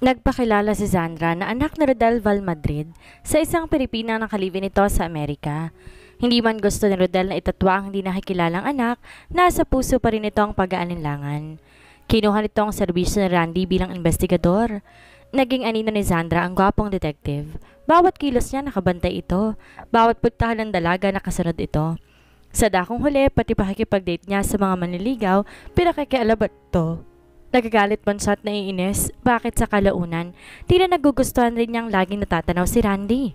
Nagpakilala si Zandra na anak ni Rodel Val Madrid sa isang Pilipina na kalibin nito sa Amerika. Hindi man gusto ni Rodel na itatwa ang hindi nakikilalang anak, nasa puso pa rin ito ang pag-aalinlangan. Kinuha nito ang serbisyo ni Randy bilang investigador. Naging anino ni Zandra ang gwapong detective. Bawat kilos niya nakabantay ito. Bawat puntahan ng dalaga nakasunod ito. Sa dakong huli, pati pakikipag-date niya sa mga manliligaw, pinakikialabat ito. Nagagalit man Bonsot na iinis bakit sa kalaunan, tila nagugustuhan rin niyang laging natatanaw si Randy.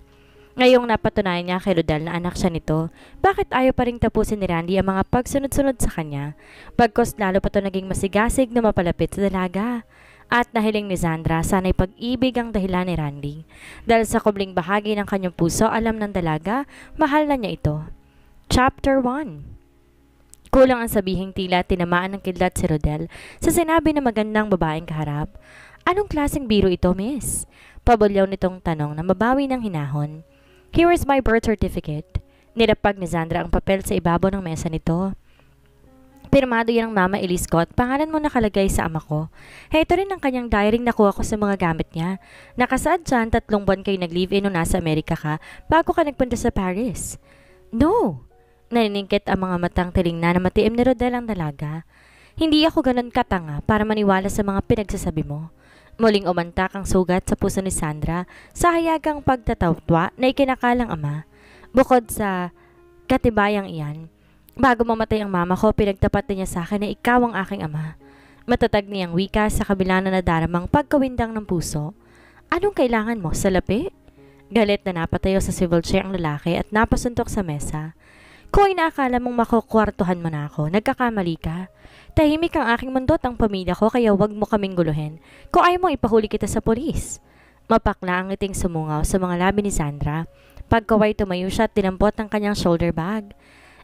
Ngayong napatunayan niya kay Rodel na anak siya nito, bakit ayaw pa rin tapusin ni Randy ang mga pagsunod-sunod sa kanya? Bagkos lalo pa ito naging masigasig na mapalapit sa dalaga. At nahiling ni Sandra, sana'y pag-ibig ang dahilan ni Randy. Dahil sa kubling bahagi ng kanyang puso, alam ng dalaga, mahal na niya ito. Chapter 1 Kulang ang sabihing tila tinamaan ng kidlat si Rodel sa sinabi na magandang babaeng kaharap. Anong klaseng biro ito, miss? Pabulyaw nitong tanong na mabawi ng hinahon. Here is my birth certificate. Nilapag ni Sandra ang papel sa ibabaw ng mesa nito. Pirmado yan ng Mama Elise Scott, pangalan mo nakalagay sa ama ko. Heto rin ang kanyang diary na kuha ko sa mga gamit niya. Nakasaad dyan, tatlong buwan kayo nag-live-in nung nasa Amerika ka, bago ka nagpunta sa Paris. No! Naniningkit ang mga matang tilingna na matiim ni Rodel ang dalaga. Hindi ako ganun katanga para maniwala sa mga pinagsasabi mo. Muling umantak ang sugat sa puso ni Sandra sa hayagang pagtatawtwa na ikinakalang ama. Bukod sa katibayang iyan, bago mamatay ang mama ko, pinagtapat niya sa akin na ikaw ang aking ama. Matatag niyang wika sa kabila na nadaramang pagkawindang ng puso. Anong kailangan mo? Salapi? Galit na napatayo sa civil chair ang lalaki at napasuntok sa mesa. Kung inaakala mong makukwartuhan mo na ako, nagkakamali ka. Tahimik ang aking mundo at ang pamilya ko kaya wag mo kaming guluhin. Kung ayaw mo, ipahuli kita sa polis. Mapakla ang iting sumungaw sa mga labi ni Sandra. Pagkaway tumayo siya at tinampot ang kanyang shoulder bag.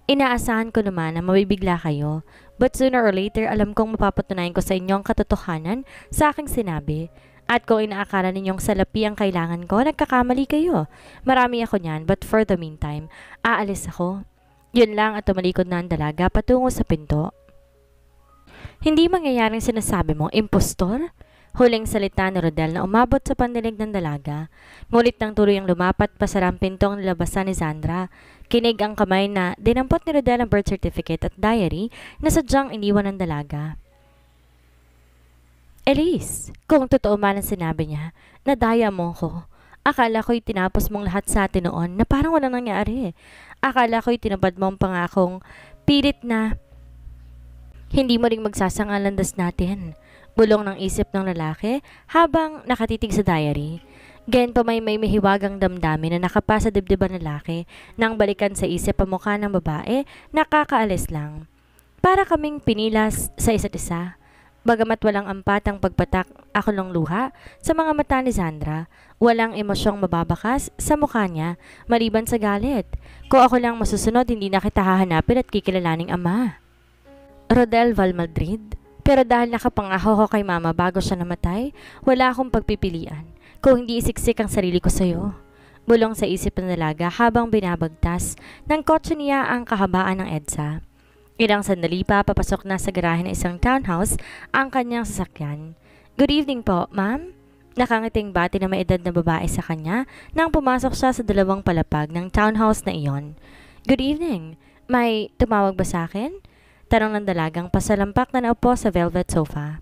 Inaasahan ko naman na mabibigla kayo, but sooner or later alam kong mapapatunayan ko sa inyo ang katotohanan sa aking sinabi. At kung inaakala ninyong salapi ang kailangan ko, nagkakamali kayo. Marami ako niyan, but for the meantime, aalis ako. Yun lang at tumalikod na ang dalaga patungo sa pinto. Hindi mangyayaring sinasabi mo, impostor? Huling salita ni Rodel na umabot sa pandilig ng dalaga. Ngunit nang tuloy ang lumapat pa sa rampintong nilabasan ni Sandra, kinig ang kamay na dinampot ni Rodel ang birth certificate at diary na sadyang iniwan ng dalaga. Elise, kung totoo man ang sinabi niya, nadaya mo ko. Akala ko'y tinapos mong lahat sa atin noon na parang walang nangyari. Akala ko'y tinabad mo ang pangakong pilit na hindi mo ring magsasangalandas natin. Bulong ng isip ng lalaki habang nakatitig sa diary. Gayon pa may may mahiwagang damdamin na nakapasa dibdiban ng lalaki nang balikan sa isip ang mukha ng babae, nakakaalis lang. Para kaming pinilas sa isa't isa. Bagamat walang ampat ang pagpatak ako ng luha sa mga mata ni Sandra, walang emosyong mababakas sa mukha niya maliban sa galit. Ko ako lang masusunod, hindi na kita hahanapin at kikilalaning ama. Rodel Valmadrid, pero dahil nakapangaho ko kay mama bago siya namatay, wala akong pagpipilian kung hindi isiksik ang sarili ko sa'yo. Bulong sa isip ng dalaga habang binabagtas ng kotse niya ang kahabaan ng EDSA. Ilang sandali pa papasok na sa garahe ng isang townhouse ang kanyang sasakyan. Good evening po, ma'am. Nakangiting bati na may edad na babae sa kanya nang pumasok siya sa dalawang palapag ng townhouse na iyon. Good evening. May tumawag ba sa akin? Tanong ng dalagang pasalampak na naupo sa velvet sofa.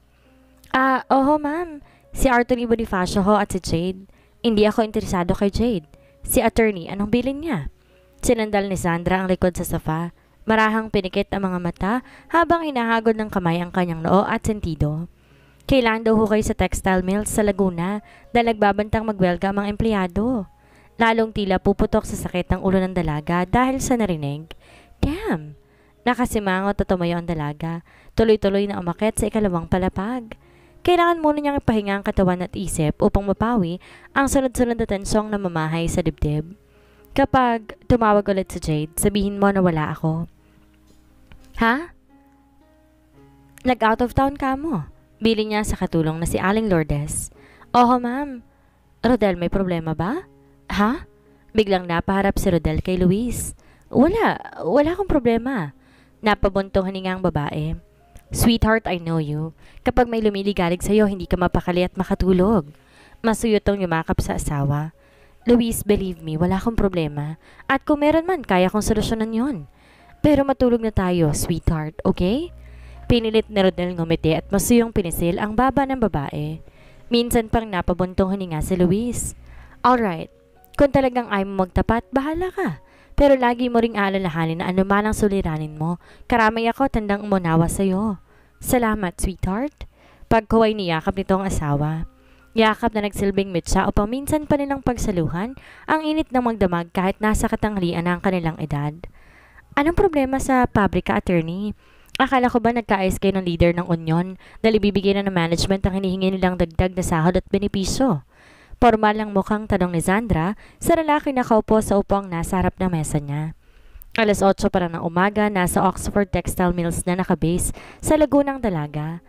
Ah, uh, oho ma'am. Si Arthur Bonifacio ho at si Jade. Hindi ako interesado kay Jade. Si attorney, anong bilin niya? Sinandal ni Sandra ang likod sa sofa. Marahang pinikit ang mga mata habang hinahagod ng kamay ang kanyang noo at sentido. Kailan daw hukay sa textile mills sa Laguna dahil nagbabantang magwelga ang mga empleyado. Lalong tila puputok sa sakit ng ulo ng dalaga dahil sa narinig. Damn! Nakasimangot at tumayo ang dalaga. Tuloy-tuloy na umakit sa ikalawang palapag. Kailangan muna niyang ipahinga ang katawan at isip upang mapawi ang sunod-sunod na tensyong na mamahay sa dibdib. Kapag tumawag ulit sa Jade, sabihin mo na wala ako. Ha? Nag-out of town ka mo. Bili niya sa katulong na si Aling Lourdes. Oho, ma'am. Rodel, may problema ba? Ha? Biglang napaharap si Rodel kay Luis. Wala. Wala akong problema. Napabuntong hininga ang babae. Sweetheart, I know you. Kapag may lumiligalig sa'yo, hindi ka mapakali at makatulog. Masuyotong yumakap sa asawa. Luis, believe me, wala akong problema. At kung meron man, kaya kong solusyonan yon. Pero matulog na tayo, sweetheart, okay? Pinilit ni Rodel ngumiti at masuyong pinisil ang baba ng babae. Minsan pang napabuntong hininga si Luis. Alright, kung talagang ay mo magtapat, bahala ka. Pero lagi mo ring alalahanin na anuman ang suliranin mo. Karamay ako tandang umunawa sa'yo. Salamat, sweetheart. Pagkuway niyakap nito ang asawa. Yakap na nagsilbing mitsa upang minsan pa nilang pagsaluhan ang init ng magdamag kahit nasa katanghalian na ang kanilang edad. Anong problema sa pabrika, attorney? Akala ko ba nagkaayos kayo ng leader ng union dahil ibibigay na ng management ang hinihingi nilang dagdag na sahod at benepisyo? Formal lang mukhang tanong ni Zandra sa lalaki na kaupo sa upuang nasa harap ng mesa niya. Alas 8 para lang ng umaga, nasa Oxford Textile Mills na nakabase sa Lagunang Dalaga.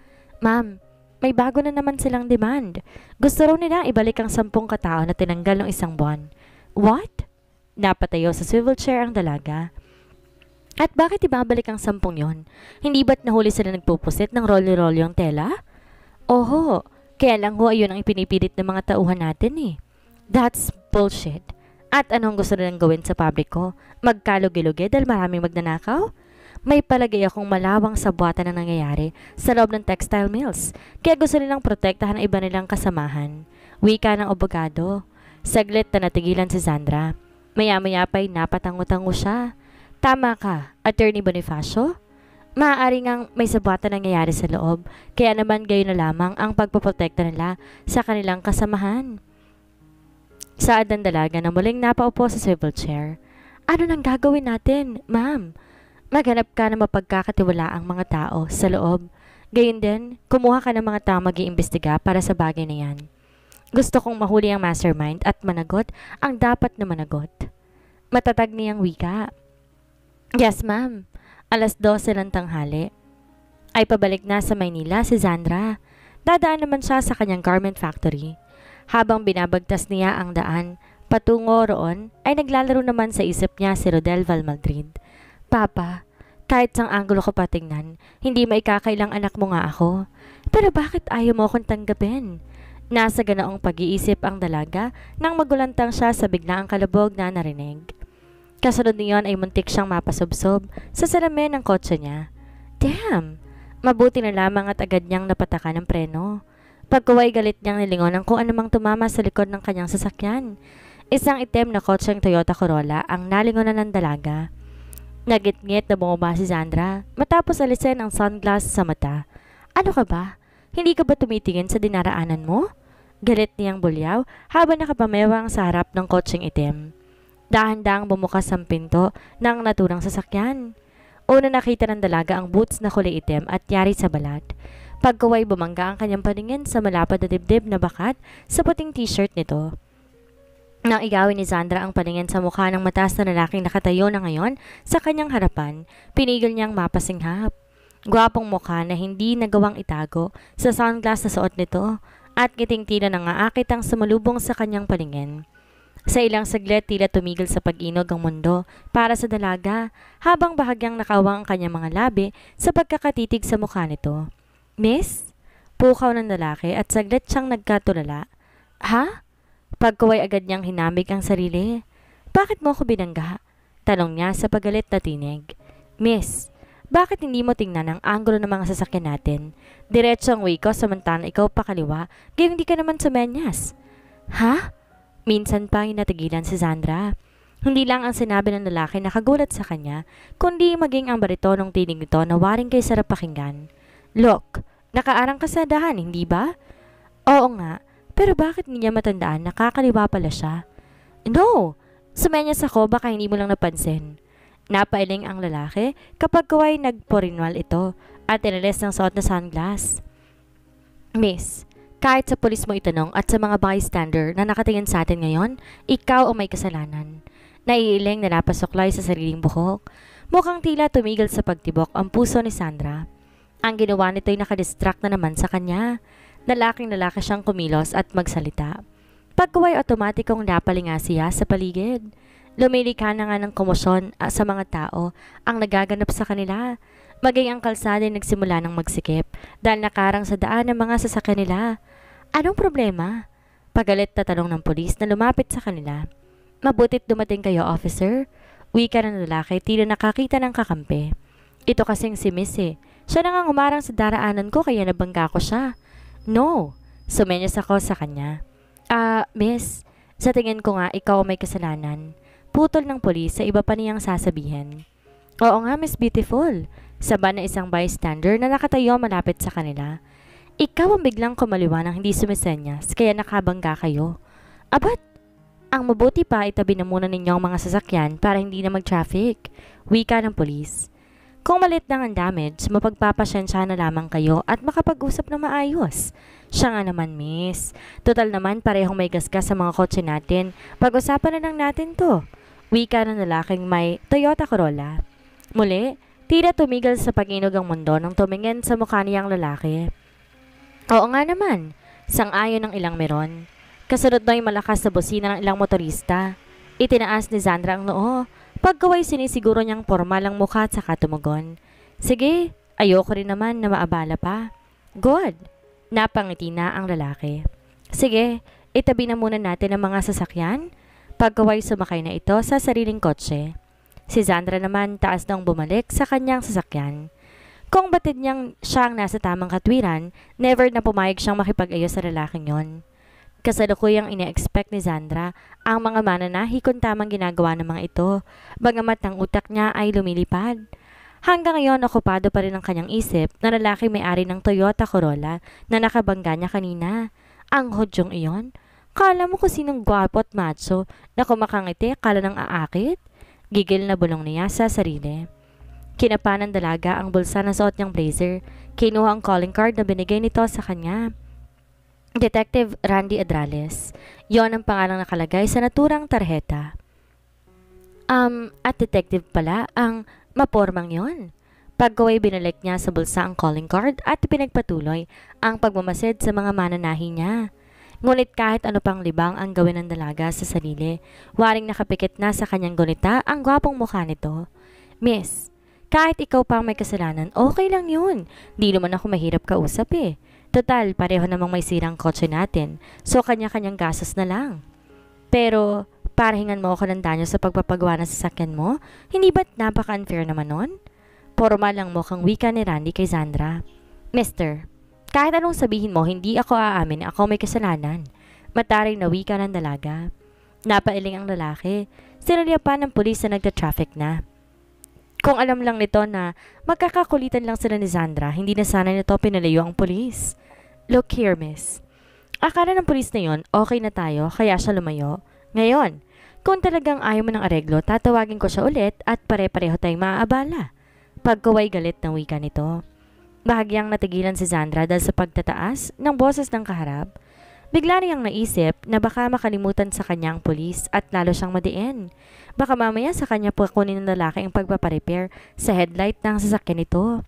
Ma'am, may bago na naman silang demand. Gusto raw nila ibalik ang sampung katao na tinanggal ng isang buwan. What? Napatayo sa swivel chair ang dalaga. At bakit ibabalik ang sampung yon? Hindi ba't nahuli sila nagpupusit ng rolyo-rolyo yung tela? Oho, kaya lang ho ayun ang ipinipilit ng mga tauhan natin eh. That's bullshit. At anong gusto nilang gawin sa pabriko? Magkalugi-lugi dahil maraming magnanakaw? May palagay akong malawang sabwatan na nangyayari sa loob ng textile mills. Kaya gusto nilang protektahan ang iba nilang kasamahan. Wika ng abogado. Saglit na natigilan si Sandra. Maya-maya pa'y napatango-tango siya. Tama ka, Attorney Bonifacio. Maaari ngang may sabwata nangyayari sa loob, kaya naman gayon na lamang ang pagpoprotekta nila sa kanilang kasamahan. Saad ng dalaga na muling napaupo sa swivel chair. Ano nang gagawin natin, ma'am? Maghanap ka na mapagkakatiwala ang mga tao sa loob. Gayun din, kumuha ka ng mga tao mag-iimbestiga para sa bagay na yan. Gusto kong mahuli ang mastermind at managot ang dapat na managot. Matatag niyang wika. Yes, ma'am. Alas 12 lang tanghali. Ay pabalik na sa Maynila si Zandra. Dadaan naman siya sa kanyang garment factory. Habang binabagtas niya ang daan, patungo roon ay naglalaro naman sa isip niya si Rodel Valmadrid. Papa, kahit sang anggulo ko patingnan, hindi maikakailang anak mo nga ako. Pero bakit ayaw mo akong tanggapin? Nasa ganoong pag-iisip ang dalaga nang magulantang siya sa biglaang kalabog na narinig. Kasunod niyon ay muntik siyang mapasubsob sa salamin ng kotse niya. Damn! Mabuti na lamang at agad niyang napatakan ng preno. Pagkaway galit niyang nilingon ang kung anumang tumama sa likod ng kanyang sasakyan. Isang itim na kotseng Toyota Corolla ang nalingonan ng dalaga. Nagitngit na bumaba si Sandra matapos alisin ang sunglass sa mata. Ano ka ba? Hindi ka ba tumitingin sa dinaraanan mo? Galit niyang bulyaw habang nakapamewang sa harap ng kotseng itim. Dahan-dahang bumukas ang pinto ng naturang sasakyan. Una nakita ng dalaga ang boots na kulay itim at yari sa balat. Pagkaway bumangga ang kanyang paningin sa malapad na dibdib na bakat sa puting t-shirt nito. Nang igawin ni Sandra ang paningin sa mukha ng mataas na lalaking nakatayo na ngayon sa kanyang harapan, pinigil niyang mapasinghap. Gwapong mukha na hindi nagawang itago sa sunglass na suot nito at ngiting tila na nga akit ang sumulubong sa kanyang paningin. Sa ilang saglit, tila tumigil sa pag-inog ang mundo para sa dalaga habang bahagyang nakawang ang kanyang mga labi sa pagkakatitig sa mukha nito. Miss? Pukaw ng lalaki at saglit siyang nagkatulala. Ha? Pagkuway agad niyang hinamig ang sarili. Bakit mo ako binangga? Tanong niya sa pagalit na tinig. Miss, bakit hindi mo tingnan ang anggulo ng mga sasakyan natin? Diretso ang way ko samantalang ikaw pakaliwa, gayon hindi ka naman sa menyas. Ha? Minsan pa ay natigilan si Sandra. Hindi lang ang sinabi ng lalaki na kagulat sa kanya, kundi maging ang baritonong tinig nito na waring kay sarap pakinggan. Look, nakaarang kasadahan, hindi ba? Oo nga, pero bakit niya matandaan nakakaliwa pala siya? No, sumenyas ako baka hindi mo lang napansin. Napailing ang lalaki kapag kaway nagporinwal ito at inalis ng suot na sunglass. Miss, kahit sa pulis mo itanong at sa mga bystander na nakatingin sa atin ngayon, ikaw ang may kasalanan. Naiiling na napasuklay sa sariling buhok. Mukhang tila tumigil sa pagtibok ang puso ni Sandra. Ang ginawa nito'y nakadistract na naman sa kanya. Nalaking lalaki siyang kumilos at magsalita. Pagkaway otomatikong napalinga siya sa paligid. Lumilika na nga ng komosyon ah, sa mga tao ang nagaganap sa kanila. Maging ang kalsada ay nagsimula ng magsikip dahil nakarang sa daan ng mga sasakyan nila. Anong problema? Pagalit na tanong ng polis na lumapit sa kanila. Mabutit dumating kayo, officer. Wika ng lalaki, tila nakakita ng kakampi. Ito kasing si Missy. eh. Siya na nga umarang sa daraanan ko kaya nabangga ko siya. No, sumenyas ako sa kanya. Ah, uh, miss, sa tingin ko nga ikaw may kasalanan. Putol ng polis sa iba pa niyang sasabihin. Oo nga, Miss Beautiful. Saba na isang bystander na nakatayo malapit sa kanila. Ikaw ang biglang kumaliwa ng hindi sumisenyas, kaya nakabangga kayo. Abat! Ang mabuti pa, itabi na muna ninyo ang mga sasakyan para hindi na mag-traffic. Wika ng polis. Kung malit na ang damage, mapagpapasyensya na lamang kayo at makapag-usap na maayos. Siya nga naman, miss. Total naman, parehong may gasgas sa mga kotse natin. Pag-usapan na lang natin to. Wika ng lalaking may Toyota Corolla. Muli, tira tumigil sa panginog ang mundo nang tumingin sa mukha niyang lalaki. Oo nga naman, sang-ayon ng ilang meron. Kasunod na malakas na busina ng ilang motorista. Itinaas ni Zandra ang noo. Pagkaway sinisiguro niyang formal ang mukha at saka tumugon. Sige, ayoko rin naman na maabala pa. Good! Napangiti na ang lalaki. Sige, itabi na muna natin ang mga sasakyan. Pagkaway sumakay na ito sa sariling kotse. Si Zandra naman taas nang bumalik sa kanyang sasakyan. Kung batid niyang siya ang nasa tamang katwiran, never na pumayag siyang makipag-ayos sa lalaking yon. Kasalukuyang ine-expect ni Zandra ang mga mananahi kung tamang ginagawa ng mga ito, bagamat ang utak niya ay lumilipad. Hanggang ngayon, okupado pa rin ang kanyang isip na lalaki may-ari ng Toyota Corolla na nakabangga niya kanina. Ang hodyong iyon? Kala mo ko sinong gwapo at macho na kumakangiti kala ng aakit? Gigil na bulong niya sa sarili. Kinapa ng dalaga ang bulsa na suot niyang blazer. Kinuha ang calling card na binigay nito sa kanya. Detective Randy Adrales. Yon ang pangalang nakalagay sa naturang tarheta. Um, at detective pala ang mapormang yon. Pagkaway binalik niya sa bulsa ang calling card at pinagpatuloy ang pagmamasid sa mga mananahi niya. Ngunit kahit ano pang libang ang gawin ng dalaga sa sarili, waring nakapikit na sa kanyang gunita ang gwapong mukha nito. Miss, kahit ikaw pa may kasalanan, okay lang yun. Di naman ako mahirap kausap eh. Total, pareho namang may sirang kotse natin. So, kanya-kanyang gastos na lang. Pero, parahingan mo ako ng danyo sa pagpapagawa ng sasakyan mo? Hindi ba't napaka-unfair naman nun? Formal lang mo kang wika ni Randy kay Sandra. Mister, kahit anong sabihin mo, hindi ako aamin na ako may kasalanan. Mataring na wika ng dalaga. Napailing ang lalaki. Sinulya pa ng pulis na nagta-traffic na. Kung alam lang nito na magkakakulitan lang sila ni Sandra, hindi na sana nito pinalayo ang polis. Look here, miss. Akala ng polis na yon, okay na tayo, kaya siya lumayo. Ngayon, kung talagang ayaw mo ng areglo, tatawagin ko siya ulit at pare-pareho tayong maaabala. Pagkaway galit ng wika nito. Bahagyang natigilan si Sandra dahil sa pagtataas ng boses ng kaharap. Bigla niyang naisip na baka makalimutan sa kanyang polis at lalo siyang madiin. Baka mamaya sa kanya po kunin ng lalaki ang pagpaparepair sa headlight ng sasakyan nito.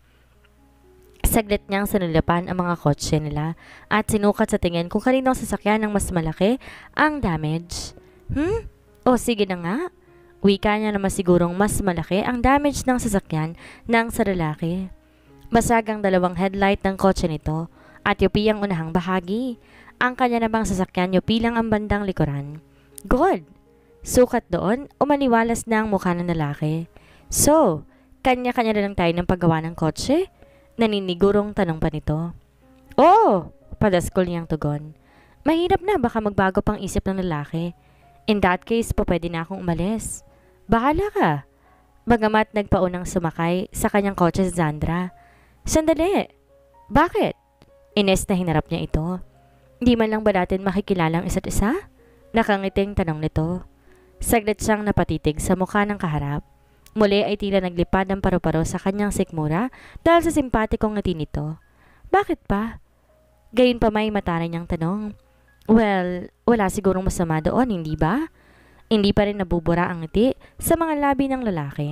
Saglit niyang sinulapan ang mga kotse nila at sinukat sa tingin kung ang sasakyan ng mas malaki ang damage. Hmm? O sige na nga. Wika niya na masigurong mas malaki ang damage ng sasakyan ng sa lalaki. Basag ang dalawang headlight ng kotse nito at yupi ang unahang bahagi. Ang kanya namang sasakyan yupi lang ang bandang likuran. God! Sukat doon, umaniwalas na ang mukha ng lalaki. So, kanya-kanya na lang tayo ng paggawa ng kotse? Naninigurong tanong pa nito. Oh, padaskol niyang tugon. Mahirap na baka magbago pang isip ng lalaki. In that case, po pwede na akong umalis. Bahala ka. Bagamat nagpaunang sumakay sa kanyang kotse si Zandra. Sandali! Bakit? Ines na hinarap niya ito. Di man lang ba natin ang isa't isa? Nakangiting tanong nito. Saglit siyang napatitig sa mukha ng kaharap. Muli ay tila naglipad ang paru-paro sa kanyang sikmura dahil sa simpatikong ngiti nito. Bakit pa? Gayon pa may mata na niyang tanong. Well, wala sigurong masama doon, hindi ba? Hindi pa rin nabubura ang ngiti sa mga labi ng lalaki.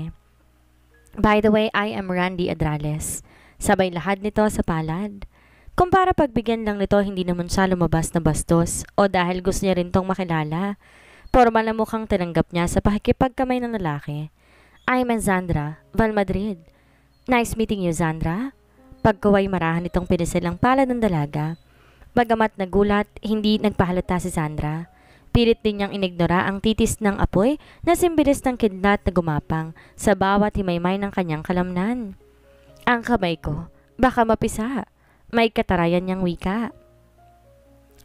By the way, I am Randy Adrales. Sabay lahat nito sa palad. Kumpara pagbigyan lang nito hindi naman siya lumabas na bastos o dahil gusto niya rin tong makilala, Formal na mukhang tinanggap niya sa pakikipagkamay ng lalaki. I'm Zandra, Val Madrid. Nice meeting you, Zandra. Pagkaway marahan itong pinisilang pala ng dalaga. Bagamat nagulat, hindi nagpahalata si Sandra. Pilit din niyang inignora ang titis ng apoy na simbilis ng kidlat na gumapang sa bawat himaymay ng kanyang kalamnan. Ang kamay ko, baka mapisa. May katarayan niyang wika.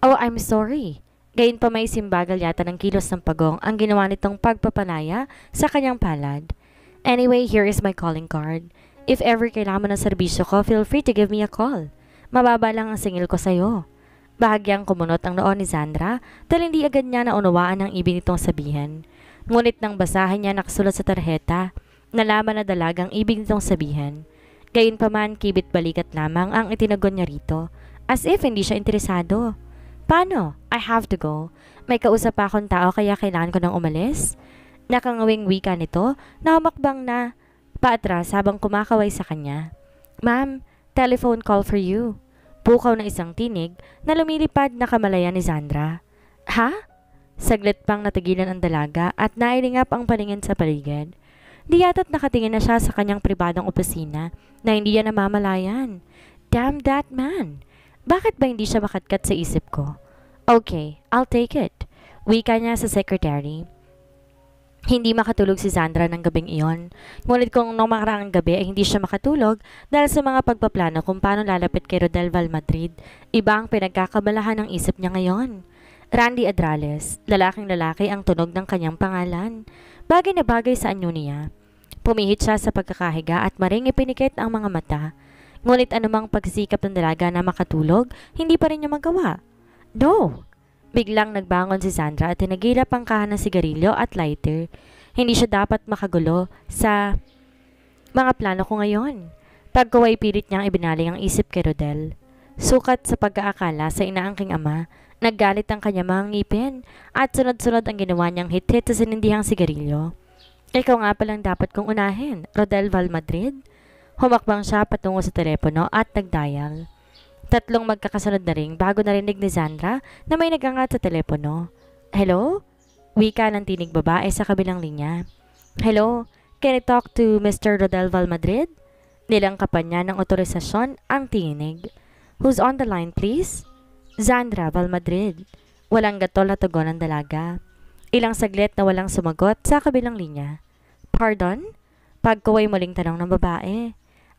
Oh, I'm sorry. Gayun pa may simbagal yata ng kilos ng pagong ang ginawa nitong pagpapalaya sa kanyang palad. Anyway, here is my calling card. If ever kailangan mo ng serbisyo ko, feel free to give me a call. Mababa lang ang singil ko sa'yo. Bahagyang kumunot ang noon ni Sandra dahil hindi agad niya naunawaan ang ibig nitong sabihin. Ngunit nang basahin niya nakasulat sa tarheta, nalaman na dalagang ibig nitong sabihin. Gayunpaman, kibit balikat lamang ang itinagon niya rito, as if hindi siya interesado. Paano? I have to go. May kausap pa akong tao kaya kailangan ko nang umalis? Nakangawing wika nito, nahumakbang na paatras habang kumakaway sa kanya. Ma'am, telephone call for you. Pukaw na isang tinig na lumilipad na kamalaya ni Sandra. Ha? Saglit pang natigilan ang dalaga at nailingap ang palingin sa paligid. Di yata't nakatingin na siya sa kanyang pribadong opisina na hindi niya namamalayan. Damn that man! Bakit ba hindi siya makatkat sa isip ko? Okay, I'll take it. Wika niya sa secretary. Hindi makatulog si Sandra ng gabing iyon. Ngunit kung noong makaraang gabi ay hindi siya makatulog dahil sa mga pagpaplano kung paano lalapit kay Rodel Madrid, iba ang pinagkakabalahan ng isip niya ngayon. Randy Adrales, lalaking lalaki ang tunog ng kanyang pangalan. Bagay na bagay sa anyo niya. Pumihit siya sa pagkakahiga at maring ipinikit ang mga mata. Ngunit anumang pagsikap ng dalaga na makatulog, hindi pa rin niya magawa. No! Biglang nagbangon si Sandra at tinagilap ang kahan ng sigarilyo at lighter. Hindi siya dapat makagulo sa mga plano ko ngayon. Pagkaway pilit niyang ibinaling ang isip kay Rodel. Sukat sa pag-aakala sa inaangking ama, naggalit ang kanyang mga ngipin at sunod-sunod ang ginawa niyang hit-hit sa sinindihang sigarilyo. Ikaw nga palang dapat kong unahin, Rodel Valmadrid. Madrid. Humakbang siya patungo sa telepono at nagdial. Tatlong magkakasunod na ring bago narinig ni Zandra na may nagangat sa telepono. Hello? Wika ng tinig babae sa kabilang linya. Hello? Can I talk to Mr. Rodel Valmadrid? Nilangkapan niya ng otorisasyon ang tinig. Who's on the line, please? Zandra Valmadrid. Walang gatol na tugon ng dalaga. Ilang saglit na walang sumagot sa kabilang linya. Pardon? Pagkaway muling tanong ng babae.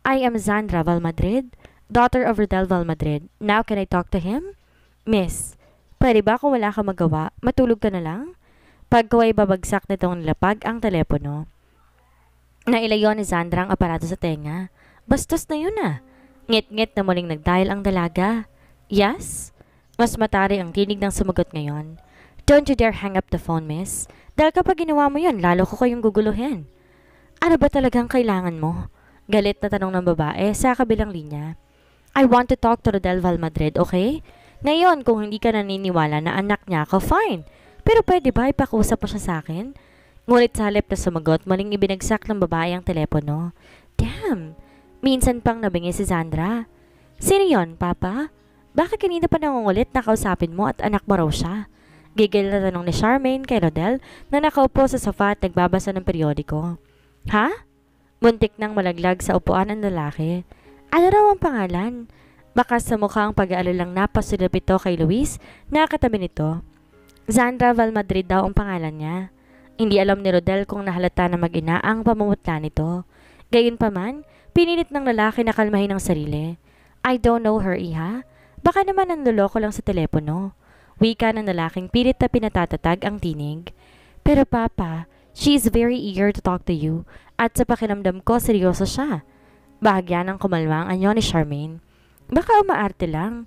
I am Zandra Valmadrid, daughter of Rodel Valmadrid. Now can I talk to him? Miss, pwede ba kung wala kang magawa, matulog ka na lang? Pagkaway babagsak nitong lapag ang telepono. Nailayo ni Zandra ang aparato sa tenga. Bastos na yun ah. Ngit-ngit na muling nagdial ang dalaga. Yes? Mas matari ang tinig ng sumagot ngayon. Don't you dare hang up the phone, miss. Dahil kapag ginawa mo yun, lalo ko kayong guguluhin. Ano ba talagang kailangan mo? Galit na tanong ng babae sa kabilang linya. I want to talk to Rodel Valmadrid, okay? Ngayon, kung hindi ka naniniwala na anak niya ako, fine. Pero pwede ba ipakusap mo siya sa akin? Ngunit sa halip na sumagot, maling ibinagsak ng babae ang telepono. Damn! Minsan pang nabingi si Sandra. Sino yon, Papa? Bakit kanina pa nangungulit na kausapin mo at anak mo raw siya? Gigil na tanong ni Charmaine kay Rodel na nakaupo sa sofa at nagbabasa ng periodiko. Ha? Muntik nang malaglag sa upuan ang lalaki. Ano raw ang pangalan? Baka sa mukha ang pag-aalalang napasulap ito kay Luis, nakatabi nito. Zandra Valmadrid daw ang pangalan niya. Hindi alam ni Rodel kung nahalata na mag-ina ang pamumutla nito. Gayunpaman, pinilit ng lalaki na kalmahin ang sarili. I don't know her, iha. Baka naman ang lang sa telepono. Wika ng lalaking pilit na pinatatatag ang tinig. Pero papa, she is very eager to talk to you. At sa pakiramdam ko, seryoso siya. Bahagya ng kumalma ang anyo ni Charmaine. Baka umaarte lang.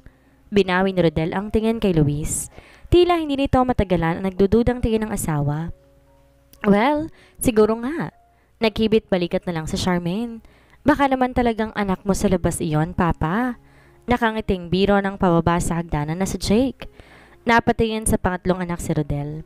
Binawi ni Rodel ang tingin kay Luis. Tila hindi nito matagalan ang nagdududang tingin ng asawa. Well, siguro nga. Nagkibit balikat na lang sa si Charmaine. Baka naman talagang anak mo sa labas iyon, Papa. Nakangiting biro ng pababa sa hagdanan na si Jake. Napatingin sa pangatlong anak si Rodel.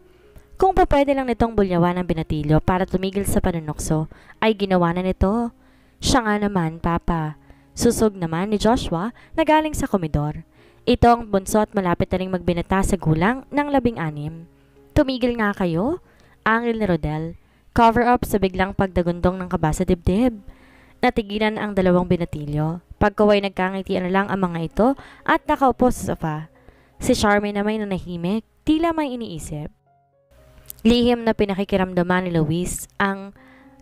Kung po lang nitong bulyawan ang binatilyo para tumigil sa panunokso, ay ginawa na nito. Siya nga naman, Papa. Susog naman ni Joshua na galing sa komedor. Ito ang bunso at malapit na rin magbinata sa gulang ng labing anim. Tumigil nga kayo, angil ni Rodel. Cover up sa biglang pagdagundong ng kabasa dibdib. Natigilan ang dalawang binatilyo. Pagkaway nagkangiti na lang ang mga ito at nakaupo sa sofa. Si Charmaine naman nanahimik, tila may iniisip. Lihim na pinakikiramdaman ni Luis ang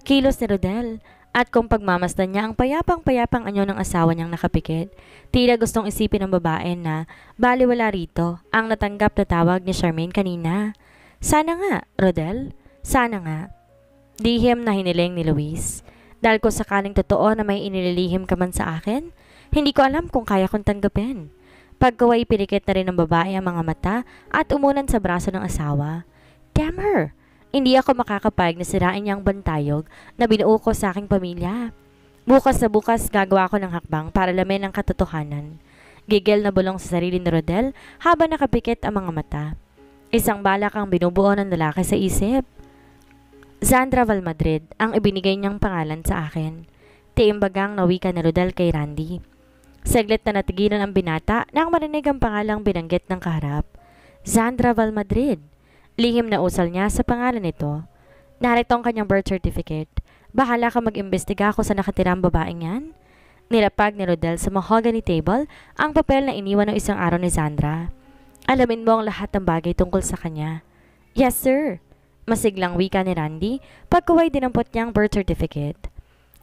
kilos ni Rodel at kung pagmamasdan niya ang payapang-payapang anyo ng asawa niyang nakapikit. Tila gustong isipin ng babae na baliwala rito ang natanggap na tawag ni Charmaine kanina. Sana nga, Rodel, sana nga. Lihim na hiniling ni Luis. Dahil ko sakaling totoo na may inililihim ka man sa akin, hindi ko alam kung kaya kong tanggapin. Pagkaway pinikit na rin ng babae ang mga mata at umunan sa braso ng asawa. Damn her! Hindi ako makakapag na sirain niya bantayog na binuo ko sa aking pamilya. Bukas sa bukas gagawa ko ng hakbang para lamin ang katotohanan. Gigil na bulong sa sarili ni Rodel habang nakapikit ang mga mata. Isang balak ang binubuo ng lalaki sa isip. Sandra Valmadrid ang ibinigay niyang pangalan sa akin. Tiimbagang nawika ni Rodel kay Randy. Saglit na natigilan ang binata nang marinig ang pangalang binanggit ng kaharap. Sandra Valmadrid. Lihim na usal niya sa pangalan nito. Narito ang kanyang birth certificate. Bahala ka mag-imbestiga ako sa nakatirang babaeng yan. Nilapag ni Rodel sa mahogany table ang papel na iniwan ng isang araw ni Sandra. Alamin mo ang lahat ng bagay tungkol sa kanya. Yes, sir. Masiglang wika ni Randy din dinampot niyang birth certificate.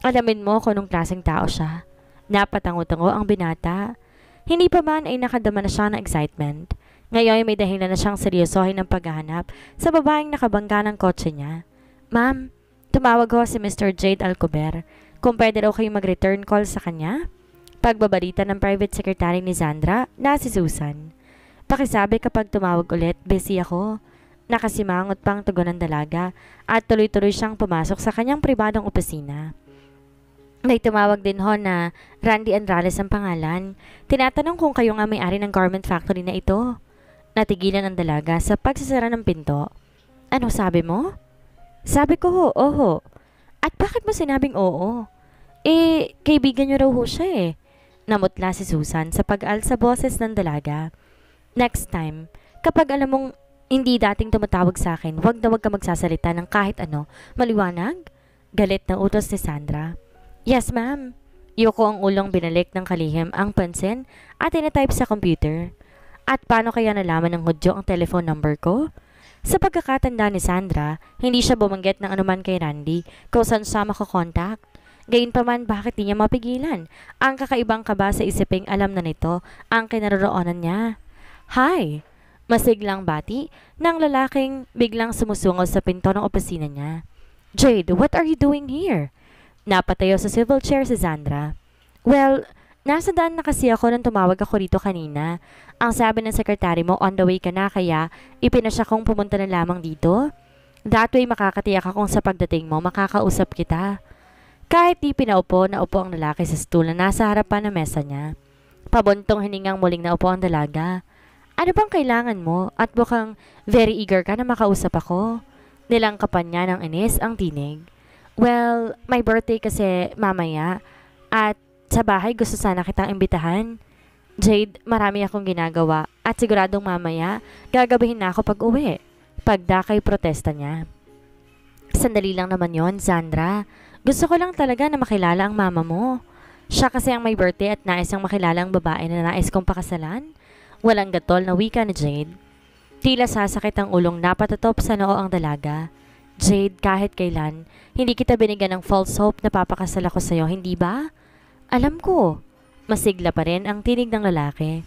Alamin mo kung anong klaseng tao siya. Napatango-tango ang binata. Hindi pa man ay nakadama na siya ng excitement. Ngayon may dahilan na siyang seryosohin ng paghahanap sa babaeng nakabangga ng kotse niya. Ma'am, tumawag ho si Mr. Jade Alcober. Kung pwede raw kayo mag-return call sa kanya? Pagbabalita ng private secretary ni Sandra na si Susan. Pakisabi kapag tumawag ulit, busy ako. Nakasimangot pang tugon ng dalaga at tuloy-tuloy siyang pumasok sa kanyang pribadong opisina. May tumawag din ho na Randy Andrales ang pangalan. Tinatanong kung kayo nga may-ari ng garment factory na ito. Natigilan ang dalaga sa pagsasara ng pinto. Ano sabi mo? Sabi ko ho, oho. At bakit mo sinabing oo? Eh, kaibigan niyo raw ho siya eh. Namutla si Susan sa pag-al sa boses ng dalaga. Next time, kapag alam mong hindi dating tumatawag sa akin, huwag na huwag ka magsasalita ng kahit ano. Maliwanag? Galit na utos ni Sandra. Yes, ma'am. Yoko ang ulong binalik ng kalihim ang pansin at tinatype sa computer. At paano kaya nalaman ng hudyo ang telephone number ko? Sa pagkakatanda ni Sandra, hindi siya bumanggit ng anuman kay Randy kung saan siya makakontakt. Gayon pa man bakit di niya mapigilan? Ang kakaibang kaba sa isiping alam na nito ang kinaroroonan niya. Hi! Masiglang bati ng lalaking biglang sumusungo sa pinto ng opisina niya. Jade, what are you doing here? Napatayo sa civil chair si Sandra. Well, Nasa daan na kasi ako nang tumawag ako rito kanina. Ang sabi ng sekretary mo, on the way ka na kaya ipinasya kong pumunta na lamang dito. That way makakatiyak akong sa pagdating mo, makakausap kita. Kahit di pinaupo, naupo ang lalaki sa stool na nasa harapan ng mesa niya. Pabuntong hiningang muling naupo ang dalaga. Ano bang kailangan mo at bukang very eager ka na makausap ako? Nilangkapan niya ng inis ang tinig. Well, my birthday kasi mamaya at sa bahay gusto sana kitang imbitahan. Jade, marami akong ginagawa at siguradong mamaya gagabihin na ako pag uwi. Pagdakay protesta niya. Sandali lang naman yon, Sandra. Gusto ko lang talaga na makilala ang mama mo. Siya kasi ang may birthday at nais ang makilala ang babae na nais kong pakasalan. Walang gatol na wika ni Jade. Tila sasakit ang ulong napatatop sa noo ang dalaga. Jade, kahit kailan, hindi kita binigyan ng false hope na papakasal ako sa'yo, hindi ba? Alam ko. Masigla pa rin ang tinig ng lalaki.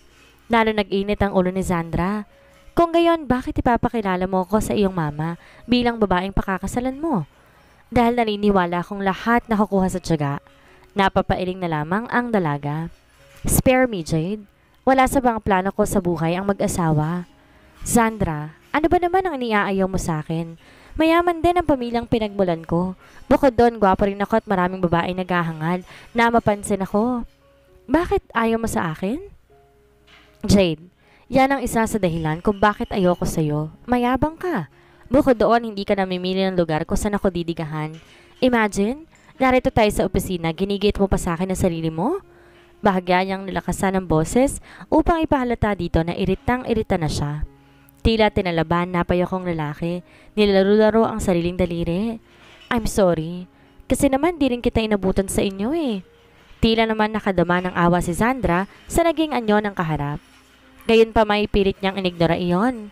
Lalo nag-init ang ulo ni Sandra. Kung gayon, bakit ipapakilala mo ko sa iyong mama bilang babaeng pakakasalan mo? Dahil naniniwala akong lahat nakukuha sa tiyaga. Napapailing na lamang ang dalaga. Spare me, Jade. Wala sa bang plano ko sa buhay ang mag-asawa. Sandra, ano ba naman ang iniaayaw mo sa akin? Mayaman din ang pamilyang pinagmulan ko. Bukod doon, gwapo rin ako at maraming babae naghahangad na mapansin ako. Bakit ayaw mo sa akin? Jade, yan ang isa sa dahilan kung bakit ayoko sa'yo. Mayabang ka. Bukod doon, hindi ka namimili ng lugar kung saan ako didigahan. Imagine, narito tayo sa opisina, ginigit mo pa sa akin ang sarili mo? Bahagya niyang nilakasan ng boses upang ipahalata dito na iritang-irita na siya. Tila tinalaban na payokong lalaki. Nilaro-laro ang sariling daliri. I'm sorry. Kasi naman di rin kita inabutan sa inyo eh. Tila naman nakadama ng awa si Sandra sa naging anyo ng kaharap. Gayon pa may pilit niyang inignora iyon.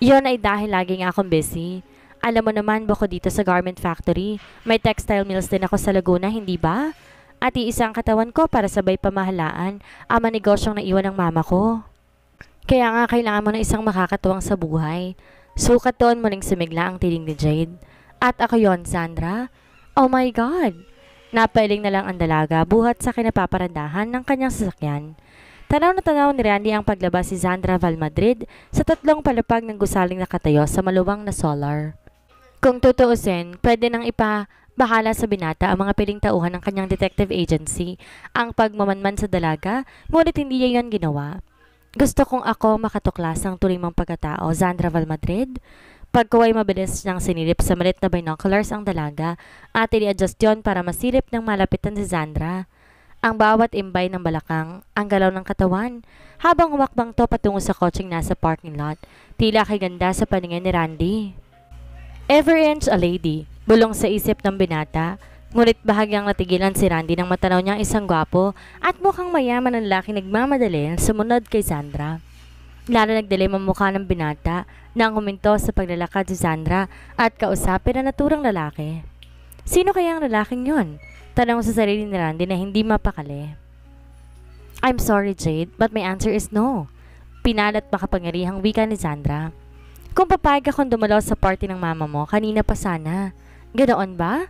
Iyon ay dahil laging akong busy. Alam mo naman, bako dito sa garment factory, may textile mills din ako sa Laguna, hindi ba? At iisang katawan ko para sabay pamahalaan, ang negosyong naiwan ng mama ko. Kaya nga kailangan mo ng isang makakatuwang sa buhay. Sukat so, doon muling sumigla ang tiling ni Jade. At ako yon Sandra. Oh my God! Napailing na lang ang dalaga buhat sa kinapaparandahan ng kanyang sasakyan. Tanaw na tanaw ni Randy ang paglabas si Sandra Valmadrid sa tatlong palapag ng gusaling nakatayo sa maluwang na solar. Kung tutuusin, pwede nang ipa sa binata ang mga piling tauhan ng kanyang detective agency, ang pagmamanman sa dalaga, ngunit hindi niya yon ginawa. Gusto kong ako makatuklas ng tulimang pagkatao, Zandra Valmadrid. Pagkuha mabilis niyang sinilip sa malit na binoculars ang dalaga at i adjust yon para masilip ng malapitan si Zandra. Ang bawat imbay ng balakang, ang galaw ng katawan, habang umakbang to patungo sa kotseng nasa parking lot, tila kay ganda sa paningin ni Randy. Every inch a lady, bulong sa isip ng binata, Ngunit bahagyang natigilan si Randy nang matanaw niya ang isang gwapo at mukhang mayaman ang laki nagmamadali ang sumunod kay Sandra. Lalo nagdilim ang mukha ng binata nang huminto sa paglalakad si Sandra at kausapin ang naturang lalaki. Sino kaya ang lalaking yon? Tanong sa sarili ni Randy na hindi mapakali. I'm sorry Jade, but my answer is no. Pinalat makapangyarihang wika ni Sandra. Kung papayag akong dumalo sa party ng mama mo, kanina pa sana. Ganoon ba?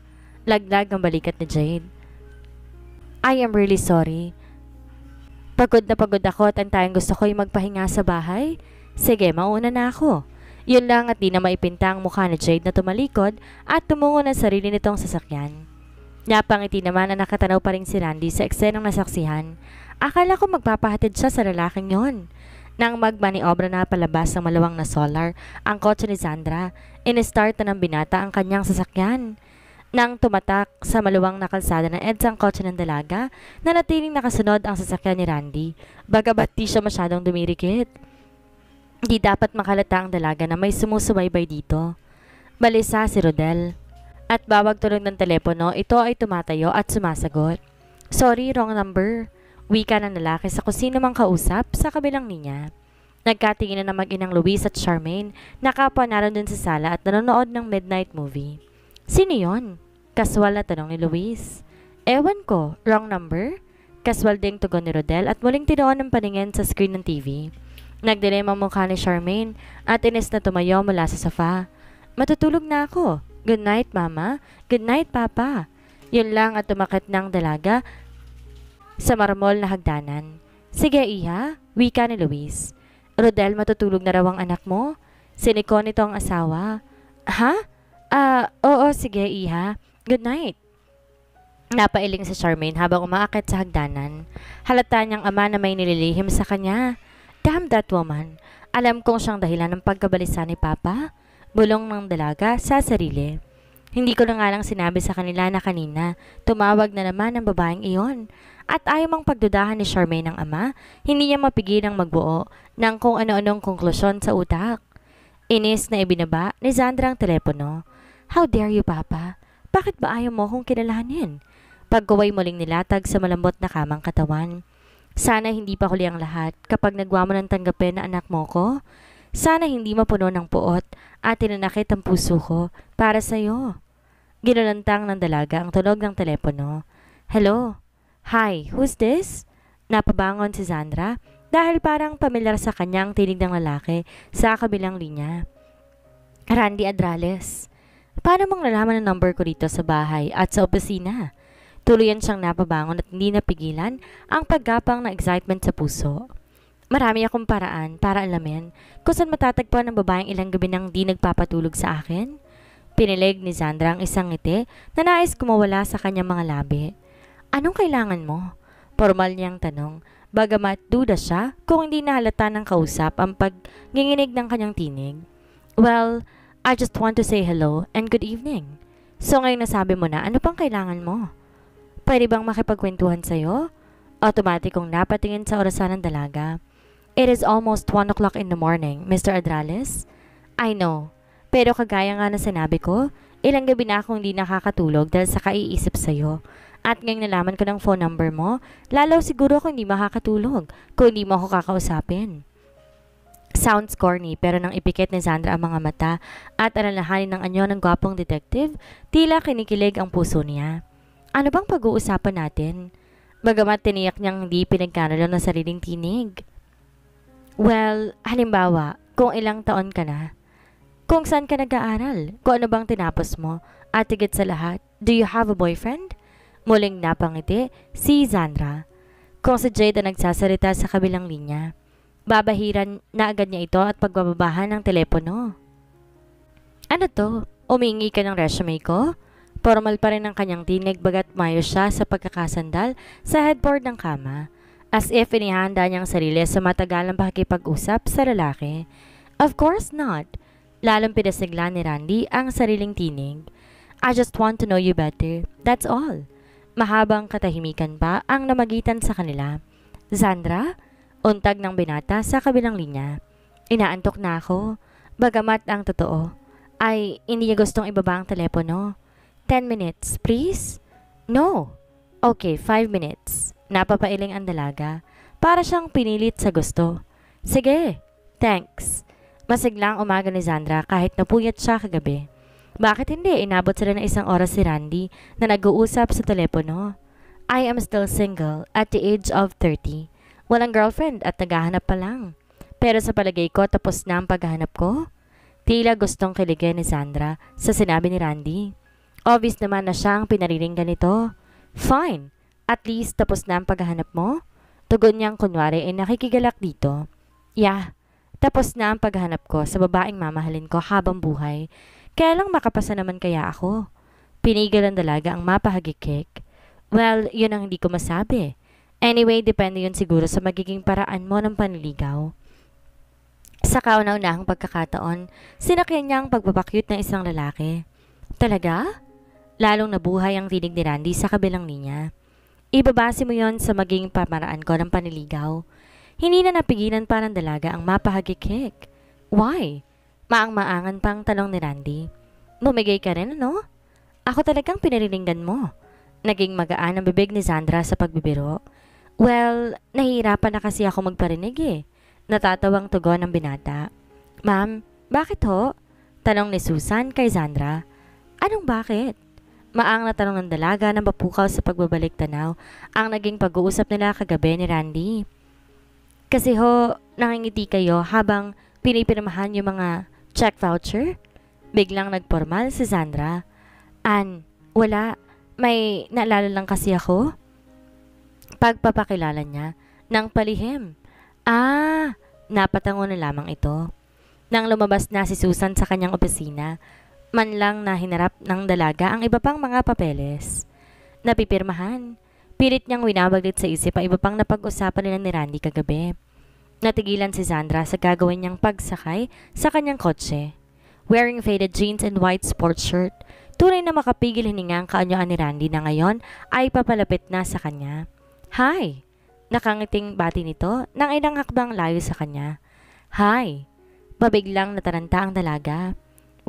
Laglag ang balikat ni Jade. I am really sorry. Pagod na pagod ako at ang tayong gusto ko'y magpahinga sa bahay. Sige, mauna na ako. Yun lang at di na maipinta ang mukha ni Jade na tumalikod at tumungo ng sarili nitong sasakyan. Napangiti naman na nakatanaw pa rin si Randy sa eksenong nasaksihan. Akala ko magpapahatid siya sa lalaking yon. Nang magmaniobra na palabas ng malawang na solar, ang kotse ni Sandra, in-start na ng binata ang kanyang sasakyan nang tumatak sa maluwang na kalsada ng edsang ang kotse ng dalaga, nanatiling nakasunod ang sasakyan ni Randy, bagabat di siya masyadong dumirikit. Di dapat makalata ang dalaga na may sumusubaybay dito. Balisa si Rodel. At bawag tunog ng telepono, ito ay tumatayo at sumasagot. Sorry, wrong number. Wika ng lalaki sa kusino mang kausap sa kabilang niya. Nagkatingin na mag-inang Luis at Charmaine na kapwa naroon dun sa sala at nanonood ng midnight movie. Sino yon? Kaswal na tanong ni Luis. Ewan ko, wrong number? Kaswal ding tugon ni Rodel at muling tinoon ng paningin sa screen ng TV. Nagdilema ang mukha ni Charmaine at inis na tumayo mula sa sofa. Matutulog na ako. Good night, Mama. Good night, Papa. Yun lang at tumakit ng dalaga sa marmol na hagdanan. Sige, Iha. Wika ni Luis. Rodel, matutulog na raw ang anak mo? Siniko nito ang asawa. Ha? Ah, uh, oo, sige, Iha. Good night. Napailing si Charmaine habang umaakit sa hagdanan. Halata niyang ama na may nililihim sa kanya. Damn that woman. Alam kong siyang dahilan ng pagkabalisa ni Papa. Bulong ng dalaga sa sarili. Hindi ko na nga lang sinabi sa kanila na kanina, tumawag na naman ang babaeng iyon. At ayaw mang pagdudahan ni Charmaine ng ama, hindi niya mapigil ang magbuo ng kung ano-anong konklusyon sa utak. Inis na ibinaba ni Zandra ang telepono. How dare you, Papa? Bakit ba ayaw mo akong kilalahanin? Pagkaway muling nilatag sa malambot na kamang katawan. Sana hindi pa huli ang lahat kapag nagwa mo ng tanggapin na anak mo ko. Sana hindi mapuno ng puot at tinanakit ang puso ko para sa'yo. Ginulantang ng dalaga ang tunog ng telepono. Hello? Hi, who's this? Napabangon si Sandra dahil parang pamilyar sa kanya tinig ng lalaki sa kabilang linya. Randy Adrales. Paano mang nalaman ang number ko dito sa bahay at sa opisina? Tuluyan siyang napabangon at hindi napigilan ang paggapang na excitement sa puso. Marami akong paraan para alamin kung saan matatagpuan ng babaeng ilang gabi nang di nagpapatulog sa akin. Pinilig ni Sandra ang isang ngiti na nais kumawala sa kanyang mga labi. Anong kailangan mo? Formal niyang tanong, bagamat duda siya kung hindi nahalata ng kausap ang pagginginig ng kanyang tinig. Well, I just want to say hello and good evening. So ngayon nasabi mo na, ano pang kailangan mo? Pwede bang makipagkwentuhan sa'yo? Automatic kong napatingin sa orasan ng dalaga. It is almost 1 o'clock in the morning, Mr. Adrales. I know, pero kagaya nga na sinabi ko, ilang gabi na akong hindi nakakatulog dahil sa kaiisip sa'yo. At ngayong nalaman ko ng phone number mo, lalo siguro akong hindi makakatulog kung hindi mo ako kakausapin. Sounds corny pero nang ipikit ni Sandra ang mga mata at alalahanin ng anyo ng gwapong detective, tila kinikilig ang puso niya. Ano bang pag-uusapan natin? Bagamat tiniyak niyang hindi pinagkanalo ng sariling tinig. Well, halimbawa, kung ilang taon ka na, kung saan ka nag-aaral, kung ano bang tinapos mo, at higit sa lahat, do you have a boyfriend? Muling napangiti si Zandra. Kung si Jade ang nagsasalita sa kabilang linya. Babahiran na agad niya ito at pagbababahan ng telepono. Ano to? Umingi ka ng resume ko? Formal pa rin ang kanyang tinig bagat mayo siya sa pagkakasandal sa headboard ng kama. As if inihanda niyang sarili sa matagalang pakikipag-usap sa lalaki. Of course not. Lalong pinasigla ni Randy ang sariling tinig. I just want to know you better. That's all. Mahabang katahimikan pa ang namagitan sa kanila. Zandra? Zandra? Untag ng binata sa kabilang linya. Inaantok na ako. Bagamat ang totoo, ay hindi niya gustong ibaba ang telepono. 10 minutes, please? No. Okay, 5 minutes. Napapailing ang dalaga. Para siyang pinilit sa gusto. Sige, thanks. Masiglang umaga ni Zandra kahit napuyat siya kagabi. Bakit hindi? Inabot sila ng isang oras si Randy na nag-uusap sa telepono. I am still single at the age of 30. Walang girlfriend at naghahanap pa lang. Pero sa palagay ko, tapos na ang paghahanap ko. Tila gustong kiligin ni Sandra sa sinabi ni Randy. Obvious naman na siya ang pinariringgan nito. Fine, at least tapos na ang paghahanap mo. Tugon niyang kunwari ay nakikigalak dito. Yeah, tapos na ang paghahanap ko sa babaeng mamahalin ko habang buhay. Kaya lang makapasa naman kaya ako. Pinigil ang dalaga ang mapahagikik. Well, yun ang hindi ko masabi. Anyway, depende yun siguro sa magiging paraan mo ng panligaw. Sa kauna-unahang pagkakataon, sinakyan niya ang pagpapakyut ng isang lalaki. Talaga? Lalong nabuhay ang tinig ni Randy sa kabilang niya. Ibabase mo yon sa maging pamaraan ko ng paniligaw. Hindi na napigilan pa ng dalaga ang mapahagikik. Why? Maang-maangan pang tanong ni Randy. Bumigay ka rin, ano? Ako talagang pinarilingan mo. Naging magaan ang bibig ni Sandra sa pagbibiro. Well, nahihirapan na kasi ako magparinig eh. Natatawang tugon ng binata. Ma'am, bakit ho? Tanong ni Susan kay Sandra. Anong bakit? Maang na tanong ng dalaga na mapukaw sa pagbabalik tanaw ang naging pag-uusap nila kagabi ni Randy. Kasi ho, nangingiti kayo habang pinipirmahan yung mga check voucher? Biglang nagpormal si Sandra. An, wala. May naalala lang kasi ako pagpapakilala niya ng palihim. Ah, napatango na lamang ito. Nang lumabas na si Susan sa kanyang opisina, man lang na hinarap ng dalaga ang iba pang mga papeles. Napipirmahan. Pilit niyang winabaglit sa isip ang iba pang napag-usapan nila ni Randy kagabi. Natigilan si Sandra sa gagawin niyang pagsakay sa kanyang kotse. Wearing faded jeans and white sports shirt, tunay na makapigil hininga ang kaanyuan ni Randy na ngayon ay papalapit na sa kanya. Hi! Nakangiting bati nito nang ilang hakbang layo sa kanya. Hi! Pabiglang nataranta ang dalaga.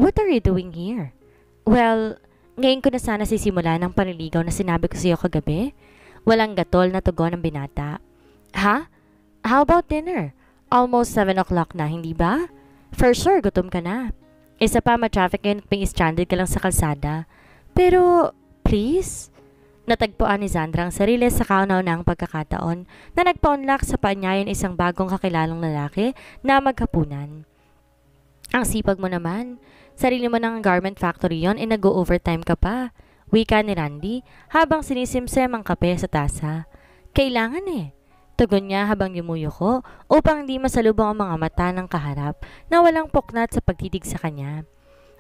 What are you doing here? Well, ngayon ko na sana sisimula ng panliligaw na sinabi ko sa iyo kagabi. Walang gatol na tugon ng binata. Ha? How about dinner? Almost 7 o'clock na, hindi ba? For sure, gutom ka na. Isa pa, matraffic ngayon at may stranded ka lang sa kalsada. Pero, please? Natagpuan ni Zandra ang sarili sa kaunaw ng pagkakataon na nagpa nagpaunlak sa paanyayan isang bagong kakilalang lalaki na magkapunan. Ang sipag mo naman, sarili mo ng garment factory yon ay e nag-overtime ka pa, wika ni Randy habang sinisimsem ang kape sa tasa. Kailangan eh. Tugon niya habang yumuyo upang hindi masalubong ang mga mata ng kaharap na walang poknat sa pagtitig sa kanya.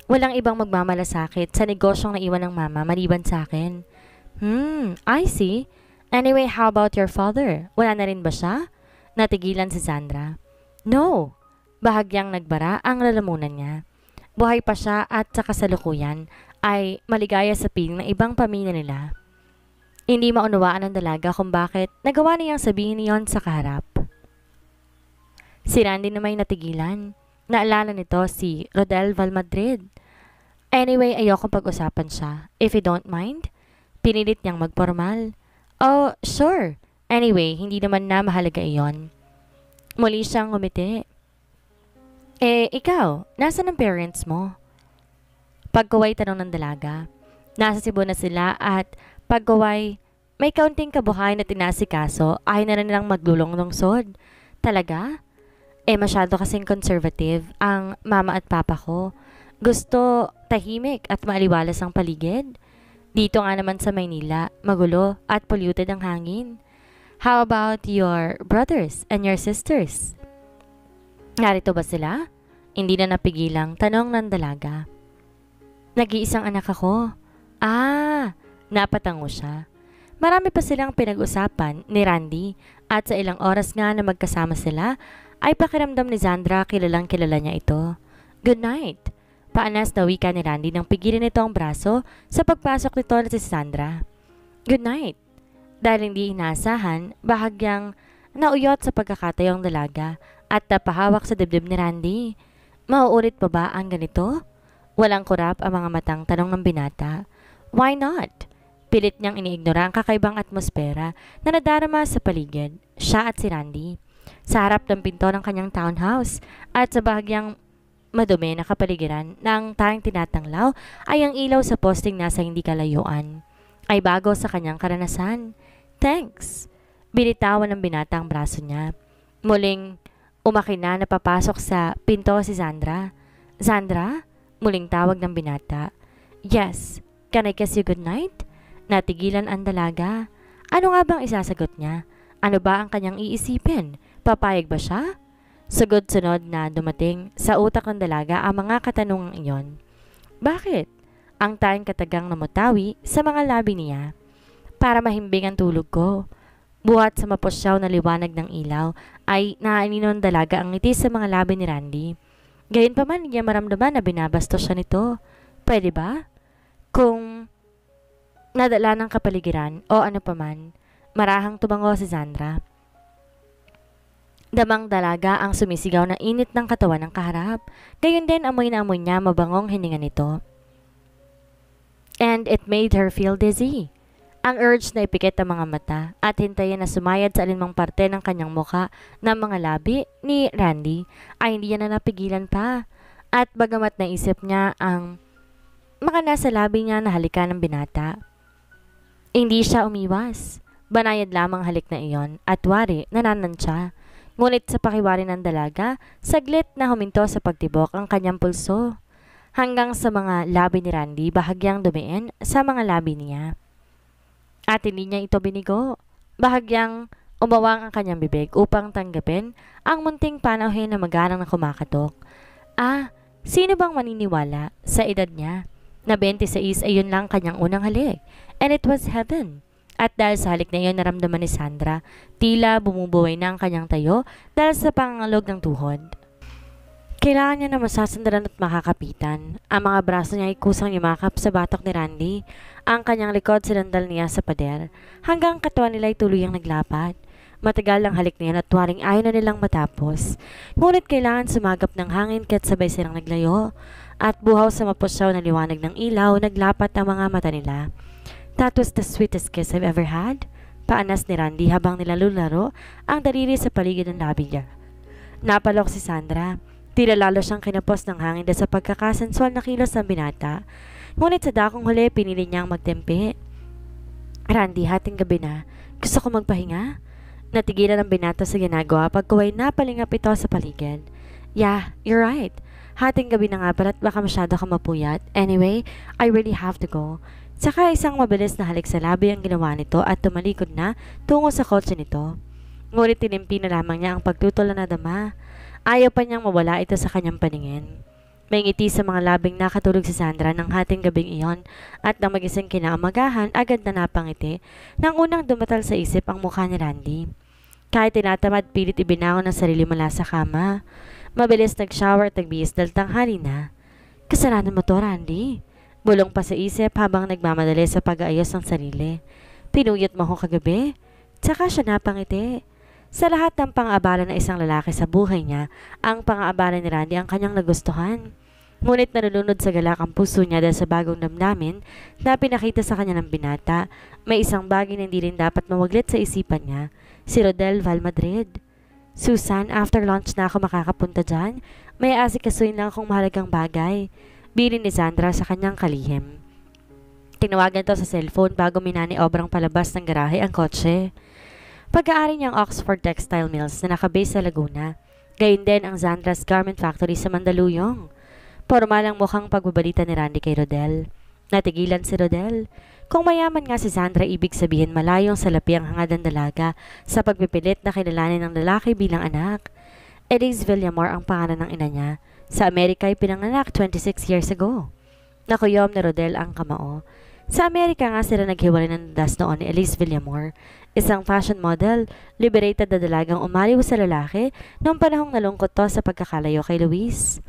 Walang ibang magmamalasakit sa negosyong naiwan ng mama maliban sa akin. Hmm, I see. Anyway, how about your father? Wala na rin ba siya? Natigilan si Sandra. No. Bahagyang nagbara ang lalamunan niya. Buhay pa siya at sa kasalukuyan ay maligaya sa piling ng ibang pamilya nila. Hindi maunawaan ng dalaga kung bakit nagawa niyang sabihin niyon sa kaharap. Si Randy na may natigilan. Naalala nito si Rodel Valmadrid. Anyway, ayokong pag-usapan siya. If you don't mind, Pinilit niyang magpormal. Oh, sure. Anyway, hindi naman na mahalaga iyon. Muli siyang umiti. Eh, ikaw, nasa ng parents mo? Pagkaway tanong ng dalaga. Nasa Cebu na sila at pagkaway, may kaunting kabuhay na tinasikaso ay na nilang maglulong lungsod. Talaga? Eh, masyado kasing conservative ang mama at papa ko. Gusto tahimik at maaliwalas ang paligid. Dito nga naman sa Maynila, magulo at polluted ang hangin. How about your brothers and your sisters? Narito ba sila? Hindi na napigilang tanong ng dalaga. Nag-iisang anak ako. Ah, napatango siya. Marami pa silang pinag-usapan ni Randy at sa ilang oras nga na magkasama sila ay pakiramdam ni Zandra kilalang kilala niya ito. Good night. Paanas na wika ni Randy nang pigilin nito ang braso sa pagpasok nito na si Sandra. Good night. Dahil hindi inaasahan, bahagyang nauyot sa pagkakatayong dalaga at napahawak sa dibdib ni Randy. Mauulit pa ba ang ganito? Walang kurap ang mga matang tanong ng binata. Why not? Pilit niyang iniignora ang kakaibang atmosfera na nadarama sa paligid, siya at si Randy. Sa harap ng pinto ng kanyang townhouse at sa bahagyang madumi na kapaligiran ng tanging tinatanglaw ay ang ilaw sa posting nasa hindi kalayuan. Ay bago sa kanyang karanasan. Thanks! Binitawan ng binata ang braso niya. Muling umakina na papasok sa pinto si Sandra. Sandra? Muling tawag ng binata. Yes, can I kiss you goodnight? Natigilan ang dalaga. Ano nga bang isasagot niya? Ano ba ang kanyang iisipin? Papayag ba siya? Sugod-sunod na dumating sa utak ng dalaga ang mga katanungang iyon. Bakit? Ang tayong katagang namutawi sa mga labi niya. Para mahimbing ang tulog ko. Buhat sa maposyaw na liwanag ng ilaw ay naaninong dalaga ang ngiti sa mga labi ni Randy. Gayunpaman niya maramdaman na binabasto siya nito. Pwede ba? Kung nadala ng kapaligiran o ano paman, marahang tumango si Sandra. Damang dalaga ang sumisigaw ng init ng katawan ng kaharap. Gayon din amoy na amoy niya mabangong hininga nito. And it made her feel dizzy. Ang urge na ipikit ang mga mata at hintayin na sumayad sa alinmang parte ng kanyang muka ng mga labi ni Randy ay hindi niya na napigilan pa. At bagamat naisip niya ang mga nasa labi niya na halika ng binata. Hindi siya umiwas. Banayad lamang halik na iyon at wari nananantya Ngunit sa pakiwari ng dalaga, saglit na huminto sa pagtibok ang kanyang pulso. Hanggang sa mga labi ni Randy bahagyang dumiin sa mga labi niya. At hindi niya ito binigo. Bahagyang umawang ang kanyang bibig upang tanggapin ang munting panauhin na maganang na kumakatok. Ah, sino bang maniniwala sa edad niya? Na 26 ay yun lang kanyang unang halik and it was heaven. At dahil sa halik na iyon naramdaman ni Sandra, tila bumubuhay na ang kanyang tayo dahil sa pangangalog ng tuhod. Kailangan niya na masasandalan at makakapitan. Ang mga braso niya ay kusang yumakap sa batok ni Randy. Ang kanyang likod sinandal niya sa pader. Hanggang katawan nila ay tuluyang naglapat. Matagal ang halik niya at tuwaring ayaw na nilang matapos. Ngunit kailangan sumagap ng hangin kaya't sabay silang naglayo. At buhaw sa mapusyaw na liwanag ng ilaw, naglapat ang mga mata nila. That was the sweetest kiss I've ever had. Paanas ni Randy habang nilalularo ang daliri sa paligid ng labi niya. Napalok si Sandra. Tila lalo siyang kinapos ng hangin sa pagkakasensual na kilos ng binata. Ngunit sa dakong huli, pinili niyang magtempe. Randy, hating gabi na. Gusto ko magpahinga? Natigilan ang binata sa ginagawa pagkaway napalingap ito sa paligid. Yeah, you're right. Hating gabi na nga pala baka masyado ka mapuyat. Anyway, I really have to go. Saka isang mabilis na halik sa labi ang ginawa nito at tumalikod na tungo sa kotse nito. Ngunit tinimpi na lamang niya ang pagtutol na dama. Ayaw pa niyang mawala ito sa kanyang paningin. May ngiti sa mga labing nakatulog si Sandra ng hating gabing iyon at nang magising kinaamagahan agad na napangiti nang unang dumatal sa isip ang mukha ni Randy. Kahit tinatamad pilit ibinangon ang sarili mula sa kama. Mabilis nag-shower at nagbihis dahil tanghali na. Kasalanan mo to, Randy. Bulong pa sa isip habang nagmamadali sa pag-aayos ng sarili. Pinuyot mo ko kagabi. Tsaka siya napangiti. Sa lahat ng pang-abala ng isang lalaki sa buhay niya, ang pang abala ni Randy ang kanyang nagustuhan. Ngunit nalulunod sa galak ang puso niya dahil sa bagong damdamin na pinakita sa kanya ng binata, may isang bagay na hindi rin dapat mawaglit sa isipan niya, si Rodel Val Madrid. Susan, after lunch na ako makakapunta dyan, may asikasuin lang akong mahalagang bagay bilin ni Sandra sa kanyang kalihim. Tinawagan to sa cellphone bago minani obrang palabas ng garahe ang kotse. Pag-aari niyang Oxford Textile Mills na nakabase sa Laguna. Gayun din ang Sandra's Garment Factory sa Mandaluyong. Formal ang mukhang pagbabalita ni Randy kay Rodel. Natigilan si Rodel. Kung mayaman nga si Sandra, ibig sabihin malayong salapi ang hangad ng dalaga sa pagpipilit na kilalanin ng lalaki bilang anak. Elise Villamor ang pangalan ng ina niya. Sa Amerika ay pinanganak 26 years ago. Nakuyom ni Rodel ang kamao. Sa Amerika nga sila naghiwalay ng das noon ni Elise Villamor, isang fashion model, liberated na dalagang umaliw sa lalaki noong panahong nalungkot to sa pagkakalayo kay Luis.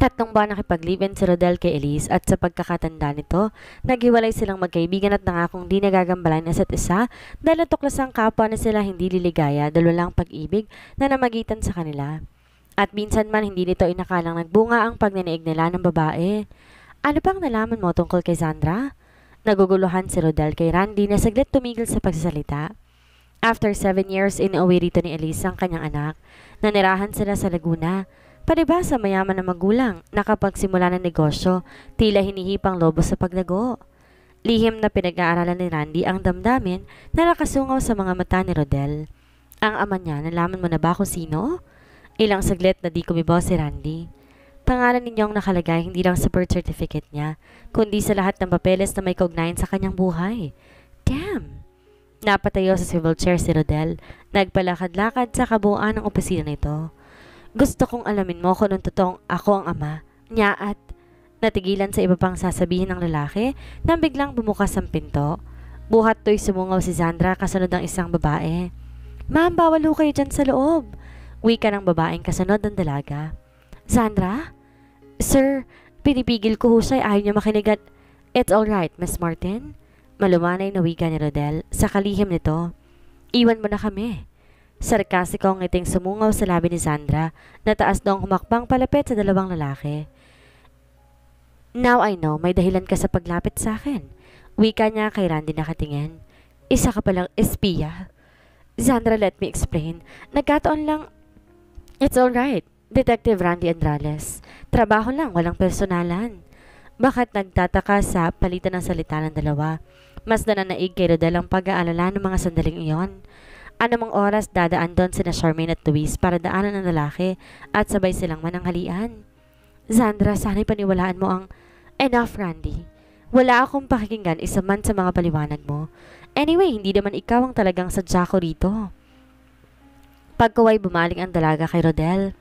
Tatlong buwan nakipag-live-in si Rodel kay Elise at sa pagkakatanda nito, naghiwalay silang magkaibigan at nangakong di nagagambalan na isa't isa dahil natuklas kapwa na sila hindi liligaya dahil walang pag-ibig na namagitan sa kanila. At minsan man hindi nito inakalang nagbunga ang pagnaniig nila ng babae. Ano pang nalaman mo tungkol kay Sandra? Naguguluhan si Rodel kay Randy na saglit tumigil sa pagsasalita. After seven years, inauwi rito ni Elisa ang kanyang anak. Nanirahan sila sa Laguna. Pariba sa mayaman na magulang, nakapagsimula ng negosyo, tila hinihipang lobo sa paglago. Lihim na pinag-aaralan ni Randy ang damdamin na nakasungaw sa mga mata ni Rodel. Ang ama niya, nalaman mo na ba kung sino? Ilang saglit na di kumibaw si Randy. Pangalan ninyo ang nakalagay hindi lang sa birth certificate niya, kundi sa lahat ng papeles na may kaugnayan sa kanyang buhay. Damn! Napatayo sa civil chair si Rodel, nagpalakad-lakad sa kabuuan ng opisina nito. Gusto kong alamin mo kung anong totoong ako ang ama, niya at natigilan sa iba pang sasabihin ng lalaki nang biglang bumukas ang pinto. Buhat to'y sumungaw si Sandra kasunod ng isang babae. Ma'am, bawal kayo dyan sa loob. Wika ng babaeng kasunod ng dalaga. Sandra? Sir, pinipigil ko husay. siya ayaw niya makinig at It's alright, Miss Martin. Malumanay na wika ni Rodel sa kalihim nito. Iwan mo na kami. Sarkasiko ang ngiting sumungaw sa labi ni Sandra na taas noong humakbang palapit sa dalawang lalaki. Now I know may dahilan ka sa paglapit sa akin. Wika niya kay Randy nakatingin. Isa ka palang espiya. Sandra, let me explain. Nagkataon lang It's alright, Detective Randy Andrales. Trabaho lang, walang personalan. Bakit nagtataka sa palitan ng salita ng dalawa? Mas nananaig kay Rodel ang pag-aalala ng mga sandaling iyon. Ano mang oras dadaan doon sina Charmaine at Luis para daanan ng lalaki at sabay silang mananghalian. Zandra, sana'y paniwalaan mo ang enough, Randy. Wala akong pakikinggan isa man sa mga paliwanag mo. Anyway, hindi naman ikaw ang talagang sadya ko rito. Pagkaway bumaling ang dalaga kay Rodel.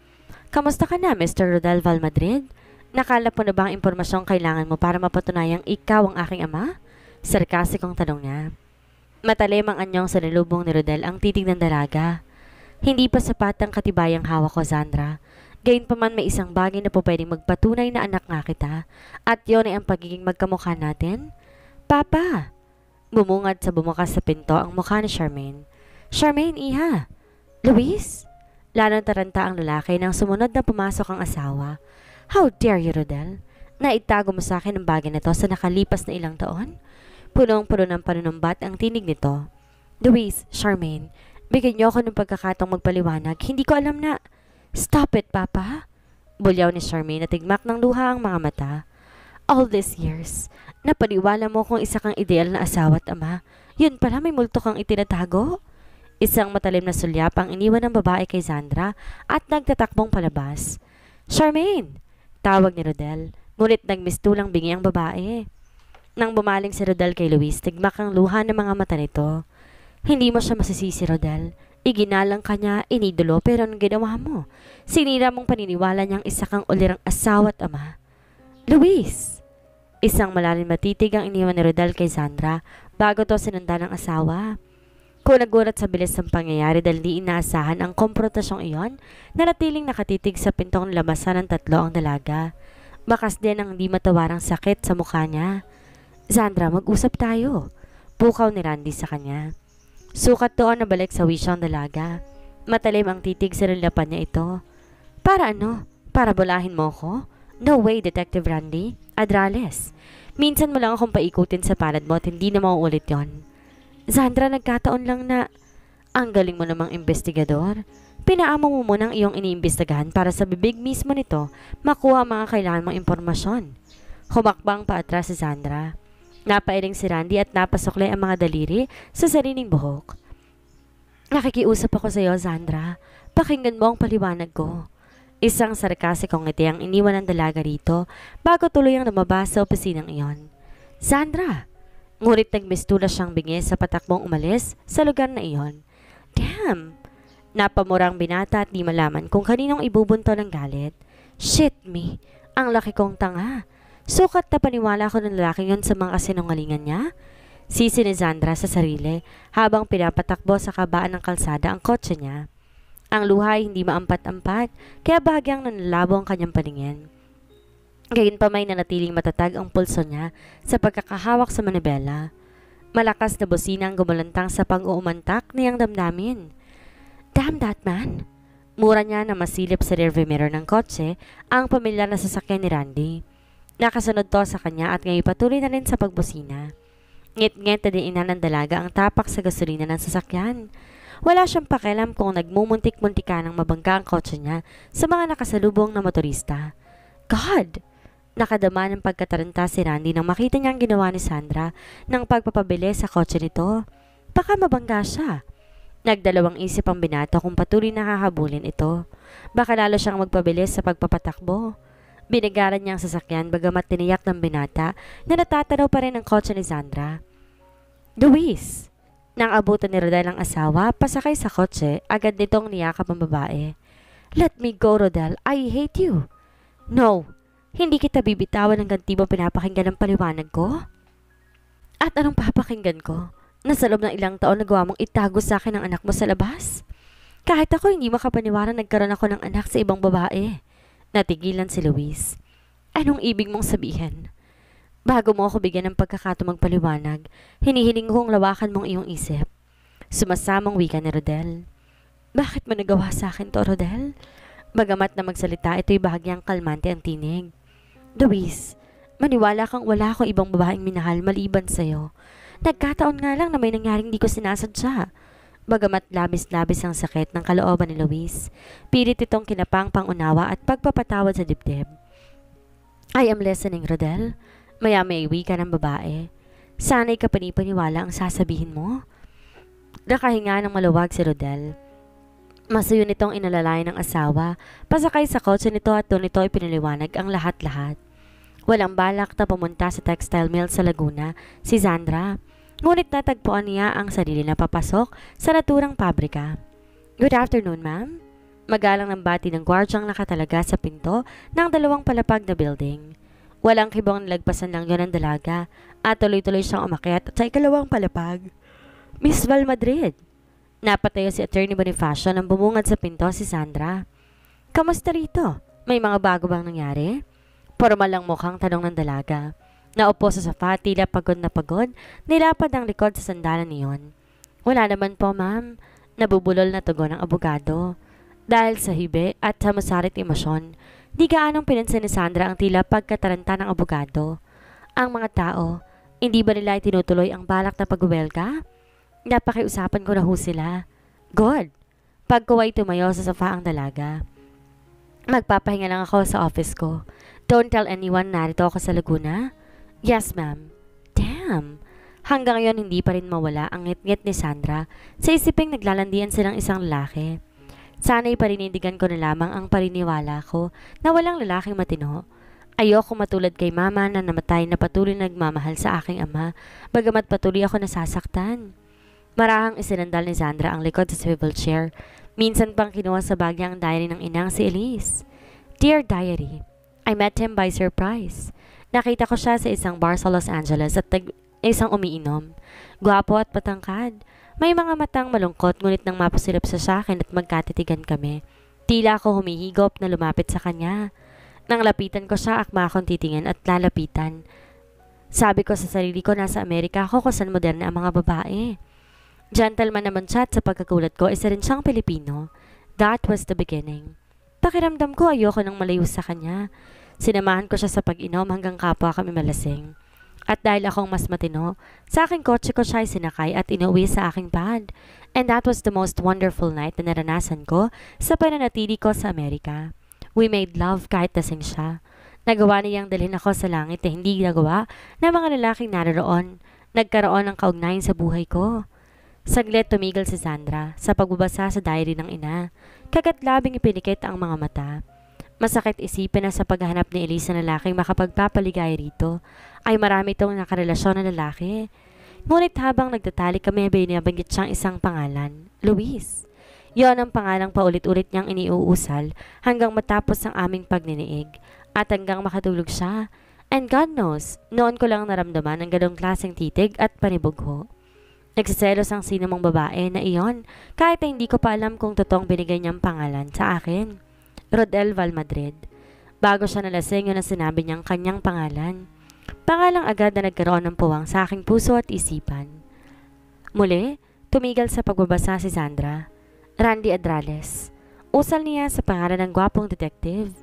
Kamusta ka na, Mr. Rodel Valmadrid? Nakala po na ba ang impormasyong kailangan mo para mapatunayang ikaw ang aking ama? Sarkasikong tanong niya. Matalim ang anyong sa nilubong ni Rodel ang titig ng dalaga. Hindi pa sapat ang katibayang hawak ko, Sandra. Gayon pa man may isang bagay na po pwedeng magpatunay na anak nga kita. At yon ay ang pagiging magkamukha natin. Papa! Bumungad sa bumukas sa pinto ang mukha ni Charmaine. Charmaine, iha! Luis? Lalong taranta ang lalaki nang sumunod na pumasok ang asawa. How dare you, Rodel? Naitago mo sa akin ang bagay nito sa nakalipas na ilang taon? Punong-puno ng panunumbat ang tinig nito. Luis, Charmaine, bigyan niyo ako ng pagkakatong magpaliwanag. Hindi ko alam na... Stop it, Papa! Bulyaw ni Charmaine na tigmak ng luha ang mga mata. All these years, napaniwala mo kung isa kang ideal na asawa at ama. Yun pala, may multo kang itinatago? Isang matalim na sulyap ang iniwan ng babae kay Sandra at nagtatakbong palabas. Charmaine! Tawag ni Rodel, ngunit nagmistulang bingi ang babae. Nang bumaling si Rodel kay Luis, tigmak ang luha ng mga mata nito. Hindi mo siya masisisi, Rodel. Iginalang kanya, inidolo, pero anong ginawa mo? Sinira mong paniniwala niyang isa kang ulirang asawa at ama. Luis! Isang malalim matitig ang iniwan ni Rodel kay Sandra bago to sinundan ng asawa. Kung nagulat sa bilis ng pangyayari dahil di inaasahan ang komprotasyong iyon, nalatiling nakatitig sa pintong labasan ng tatlo ang dalaga. Makas din ang di matawarang sakit sa mukha niya. Sandra, mag-usap tayo. Pukaw ni Randy sa kanya. Sukat doon balik sa wisyo ang dalaga. Matalim ang titig sa lalapan niya ito. Para ano? Para bulahin mo ko? No way, Detective Randy. Adrales. Minsan mo lang akong paikutin sa palad mo at hindi na mauulit yon. Sandra, nagkataon lang na... Ang galing mo namang investigador. Pinaamo mo muna ang iyong iniimbestigahan para sa bibig mismo nito makuha ang mga kailangan mong impormasyon. Humakbang paatras si Sandra. Napailing si Randy at napasoklay ang mga daliri sa sariling buhok. Nakikiusap ako sa iyo, Sandra. Pakinggan mo ang paliwanag ko. Isang sarkasikong ngiti ang iniwan ng dalaga rito bago tuloy ang lumabas sa opisinang iyon. Sandra! Ngunit nagmistula siyang bingi sa patakbong umalis sa lugar na iyon. Damn! Napamurang binata at di malaman kung kaninong ibubunto ng galit. Shit me! Ang laki kong tanga! Sukat na paniwala ko ng lalaki yon sa mga kasinungalingan niya. Sisi ni Sandra sa sarili habang pinapatakbo sa kabaan ng kalsada ang kotse niya. Ang luha hindi maampat-ampat kaya bahagyang nanlalabo ang kanyang paningin. Gayon pa may nanatiling matatag ang pulso niya sa pagkakahawak sa manibela. Malakas na busina ang gumulantang sa pang-uumantak niyang damdamin. Damn that man! Mura niya na masilip sa rearview mirror ng kotse ang pamilya na sasakyan ni Randy. Nakasunod to sa kanya at ngayon patuloy na rin sa pagbusina. Ngit-ngit na diinan ng dalaga ang tapak sa gasolina ng sasakyan. Wala siyang pakialam kung nagmumuntik-muntika ng mabangga ang kotse niya sa mga nakasalubong na motorista. God! Nakadama ng pagkataranta si Randy nang makita niya ang ginawa ni Sandra ng pagpapabili sa kotse nito. Baka mabangga siya. Nagdalawang isip ang binata kung patuloy na hahabulin ito. Baka lalo siyang magpabilis sa pagpapatakbo. Binigaran niya ang sasakyan bagamat tiniyak ng binata na natatanaw pa rin ang kotse ni Sandra. Luis! Nang abutan ni Rodel ang asawa, pasakay sa kotse, agad nitong niyakap ang babae. Let me go, Rodel. I hate you. No, hindi kita bibitawan hanggang tibang pinapakinggan ang paliwanag ko? At anong papakinggan ko? Na sa loob ng ilang taon nagawa mong itago sa akin ang anak mo sa labas? Kahit ako hindi makapaniwala nagkaroon ako ng anak sa ibang babae. Natigilan si Luis. Anong ibig mong sabihin? Bago mo ako bigyan ng pagkakataong magpaliwanag, hinihiling kong lawakan mong iyong isip. Sumasamang wika ni Rodel. Bakit mo nagawa sa akin to, Rodel? Bagamat na magsalita, ito'y bahagyang kalmante ang tinig. Luis, maniwala kang wala akong ibang babaeng minahal maliban sa'yo. Nagkataon nga lang na may nangyaring di ko sinasadya. Bagamat labis-labis ang sakit ng kalooban ni Luis, pilit itong kinapang pangunawa at pagpapatawad sa dibdib. I am listening, Rodel. Maya-may ka ng babae. Sana'y kapanipaniwala ang sasabihin mo. Nakahinga ng maluwag si Rodel. Masuyo nitong inalalayan ng asawa. Pasakay sa kotse nito at doon nito ipiniliwanag ang lahat-lahat. Walang balak na pumunta sa textile mill sa Laguna si Sandra. Ngunit natagpuan niya ang sarili na papasok sa naturang pabrika. Good afternoon, ma'am. Magalang ng bati ng gwardyang nakatalaga sa pinto ng dalawang palapag na building. Walang kibong nalagpasan lang yon ang dalaga at tuloy-tuloy siyang umakyat sa ikalawang palapag. Miss Val Madrid, Napatayo si Attorney Bonifacio nang bumungad sa pinto si Sandra. Kamusta rito? May mga bago bang nangyari? Formal lang mukhang tanong ng dalaga. Naupo sa sofa, tila pagod na pagod, nilapad ang likod sa sandalan niyon. Wala naman po, ma'am. Nabubulol na tugon ng abogado. Dahil sa hibe at sa masarit emosyon, di gaanong pinansin ni Sandra ang tila pagkataranta ng abogado. Ang mga tao, hindi ba nila tinutuloy ang balak na pagwelga? Napakiusapan ko na ho sila. God! Pagkuway tumayo sa sofa ang dalaga. Magpapahinga lang ako sa office ko. Don't tell anyone narito ako sa Laguna. Yes, ma'am. Damn! Hanggang ngayon hindi pa rin mawala ang ngit-ngit ni Sandra sa isiping naglalandian silang isang lalaki. Sana'y parinindigan ko na lamang ang pariniwala ko na walang lalaking matino. Ayoko matulad kay mama na namatay na patuloy nagmamahal sa aking ama, bagamat patuloy ako nasasaktan. Marahang isinandal ni Sandra ang likod sa swivel chair. Minsan pang kinuha sa bag niya ang diary ng inang si Elise. Dear Diary, I met him by surprise. Nakita ko siya sa isang bar sa Los Angeles at isang umiinom. Gwapo at patangkad. May mga matang malungkot ngunit nang mapasilip sa akin at magkatitigan kami. Tila ako humihigop na lumapit sa kanya. Nang lapitan ko siya, akma akong titingin at lalapitan. Sabi ko sa sarili ko, nasa Amerika ako kung saan moderna ang mga babae. Gentleman naman siya at sa pagkakulat ko, isa rin siyang Pilipino. That was the beginning. Pakiramdam ko ayoko nang malayo sa kanya. Sinamahan ko siya sa pag-inom hanggang kapwa kami malasing. At dahil akong mas matino, sa aking kotse ko siya ay sinakay at inuwi sa aking band. And that was the most wonderful night na naranasan ko sa pananatili ko sa Amerika. We made love kahit nasing siya. Nagawa niyang dalhin ako sa langit na hindi nagawa ng mga lalaking naroon. Nagkaroon ng kaugnayan sa buhay ko. Saglit tumigil si Sandra sa pagbabasa sa diary ng ina. Kagat labing ipinikit ang mga mata. Masakit isipin na sa paghahanap ni Elisa na lalaking makapagpapaligay rito ay marami itong nakarelasyon na lalaki. Ngunit habang nagtatali kami ay binabanggit siyang isang pangalan, Luis. Yon ang pangalang paulit-ulit niyang iniuusal hanggang matapos ang aming pagniniig at hanggang makatulog siya. And God knows, noon ko lang naramdaman ang ganong klaseng titig at panibugho. Nagsiselos ang sino mong babae na iyon kahit na hindi ko pa alam kung totoong binigay niyang pangalan sa akin. Rodel Valmadrid. Bago siya nalasing yun ang sinabi niyang kanyang pangalan. Pangalang agad na nagkaroon ng puwang sa aking puso at isipan. Muli, tumigil sa pagbabasa si Sandra. Randy Adrales. Usal niya sa pangalan ng gwapong detective.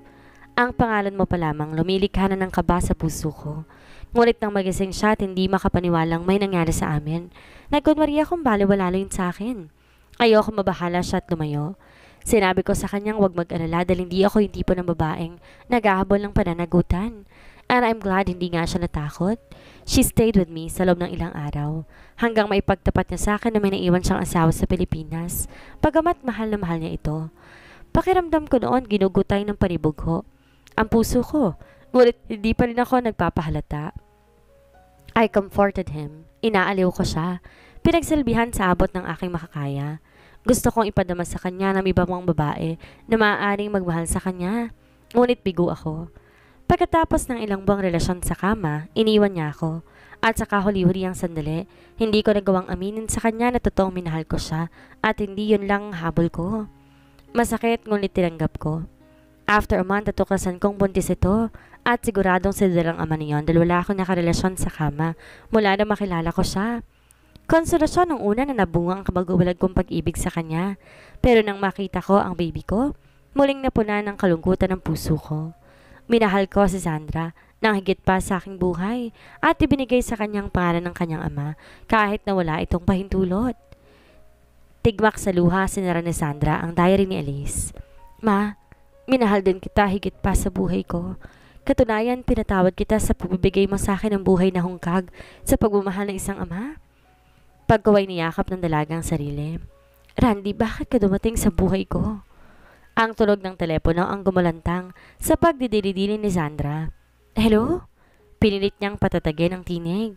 Ang pangalan mo pa lamang lumilikha na ng kaba sa puso ko. Ngunit nang magising siya at hindi makapaniwalang may nangyari sa amin. Nagkunwariya kung baliwalalo yun sa akin. Ayoko mabahala siya at lumayo. Sinabi ko sa kanyang wag mag-alala dahil hindi ako yung tipo ng babaeng naghahabol ng pananagutan. And I'm glad hindi nga siya natakot. She stayed with me sa loob ng ilang araw, hanggang maipagtapat niya sa akin na may naiwan siyang asawa sa Pilipinas, pagamat mahal na mahal niya ito. Pakiramdam ko noon ginugutay ng panibugho. Ang puso ko, Ngunit hindi pa rin ako nagpapahalata. I comforted him. Inaaliw ko siya. Pinagsilbihan sa abot ng aking makakaya. Gusto kong ipadama sa kanya ng iba pang babae na maaaring magmahal sa kanya. Ngunit bigo ako. Pagkatapos ng ilang buwang relasyon sa kama, iniwan niya ako. At sa kahuli-huli ang sandali, hindi ko nagawang aminin sa kanya na totoong minahal ko siya at hindi yun lang habol ko. Masakit ngunit tinanggap ko. After a month, natuklasan kong buntis ito at siguradong sila lang ama niyon dahil wala akong nakarelasyon sa kama mula na makilala ko siya. Konsolasyon nung una na nabunga ang kabagubalag kong pag-ibig sa kanya. Pero nang makita ko ang baby ko, muling napuna ng kalungkutan ng puso ko. Minahal ko si Sandra nang higit pa sa aking buhay at ibinigay sa kanyang pangalan ng kanyang ama kahit na wala itong pahintulot. Tigmak sa luha sinara ni Sandra ang diary ni Elise. Ma, minahal din kita higit pa sa buhay ko. Katunayan, pinatawad kita sa pagbibigay mo sa akin ng buhay na hungkag sa pagmamahal ng isang ama. Pagkaway Yakap ng dalagang sarili. Randy, bakit ka dumating sa buhay ko? Ang tulog ng telepono ang gumulantang sa pagdidilidili ni Sandra. Hello? Pinilit niyang patatagin ang tinig.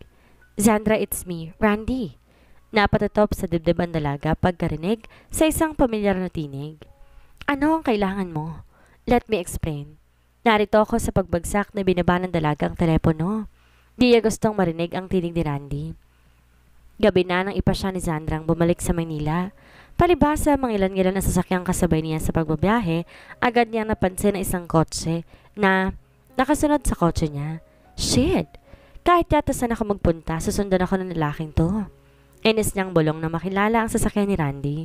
Sandra, it's me, Randy. Napatatop sa dibdib ang dalaga pagkarinig sa isang pamilyar na tinig. Ano ang kailangan mo? Let me explain. Narito ako sa pagbagsak na binaba ng dalagang telepono. Di niya gustong marinig ang tinig ni Randy. Gabi na nang ipa ni ni ang bumalik sa Manila. Palibasa, mga ilan-ilan na sasakyang kasabay niya sa pagbabiyahe, agad niya napansin na isang kotse na nakasunod sa kotse niya. Shit! Kahit yata saan ako magpunta, susundan ako ng lalaking to. Inis niyang bulong na makilala ang sasakyan ni Randy.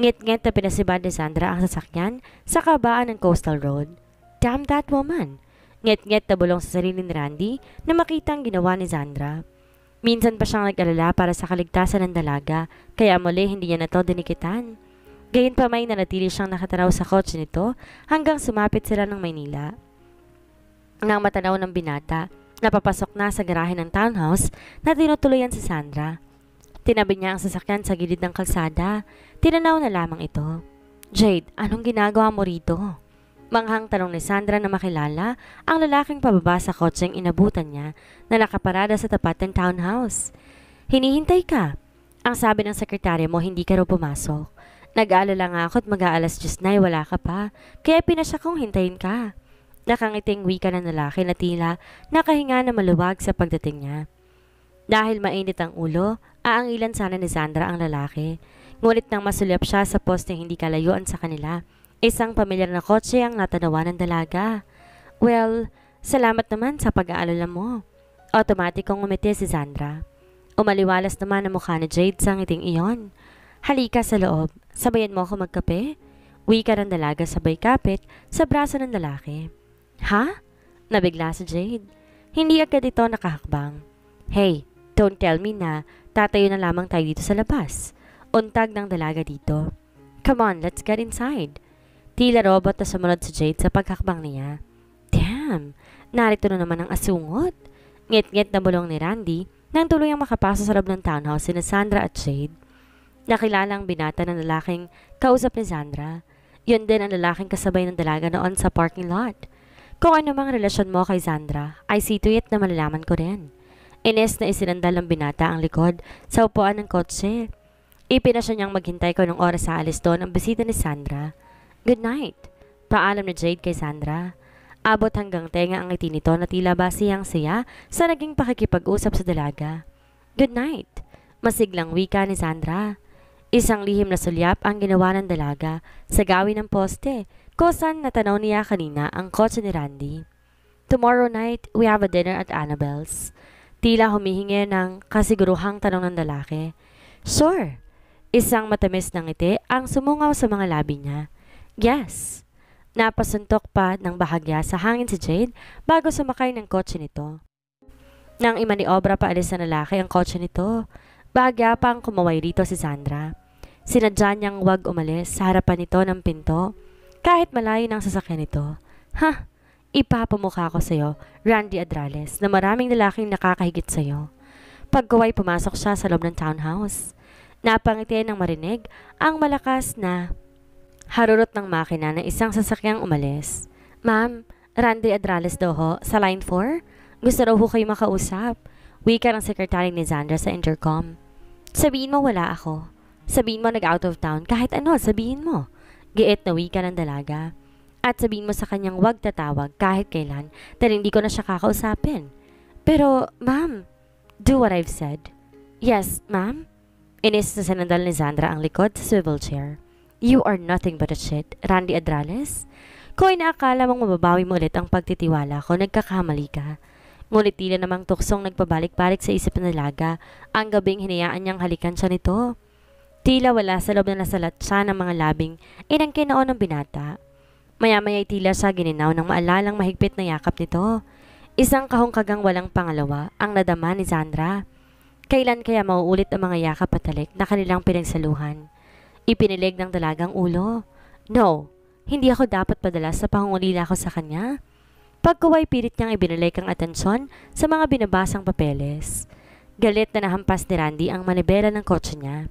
Ngit-ngit na pinasibad ni Sandra ang sasakyan sa kabaan ng Coastal Road. Damn that woman! Nget-nget na bulong sa sarili ni Randy na makita ang ginawa ni Zandra. Minsan pa siyang nag-alala para sa kaligtasan ng dalaga, kaya muli hindi niya na to dinikitan. Gayon pa may nanatili siyang nakataraw sa kotse nito hanggang sumapit sila ng Maynila. Nang matanaw ng binata, napapasok na sa garahe ng townhouse na tinutuloyan si Sandra. Tinabi niya ang sasakyan sa gilid ng kalsada, tinanaw na lamang ito. Jade, anong ginagawa mo rito? Manghang tanong ni Sandra na makilala ang lalaking pababa sa kotseng inabutan niya na nakaparada sa tapat ng townhouse. Hinihintay ka. Ang sabi ng sekretarya mo, hindi ka raw pumasok. Nag-aalala nga ako mag-aalas just na wala ka pa, kaya pinasya kong hintayin ka. Nakangiting wika ng lalaki na tila nakahinga na maluwag sa pagdating niya. Dahil mainit ang ulo, aangilan sana ni Sandra ang lalaki. Ngunit nang masulyap siya sa poste hindi kalayuan sa kanila, Isang pamilyar na kotse ang natanawan ng dalaga. Well, salamat naman sa pag-aalala mo. Automatic kong umiti si Sandra. Umaliwalas naman ang mukha ni Jade sa ngiting iyon. Halika sa loob, sabayan mo ako magkape. Wika ng dalaga sabay kapit sa braso ng lalaki. Ha? Nabigla si Jade. Hindi agad ito nakahakbang. Hey, don't tell me na tatayo na lamang tayo dito sa labas. Untag ng dalaga dito. Come on, let's get inside. Tila robot na sumunod sa Jade sa paghakbang niya. Damn! Narito na naman ang asungot. Ngit-ngit na bulong ni Randy nang tuluyang makapasok sa loob ng townhouse sina Sandra at Jade. Nakilala ang binata ng lalaking kausap ni Sandra. Yun din ang lalaking kasabay ng dalaga noon sa parking lot. Kung ano mang relasyon mo kay Sandra, I see to it na malalaman ko rin. Ines na isinandal ng binata ang likod sa upuan ng kotse. Ipinasya niyang maghintay ko ng oras sa alis doon ang bisita ni Sandra. Good night, paalam ni Jade kay Sandra. Abot hanggang tenga ang ngiti nito na tila ba siyang siya sa naging pakikipag-usap sa dalaga. Good night, masiglang wika ni Sandra. Isang lihim na sulyap ang ginawa ng dalaga sa gawin ng poste, kosan natanaw niya kanina ang kotse ni Randy. Tomorrow night, we have a dinner at Annabelle's. Tila humihingi ng kasiguruhang tanong ng lalaki. Sure. Isang matamis ng ngiti ang sumungaw sa mga labi niya. Yes. Napasuntok pa ng bahagya sa hangin si Jade bago sumakay ng kotse nito. Nang imaniobra pa alis sa lalaki ang kotse nito, bahagya pa ang kumaway rito si Sandra. Sinadya niyang wag umalis sa harapan nito ng pinto kahit malayo ng sasakyan nito. Ha! Ipapamukha ko sa'yo, Randy Adrales, na maraming lalaking nakakahigit sa'yo. Pagkaway pumasok siya sa loob ng townhouse. Napangiti ng marinig ang malakas na Harurot ng makina ng isang sasakyang umalis. Ma'am, Randy Adrales daw ho, sa line 4? Gusto raw ho kayo makausap. Wika ng sekretary ni Zandra sa intercom. Sabihin mo wala ako. Sabihin mo nag-out of town. Kahit ano, sabihin mo. Giit na wika ng dalaga. At sabihin mo sa kanyang wag tatawag kahit kailan dahil hindi ko na siya kakausapin. Pero, ma'am, do what I've said. Yes, ma'am. Inis na sinandal ni Zandra ang likod sa swivel chair. You are nothing but a shit, Randy Adrales. Kung inaakala mong mababawi mo ulit ang pagtitiwala ko, nagkakamali ka. Ngunit tila namang tuksong nagpabalik-balik sa isip ng laga ang gabing hinayaan niyang halikan siya nito. Tila wala sa loob na nasalat siya ng mga labing inangkin noon ng binata. Maya-maya tila siya gininaw ng maalalang mahigpit na yakap nito. Isang kahungkagang walang pangalawa ang nadama ni Sandra. Kailan kaya mauulit ang mga yakap at halik na kanilang pinagsaluhan? Ipinilig ng dalagang ulo. No, hindi ako dapat padala sa pangungulila ko sa kanya. Pagkaway pilit niyang ibinalik ang atensyon sa mga binabasang papeles. Galit na nahampas ni Randy ang manibela ng kotse niya.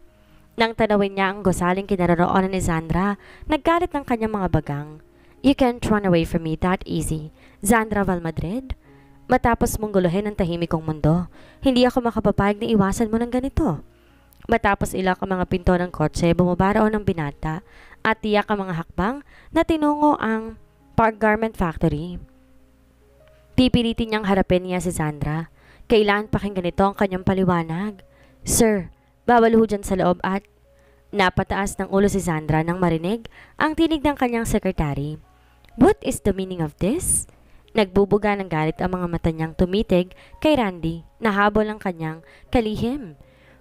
Nang tanawin niya ang gosaling kinaroroonan ni Sandra, naggalit ng kanyang mga bagang. You can't run away from me that easy, Sandra Valmadrid. Matapos mong guluhin ang tahimik kong mundo, hindi ako makapapayag na iwasan mo ng ganito. Matapos ilak ang mga pinto ng kotse, bumaba raon ng binata at tiyak ang mga hakbang na tinungo ang Park Garment Factory. Pipilitin niyang harapin niya si Sandra. Kailan pakinggan ganito ang kanyang paliwanag? Sir, bawal ho dyan sa loob at... Napataas ng ulo si Sandra nang marinig ang tinig ng kanyang sekretary. What is the meaning of this? Nagbubuga ng galit ang mga mata niyang tumitig kay Randy na habol ang kanyang kalihim.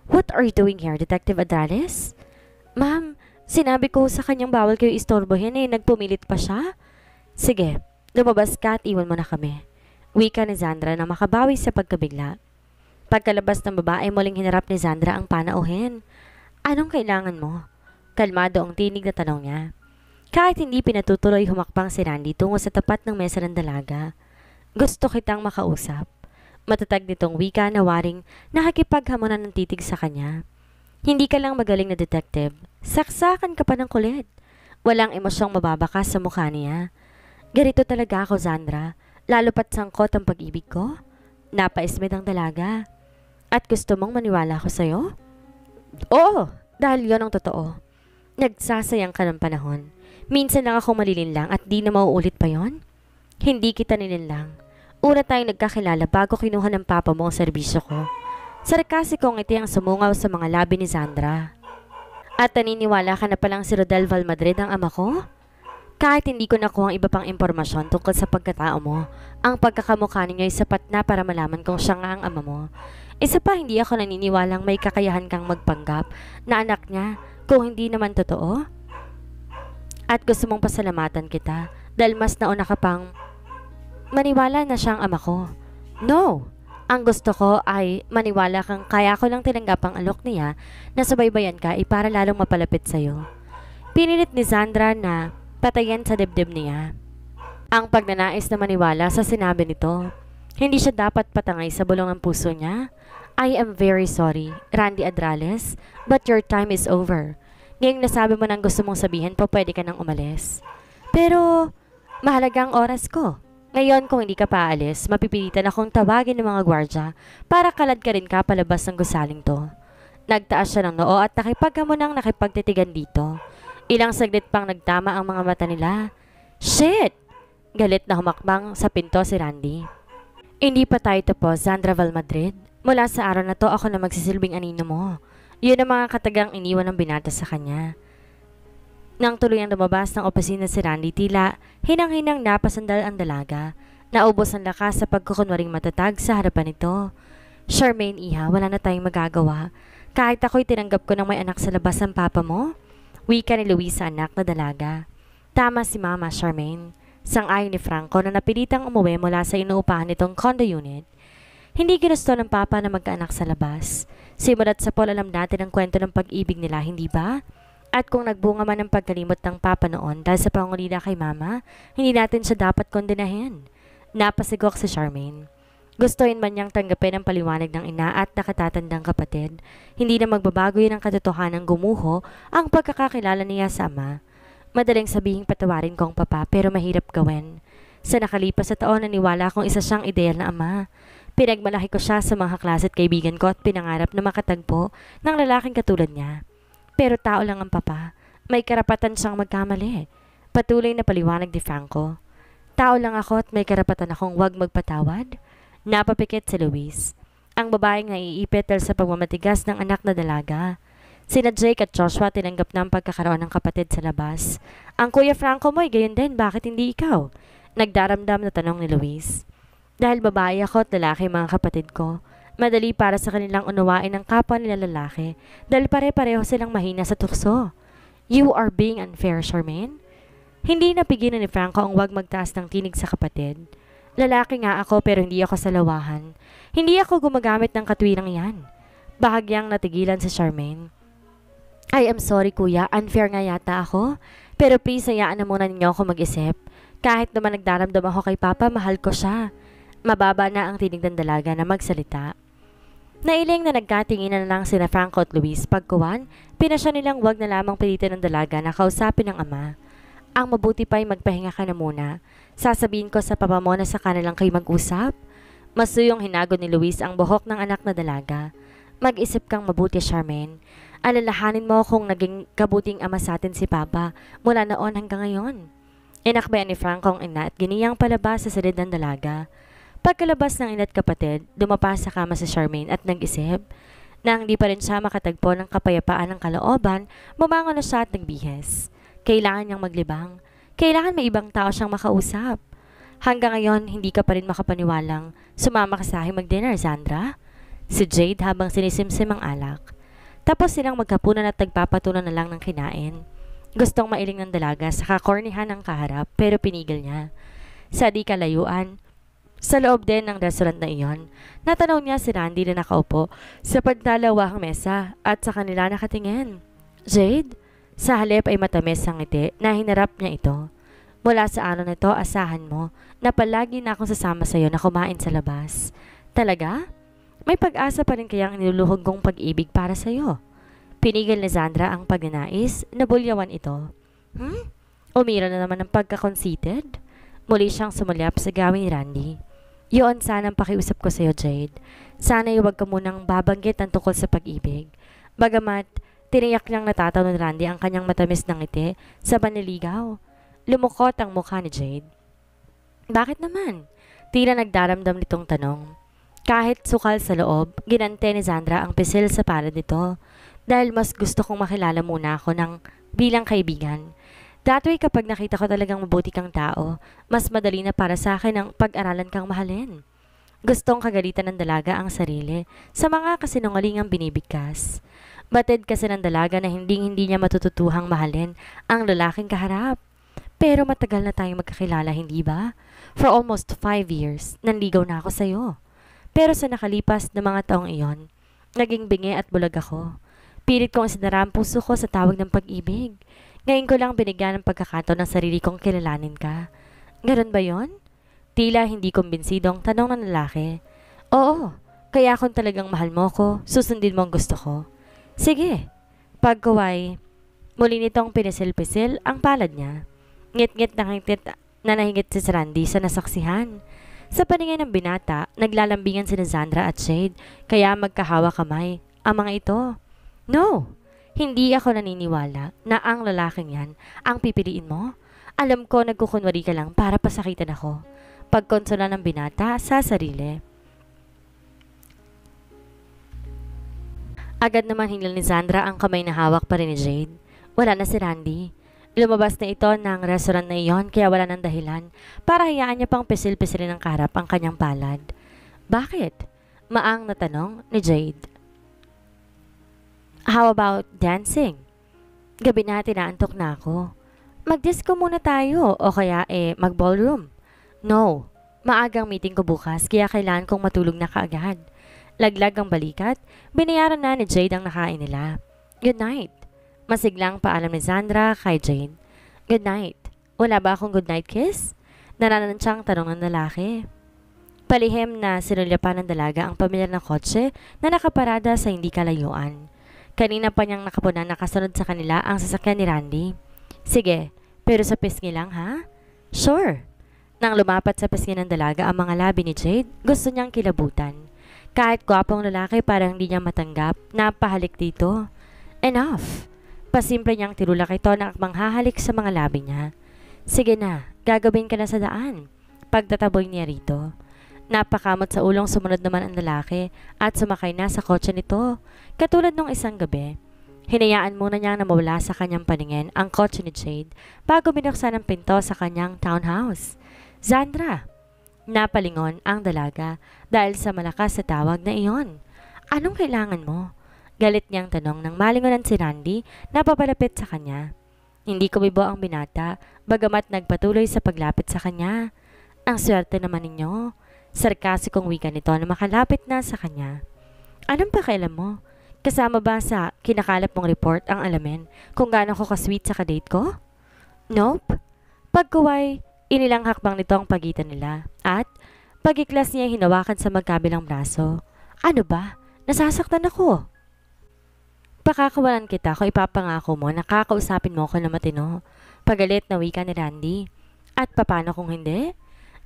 What are you doing here, Detective Adales? Ma'am, sinabi ko sa kanyang bawal kayo istorbohin eh, nagpumilit pa siya. Sige, lumabas ka at iwan mo na kami. Wika ni Zandra na makabawi sa pagkabigla. Pagkalabas ng babae, muling hinarap ni Zandra ang panauhin. Anong kailangan mo? Kalmado ang tinig na tanong niya. Kahit hindi pinatutuloy humakbang si Randy tungo sa tapat ng mesa ng dalaga. Gusto kitang makausap. Matatag nitong wika na waring nakakipaghamunan ng titig sa kanya. Hindi ka lang magaling na detective. Saksakan ka pa ng kulit. Walang emosyong mababakas sa mukha niya. Garito talaga ako, Zandra. Lalo pat sangkot ang pag-ibig ko. Napaismid ang dalaga. At gusto mong maniwala ko sa'yo? Oo, dahil yon ang totoo. Nagsasayang ka ng panahon. Minsan lang ako malilinlang at di na mauulit pa yon. Hindi kita nilinlang. Una tayong nagkakilala bago kinuha ng papa mo ang serbisyo ko. Sarkasikong ngiti ang sumungaw sa mga labi ni Sandra. At naniniwala ka na palang si Rodel Valmadrid ang ama ko? Kahit hindi ko nakuha ang iba pang impormasyon tungkol sa pagkatao mo, ang pagkakamukha ninyo ay sapat na para malaman kong siya nga ang ama mo. Isa pa, hindi ako naniniwalang may kakayahan kang magpanggap na anak niya kung hindi naman totoo. At gusto mong pasalamatan kita dahil mas nauna ka pang maniwala na siyang ama ko. No! Ang gusto ko ay maniwala kang kaya ko lang tinanggap ang alok niya na subaybayan ka ay para lalong mapalapit sa'yo. Pinilit ni Sandra na patayan sa dibdib niya. Ang pagnanais na maniwala sa sinabi nito, hindi siya dapat patangay sa bulong ang puso niya. I am very sorry, Randy Adrales, but your time is over. Ngayong nasabi mo nang gusto mong sabihin po, pwede ka nang umalis. Pero, mahalagang oras ko. Ngayon, kung hindi ka paalis, mapipilitan akong tawagin ng mga gwardya para kalad ka rin ka palabas ng gusaling to. Nagtaas siya ng noo at nakipaghamunang nakipagtitigan dito. Ilang saglit pang nagtama ang mga mata nila. Shit! Galit na humakbang sa pinto si Randy. Hindi pa tayo tapos, Sandra Valmadrid. Mula sa araw na to, ako na magsisilbing anino mo. Yun ang mga katagang iniwan ng binata sa kanya. Nang tuloy ang lumabas ng opisina si Randy tila, hinang-hinang napasandal ang dalaga. Naubos ang lakas sa pagkukunwaring matatag sa harapan nito. Charmaine Iha, wala na tayong magagawa. Kahit ako'y tinanggap ko ng may anak sa labas ang papa mo. Wika ni Luisa anak na dalaga. Tama si Mama Charmaine. Sang-ayon ni Franco na napilitang umuwi mula sa inuupahan nitong condo unit. Hindi ginusto ng papa na magkaanak sa labas. Simulat sa Paul alam natin ang kwento ng pag-ibig nila, hindi ba? At kung nagbunga man ang pagkalimot ng papa noon dahil sa pangulila kay mama, hindi natin siya dapat kondenahin. Napasigok si Charmaine. Gustoin man niyang tanggapin ang paliwanag ng ina at nakatatandang kapatid, hindi na magbabago yun ang katotohanang gumuho ang pagkakakilala niya sa ama. Madaling sabihing patawarin kong papa pero mahirap gawin. Sa nakalipas na taon, naniwala akong isa siyang ideal na ama. Pinagmalaki ko siya sa mga kaklase at kaibigan ko at pinangarap na makatagpo ng lalaking katulad niya. Pero tao lang ang papa. May karapatan siyang magkamali. Patuloy na paliwanag ni Franco. Tao lang ako at may karapatan akong wag magpatawad. Napapikit si Luis. Ang babaeng naiipit dahil sa pagmamatigas ng anak na dalaga. Sina Jake at Joshua tinanggap na ang pagkakaroon ng kapatid sa labas. Ang Kuya Franco mo ay gayon din, bakit hindi ikaw? Nagdaramdam na tanong ni Luis. Dahil babae ako at lalaki mga kapatid ko. Madali para sa kanilang unawain ng kapwa nila lalaki dahil pare-pareho silang mahina sa tukso. You are being unfair, Charmaine. Hindi napigilan ni Franco ang wag magtaas ng tinig sa kapatid. Lalaki nga ako pero hindi ako salawahan. Hindi ako gumagamit ng katwirang yan. Bahagyang natigilan si Charmaine. I am sorry kuya, unfair nga yata ako. Pero please, hayaan na muna ninyo ako mag-isip. Kahit naman nagdaramdam ako kay Papa, mahal ko siya. Mababa na ang tinig ng dalaga na magsalita. Nailing na nagkatinginan na lang sina Franco at Luis pagkuwan, pinasya nilang wag na lamang pilitin ng dalaga na kausapin ng ama. Ang mabuti pa ay magpahinga ka na muna. Sasabihin ko sa papa mo na sa kanilang kayo mag-usap. Masuyong hinago ni Luis ang buhok ng anak na dalaga. Mag-isip kang mabuti, Charmaine. Alalahanin mo kung naging kabuting ama sa atin si Papa mula noon hanggang ngayon. Inakbayan ni Franco ang ina at giniyang palabas sa silid ng dalaga. Pagkalabas ng ina't kapatid, dumapa sa kama si Charmaine at nag-isip na hindi pa rin siya makatagpo ng kapayapaan ng kalooban, bumangon na siya at nagbihes. Kailangan niyang maglibang. Kailangan may ibang tao siyang makausap. Hanggang ngayon, hindi ka pa rin makapaniwalang sumama ka sa mag-dinner, Sandra? Si Jade habang sinisimsim ang alak. Tapos silang magkapunan at nagpapatunan na lang ng kinain. Gustong mailing ng dalaga sa kakornihan ng kaharap pero pinigil niya. Sa di kalayuan, sa loob din ng restaurant na iyon, natanaw niya si Randy na nakaupo sa pagdalawang mesa at sa kanila nakatingin. Jade, sa halip ay matamis ang ngiti na hinarap niya ito. Mula sa araw na ito, asahan mo na palagi na akong sasama sa iyo na kumain sa labas. Talaga? May pag-asa pa rin kayang niluluhog kong pag-ibig para sa iyo. Pinigil ni Sandra ang pagnanais na bulyawan ito. Hmm? Umira na naman ng pagkakonsited. Muli siyang sumulyap sa gawin ni Randy. Yun sana ang pakiusap ko sa'yo, Jade. Sana huwag ka munang babanggit ang tukol sa pag-ibig. Bagamat, tiniyak niyang natataw ni Randy ang kanyang matamis ng ngiti sa paniligaw. Lumukot ang mukha ni Jade. Bakit naman? Tila nagdaramdam nitong tanong. Kahit sukal sa loob, ginante ni Sandra ang pisil sa palad nito dahil mas gusto kong makilala muna ako ng bilang kaibigan That way, kapag nakita ko talagang mabuti kang tao, mas madali na para sa akin ang pag-aralan kang mahalin. Gustong kagalitan ng dalaga ang sarili sa mga kasinungalingang binibigkas. Batid kasi ng dalaga na hindi-hindi niya matututuhang mahalin ang lalaking kaharap. Pero matagal na tayong magkakilala, hindi ba? For almost five years, nanligaw na ako sa'yo. Pero sa nakalipas ng mga taong iyon, naging bingi at bulag ako. Pilit kong isinara ang puso ko sa tawag ng pag-ibig. Ngayon ko lang binigyan ng pagkakataon ng sarili kong kilalanin ka. Ganon ba yon? Tila hindi kumbinsidong tanong ng lalaki. Oo, kaya kung talagang mahal mo ko, susundin mo ang gusto ko. Sige. Pagkaway, muli nitong pinisil-pisil ang palad niya. Ngit-ngit na hangtit na nahingit si Randy sa nasaksihan. Sa paningin ng binata, naglalambingan sina Sandra at Shade, kaya magkahawa kamay ang mga ito. No! Hindi ako naniniwala na ang lalaking yan ang pipiliin mo. Alam ko nagkukunwari ka lang para pasakitan ako. Pagkonsola ng binata sa sarili. Agad naman hingal ni Sandra ang kamay na hawak pa rin ni Jade. Wala na si Randy. Lumabas na ito ng restaurant na iyon kaya wala ng dahilan para hayaan niya pang pisil-pisilin ng karap ang kanyang palad. Bakit? Maang natanong ni Jade. How about dancing? Gabi na, tinaantok na ako. Mag-disco muna tayo o kaya eh mag-ballroom. No, maagang meeting ko bukas kaya kailangan kong matulog na kaagad. Laglag ang balikat, binayaran na ni Jade ang nakain nila. Good night. Masiglang paalam ni Sandra kay Jane. Good night. Wala ba akong good night kiss? Naranan siyang tanong ng lalaki. Palihim na sinulyapan ng dalaga ang pamilya ng kotse na nakaparada sa hindi kalayuan. Kanina pa niyang nakapunan nakasunod sa kanila ang sasakyan ni Randy. Sige, pero sa pisngi lang ha? Sure. Nang lumapat sa pisngi ng dalaga ang mga labi ni Jade, gusto niyang kilabutan. Kahit gwapong lalaki parang hindi niya matanggap, napahalik dito. Enough! Pasimple niyang tirulak ito na manghahalik sa mga labi niya. Sige na, gagawin ka na sa daan. Pagtataboy niya rito. Napakamot sa ulong sumunod naman ang lalaki at sumakay na sa kotse nito. Katulad nung isang gabi, hinayaan muna niyang namawala sa kanyang paningin ang kotse ni Jade bago binuksan ang pinto sa kanyang townhouse. Zandra! Napalingon ang dalaga dahil sa malakas sa tawag na iyon. Anong kailangan mo? Galit niyang tanong nang malingonan si Randy na papalapit sa kanya. Hindi ko kumibo ang binata bagamat nagpatuloy sa paglapit sa kanya. Ang swerte naman ninyo. Sarkasikong wika nito na makalapit na sa kanya. Anong pakialam mo? Kasama ba sa kinakalap mong report ang alamin kung gaano ko ka-sweet sa kadate ko? Nope. Pagkuway, inilang hakbang nito ang pagitan nila at pagiklas niya hinawakan sa magkabilang braso. Ano ba? Nasasaktan ako. Pakakawalan kita kung ipapangako mo na kakausapin mo ko na matino. Pagalit na wika ni Randy. At papano kung hindi?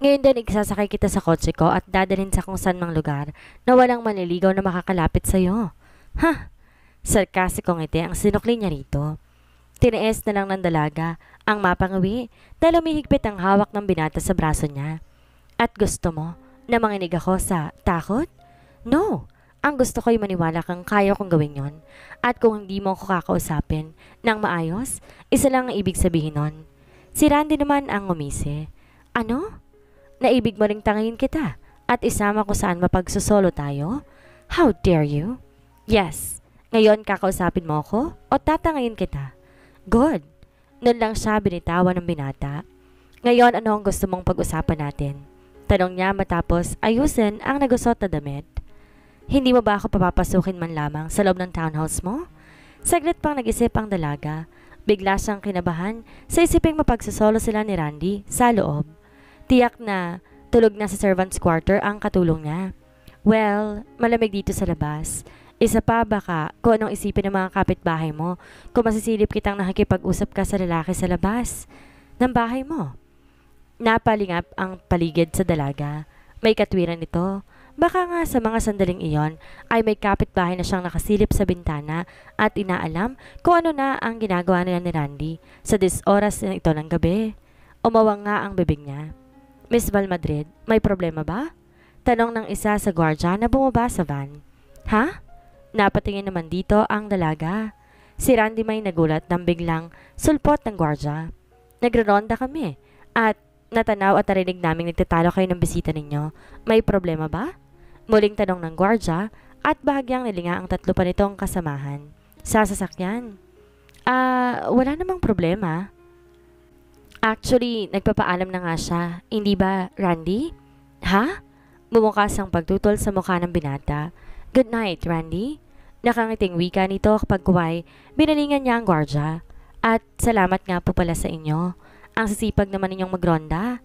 Ngayon din igsasakay kita sa kotse ko at dadalhin sa kung saan mang lugar na walang manliligaw na makakalapit sa'yo. Ha! Sarkasikong ngiti ang sinukli niya rito. Tinaes na lang ng dalaga ang mapangawi dahil humihigpit ang hawak ng binata sa braso niya. At gusto mo na manginig ako sa takot? No! Ang gusto ko'y maniwala kang kaya kong gawin yon. At kung hindi mo ako kakausapin ng maayos, isa lang ang ibig sabihin nun. Si Randy naman ang umisi. Ano? Naibig mo ring tangayin kita at isama ko saan mapagsusolo tayo? How dare you? Yes, ngayon kakausapin mo ako o tatangayin kita? Good. Noon lang siya binitawan ng binata. Ngayon ano ang gusto mong pag-usapan natin? Tanong niya matapos ayusin ang nagusot na damit. Hindi mo ba ako papapasukin man lamang sa loob ng townhouse mo? Saglit pang nag-isip ang dalaga. Bigla siyang kinabahan sa isiping mapagsasolo sila ni Randy sa loob. Tiyak na tulog na sa servant's quarter ang katulong niya. Well, malamig dito sa labas. Isa pa baka kung anong isipin ng mga kapitbahay mo kung masisilip kitang nakikipag-usap ka sa lalaki sa labas ng bahay mo. Napalingap ang paligid sa dalaga. May katwiran ito. Baka nga sa mga sandaling iyon ay may kapitbahay na siyang nakasilip sa bintana at inaalam kung ano na ang ginagawa nila ni Randy sa dis oras na ito ng gabi. Umawang nga ang bibig niya. Miss Valmadrid, may problema ba? Tanong ng isa sa gwardya na bumaba sa van. Ha? Napatingin naman dito ang dalaga. Si Randy may nagulat nang biglang sulpot ng gwardya. Nagroronda kami at natanaw at narinig naming nagtatalo kayo ng bisita ninyo. May problema ba? Muling tanong ng gwardya at bahagyang nilinga ang tatlo pa nitong kasamahan. Sasasakyan. Ah, uh, wala namang problema. Actually, nagpapaalam na nga siya. Hindi ba, Randy? Ha? Bumukas ang pagtutol sa mukha ng binata. Good night, Randy. Nakangiting wika nito kapag kuway, binalingan niya ang gwardya. At salamat nga po pala sa inyo. Ang sisipag naman ninyong magronda.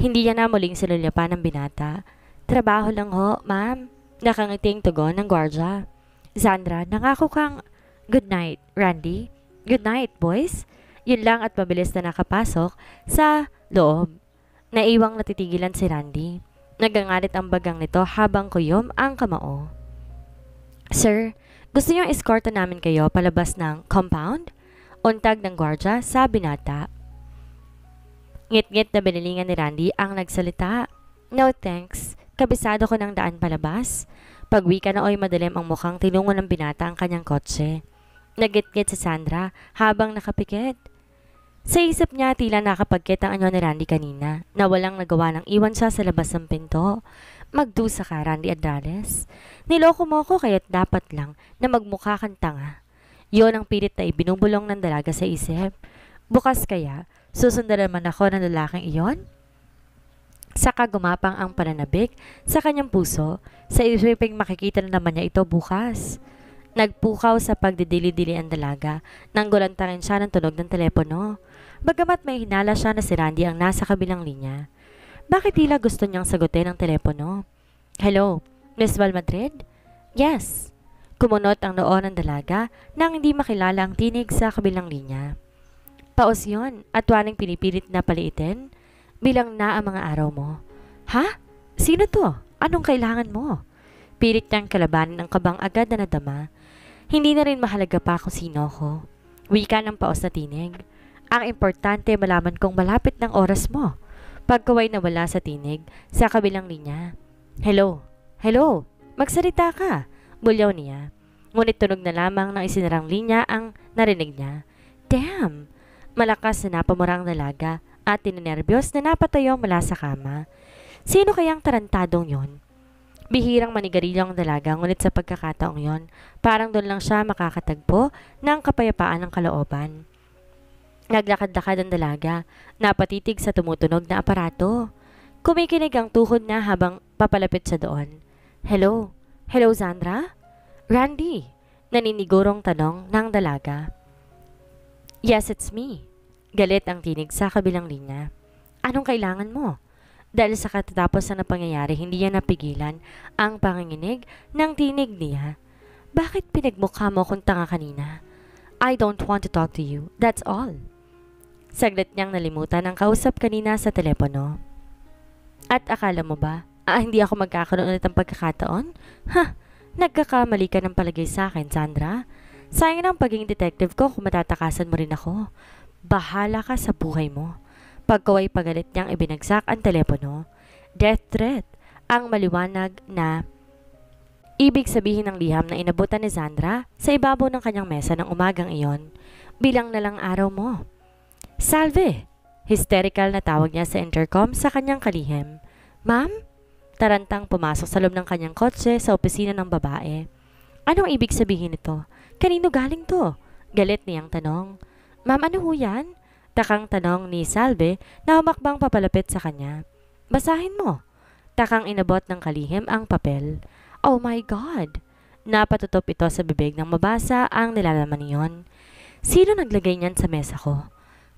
Hindi niya na muling silulyapan ng binata. Trabaho lang ho, ma'am. Nakangiting tugon ng gwardya. Sandra, nangako kang good night, Randy. Good night, boys. Yun lang at mabilis na nakapasok sa loob. Naiwang natitigilan si Randy. Nagangalit ang bagang nito habang kuyom ang kamao. Sir, gusto niyong eskorta namin kayo palabas ng compound? Untag ng gwardya sa binata. Ngit-ngit na binilingan ni Randy ang nagsalita. No thanks, kabisado ko ng daan palabas. Pagwika na oy madalim ang mukhang tinungo ng binata ang kanyang kotse. Nagit-ngit si Sandra habang nakapikit. Sa isip niya, tila nakapagkit ang anyo ni Randy kanina na walang nagawa ng iwan siya sa labas ng pinto. Magdusa ka, Randy Adrales. Niloko mo ko kaya't dapat lang na magmukha kang tanga. Yon ang pilit na ibinubulong ng dalaga sa isip. Bukas kaya, susundan naman ako ng lalaking iyon? Saka gumapang ang pananabik sa kanyang puso sa isiping makikita na naman niya ito bukas. Nagpukaw sa pagdidili-dili ang dalaga nang gulantarin siya ng tunog ng telepono. Bagamat may hinala siya na si Randy ang nasa kabilang linya. Bakit tila gusto niyang sagutin ang telepono? Hello, Miss Valmadrid? Yes. Kumunot ang noon ng dalaga nang hindi makilala ang tinig sa kabilang linya. Paos yon at waning pinipilit na paliitin bilang na ang mga araw mo. Ha? Sino to? Anong kailangan mo? Pilit niyang kalabanin ang kabang agad na nadama. Hindi na rin mahalaga pa kung sino ko. Wika ng paos na tinig. Ang importante malaman kong malapit ng oras mo. Pagkaway na wala sa tinig sa kabilang linya. Hello, hello, magsalita ka, bulyaw niya. Ngunit tunog na lamang ng isinarang linya ang narinig niya. Damn! Malakas na napamurang dalaga at tininerbiyos na napatayo mula sa kama. Sino kayang tarantadong yon? Bihirang manigarilyo ang dalaga ngunit sa pagkakataong yon, parang doon lang siya makakatagpo ng kapayapaan ng kalooban. Naglakad-lakad ang dalaga, napatitig sa tumutunog na aparato. Kumikinig ang tuhod na habang papalapit sa doon. Hello? Hello, Sandra? Randy? Naninigurong tanong ng dalaga. Yes, it's me. Galit ang tinig sa kabilang linya. Anong kailangan mo? Dahil sa katatapos na pangyayari, hindi niya napigilan ang panginginig ng tinig niya. Bakit pinagmukha mo akong tanga kanina? I don't want to talk to you. That's all. Saglit niyang nalimutan ang kausap kanina sa telepono. At akala mo ba, ah, hindi ako magkakaroon ulit ng pagkakataon? Ha, nagkakamali ka ng palagay sa akin, Sandra. Sayang na ang pagiging detective ko kung matatakasan mo rin ako. Bahala ka sa buhay mo. Pagkaway pagalit niyang ibinagsak ang telepono. Death threat ang maliwanag na ibig sabihin ng liham na inabutan ni Sandra sa ibabaw ng kanyang mesa ng umagang iyon. Bilang na lang araw mo. Salve! Hysterical na tawag niya sa intercom sa kanyang kalihim. Ma'am? Tarantang pumasok sa loob ng kanyang kotse sa opisina ng babae. Anong ibig sabihin nito? Kanino galing to? Galit niyang tanong. Ma'am, ano ho yan? Takang tanong ni Salve na humakbang papalapit sa kanya. Basahin mo. Takang inabot ng kalihim ang papel. Oh my God! Napatutop ito sa bibig ng mabasa ang nilalaman niyon. Sino naglagay niyan sa mesa ko?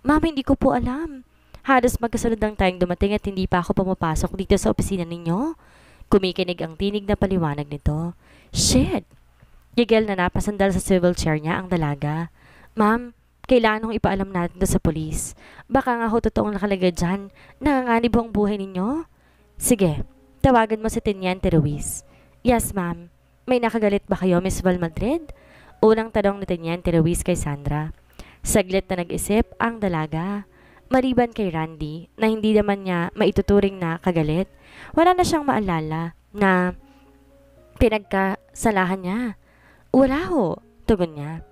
Ma'am, hindi ko po alam. Halos magkasunod lang tayong dumating at hindi pa ako pumapasok dito sa opisina ninyo. Kumikinig ang tinig na paliwanag nito. Shit! Gigil na napasandal sa swivel chair niya ang dalaga. Ma'am, kailangan kong ipaalam natin to sa polis. Baka nga ho totoong nakalagay dyan. Nanganganib ang buhay ninyo? Sige, tawagan mo si Teniente Ruiz. Yes, ma'am. May nakagalit ba kayo, Miss Valmadrid? Madrid? Unang tanong ni Teniente Ruiz kay Sandra. Saglit na nag-isip ang dalaga. Mariban kay Randy na hindi naman niya maituturing na kagalit, wala na siyang maalala na pinagkasalahan niya. Wala ho, tugon niya.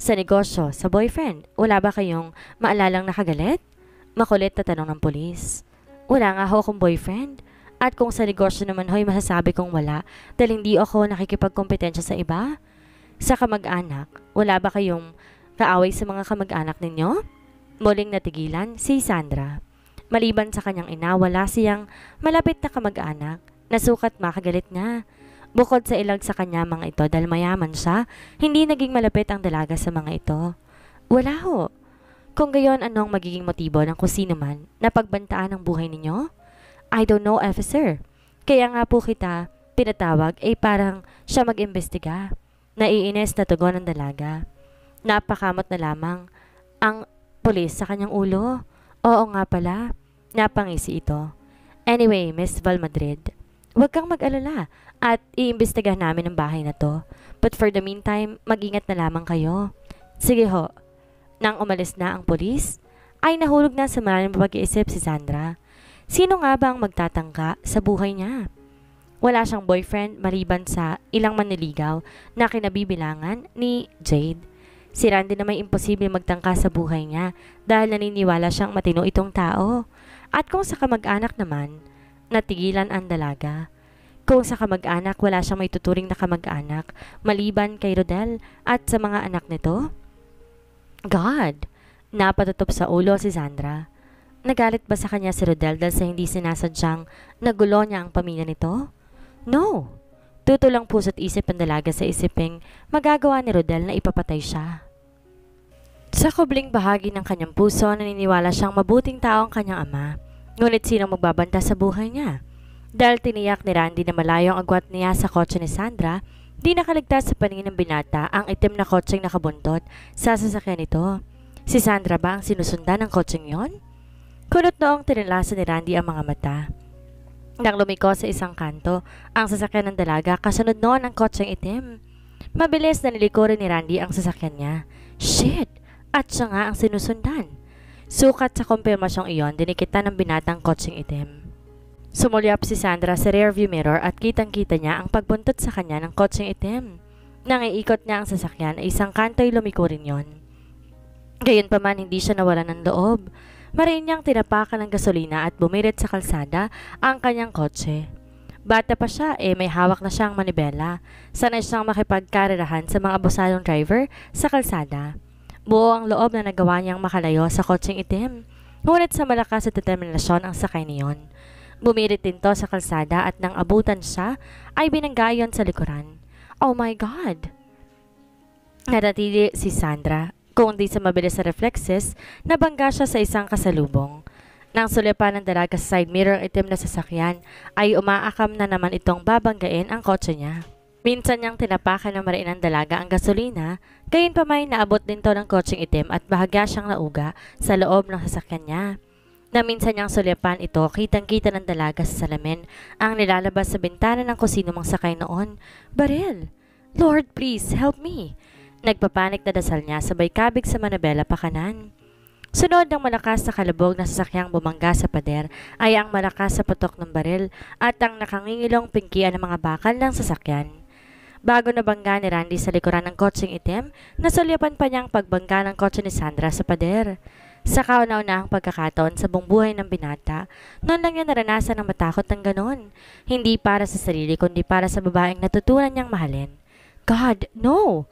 Sa negosyo, sa boyfriend, wala ba kayong maalalang nakagalit? Makulit na tanong ng polis. Wala nga ho akong boyfriend. At kung sa negosyo naman ho'y masasabi kong wala dahil hindi ako nakikipagkompetensya sa iba. Sa kamag-anak, wala ba kayong Kaaway sa mga kamag-anak ninyo? Muling natigilan si Sandra. Maliban sa kanyang ina, wala siyang malapit na kamag-anak Nasukat makagalit niya. Bukod sa ilag sa kanya mga ito dahil mayaman siya, hindi naging malapit ang dalaga sa mga ito. Wala ho. Kung gayon, anong magiging motibo ng kusino man na pagbantaan ang buhay ninyo? I don't know, officer. Kaya nga po kita pinatawag ay eh parang siya mag-imbestiga. Naiinis na tugon ng dalaga. Napakamot na lamang ang pulis sa kanyang ulo. Oo nga pala, napangisi ito. Anyway, Miss Valmadrid, huwag kang mag-alala at iimbestigahan namin ang bahay na to. But for the meantime, mag-ingat na lamang kayo. Sige ho. Nang umalis na ang pulis, ay nahulog na sa maraming pag-iisip si Sandra. Sino nga ba ang magtatangka sa buhay niya? Wala siyang boyfriend maliban sa ilang maniligaw na kinabibilangan ni Jade. Si Randy may imposible magtangka sa buhay niya dahil naniniwala siyang matino itong tao. At kung sa kamag-anak naman, natigilan ang dalaga. Kung sa kamag-anak wala siyang may tuturing na kamag-anak maliban kay Rodel at sa mga anak nito? God! Napatutop sa ulo si Sandra. Nagalit ba sa kanya si Rodel dahil sa hindi sinasadyang nagulo niya ang pamilya nito? No! Tutulang puso't isip ang dalaga sa isiping magagawa ni Rodel na ipapatay siya. Sa kubling bahagi ng kanyang puso, naniniwala siyang mabuting tao ang kanyang ama. Ngunit sinong magbabanta sa buhay niya? Dahil tiniyak ni Randy na malayo ang agwat niya sa kotse ni Sandra, di nakaligtas sa paningin ng binata ang itim na kotseng nakabuntot sa sasakyan nito. Si Sandra ba ang sinusundan ng kotseng yon? Kunot noong tinilasan ni Randy ang mga mata nang lumiko sa isang kanto ang sasakyan ng dalaga kasunod noon ang kotseng itim. Mabilis na nilikurin ni Randy ang sasakyan niya. Shit! At siya nga ang sinusundan. Sukat sa kumpirmasyong iyon, dinikita ng binatang kotseng itim. Sumulyap si Sandra sa rearview mirror at kitang-kita niya ang pagbuntot sa kanya ng kotseng itim. Nangiikot niya ang sasakyan ay isang kanto'y lumiko rin yon. Gayunpaman hindi siya nawalan ng loob. Marinyang tinapakan ng gasolina at bumirit sa kalsada ang kanyang kotse. Bata pa siya eh may hawak na siyang manibela. Sanay siyang makipagkarerahan sa mga abusadong driver sa kalsada. Buo ang loob na nagawa niyang makalayo sa kotseng itim. Ngunit sa malakas at determinasyon ang sakay niyon. Bumirit din to sa kalsada at nang abutan siya ay binanggayon sa likuran. Oh my God! Natatili si Sandra kundi sa mabilis na reflexes, nabangga siya sa isang kasalubong. Nang sulipan ng dalaga sa side mirror itim na sasakyan, ay umaakam na naman itong babanggain ang kotse niya. Minsan niyang tinapakan ng marinang dalaga ang gasolina, gayon pa may naabot din to ng kotseng itim at bahagya siyang nauga sa loob ng sasakyan niya. Na minsan niyang sulipan ito, kitang-kita ng dalaga sa salamin ang nilalabas sa bintana ng kusino mang sakay noon. Baril! Lord, please, help me! Nagpapanik na dasal niya sabay kabig sa manabela pakanan. Sunod ng malakas na kalabog na sasakyang bumangga sa pader ay ang malakas sa putok ng baril at ang nakangingilong pingkian ng mga bakal ng sasakyan. Bago nabangga ni Randy sa likuran ng kotseng itim, nasulyapan pa niyang pagbangga ng kotse ni Sandra sa pader. Sa kauna ang pagkakataon sa buong buhay ng binata, noon lang niya naranasan ang matakot ng ganon. Hindi para sa sarili kundi para sa babaeng natutunan niyang mahalin. God, no!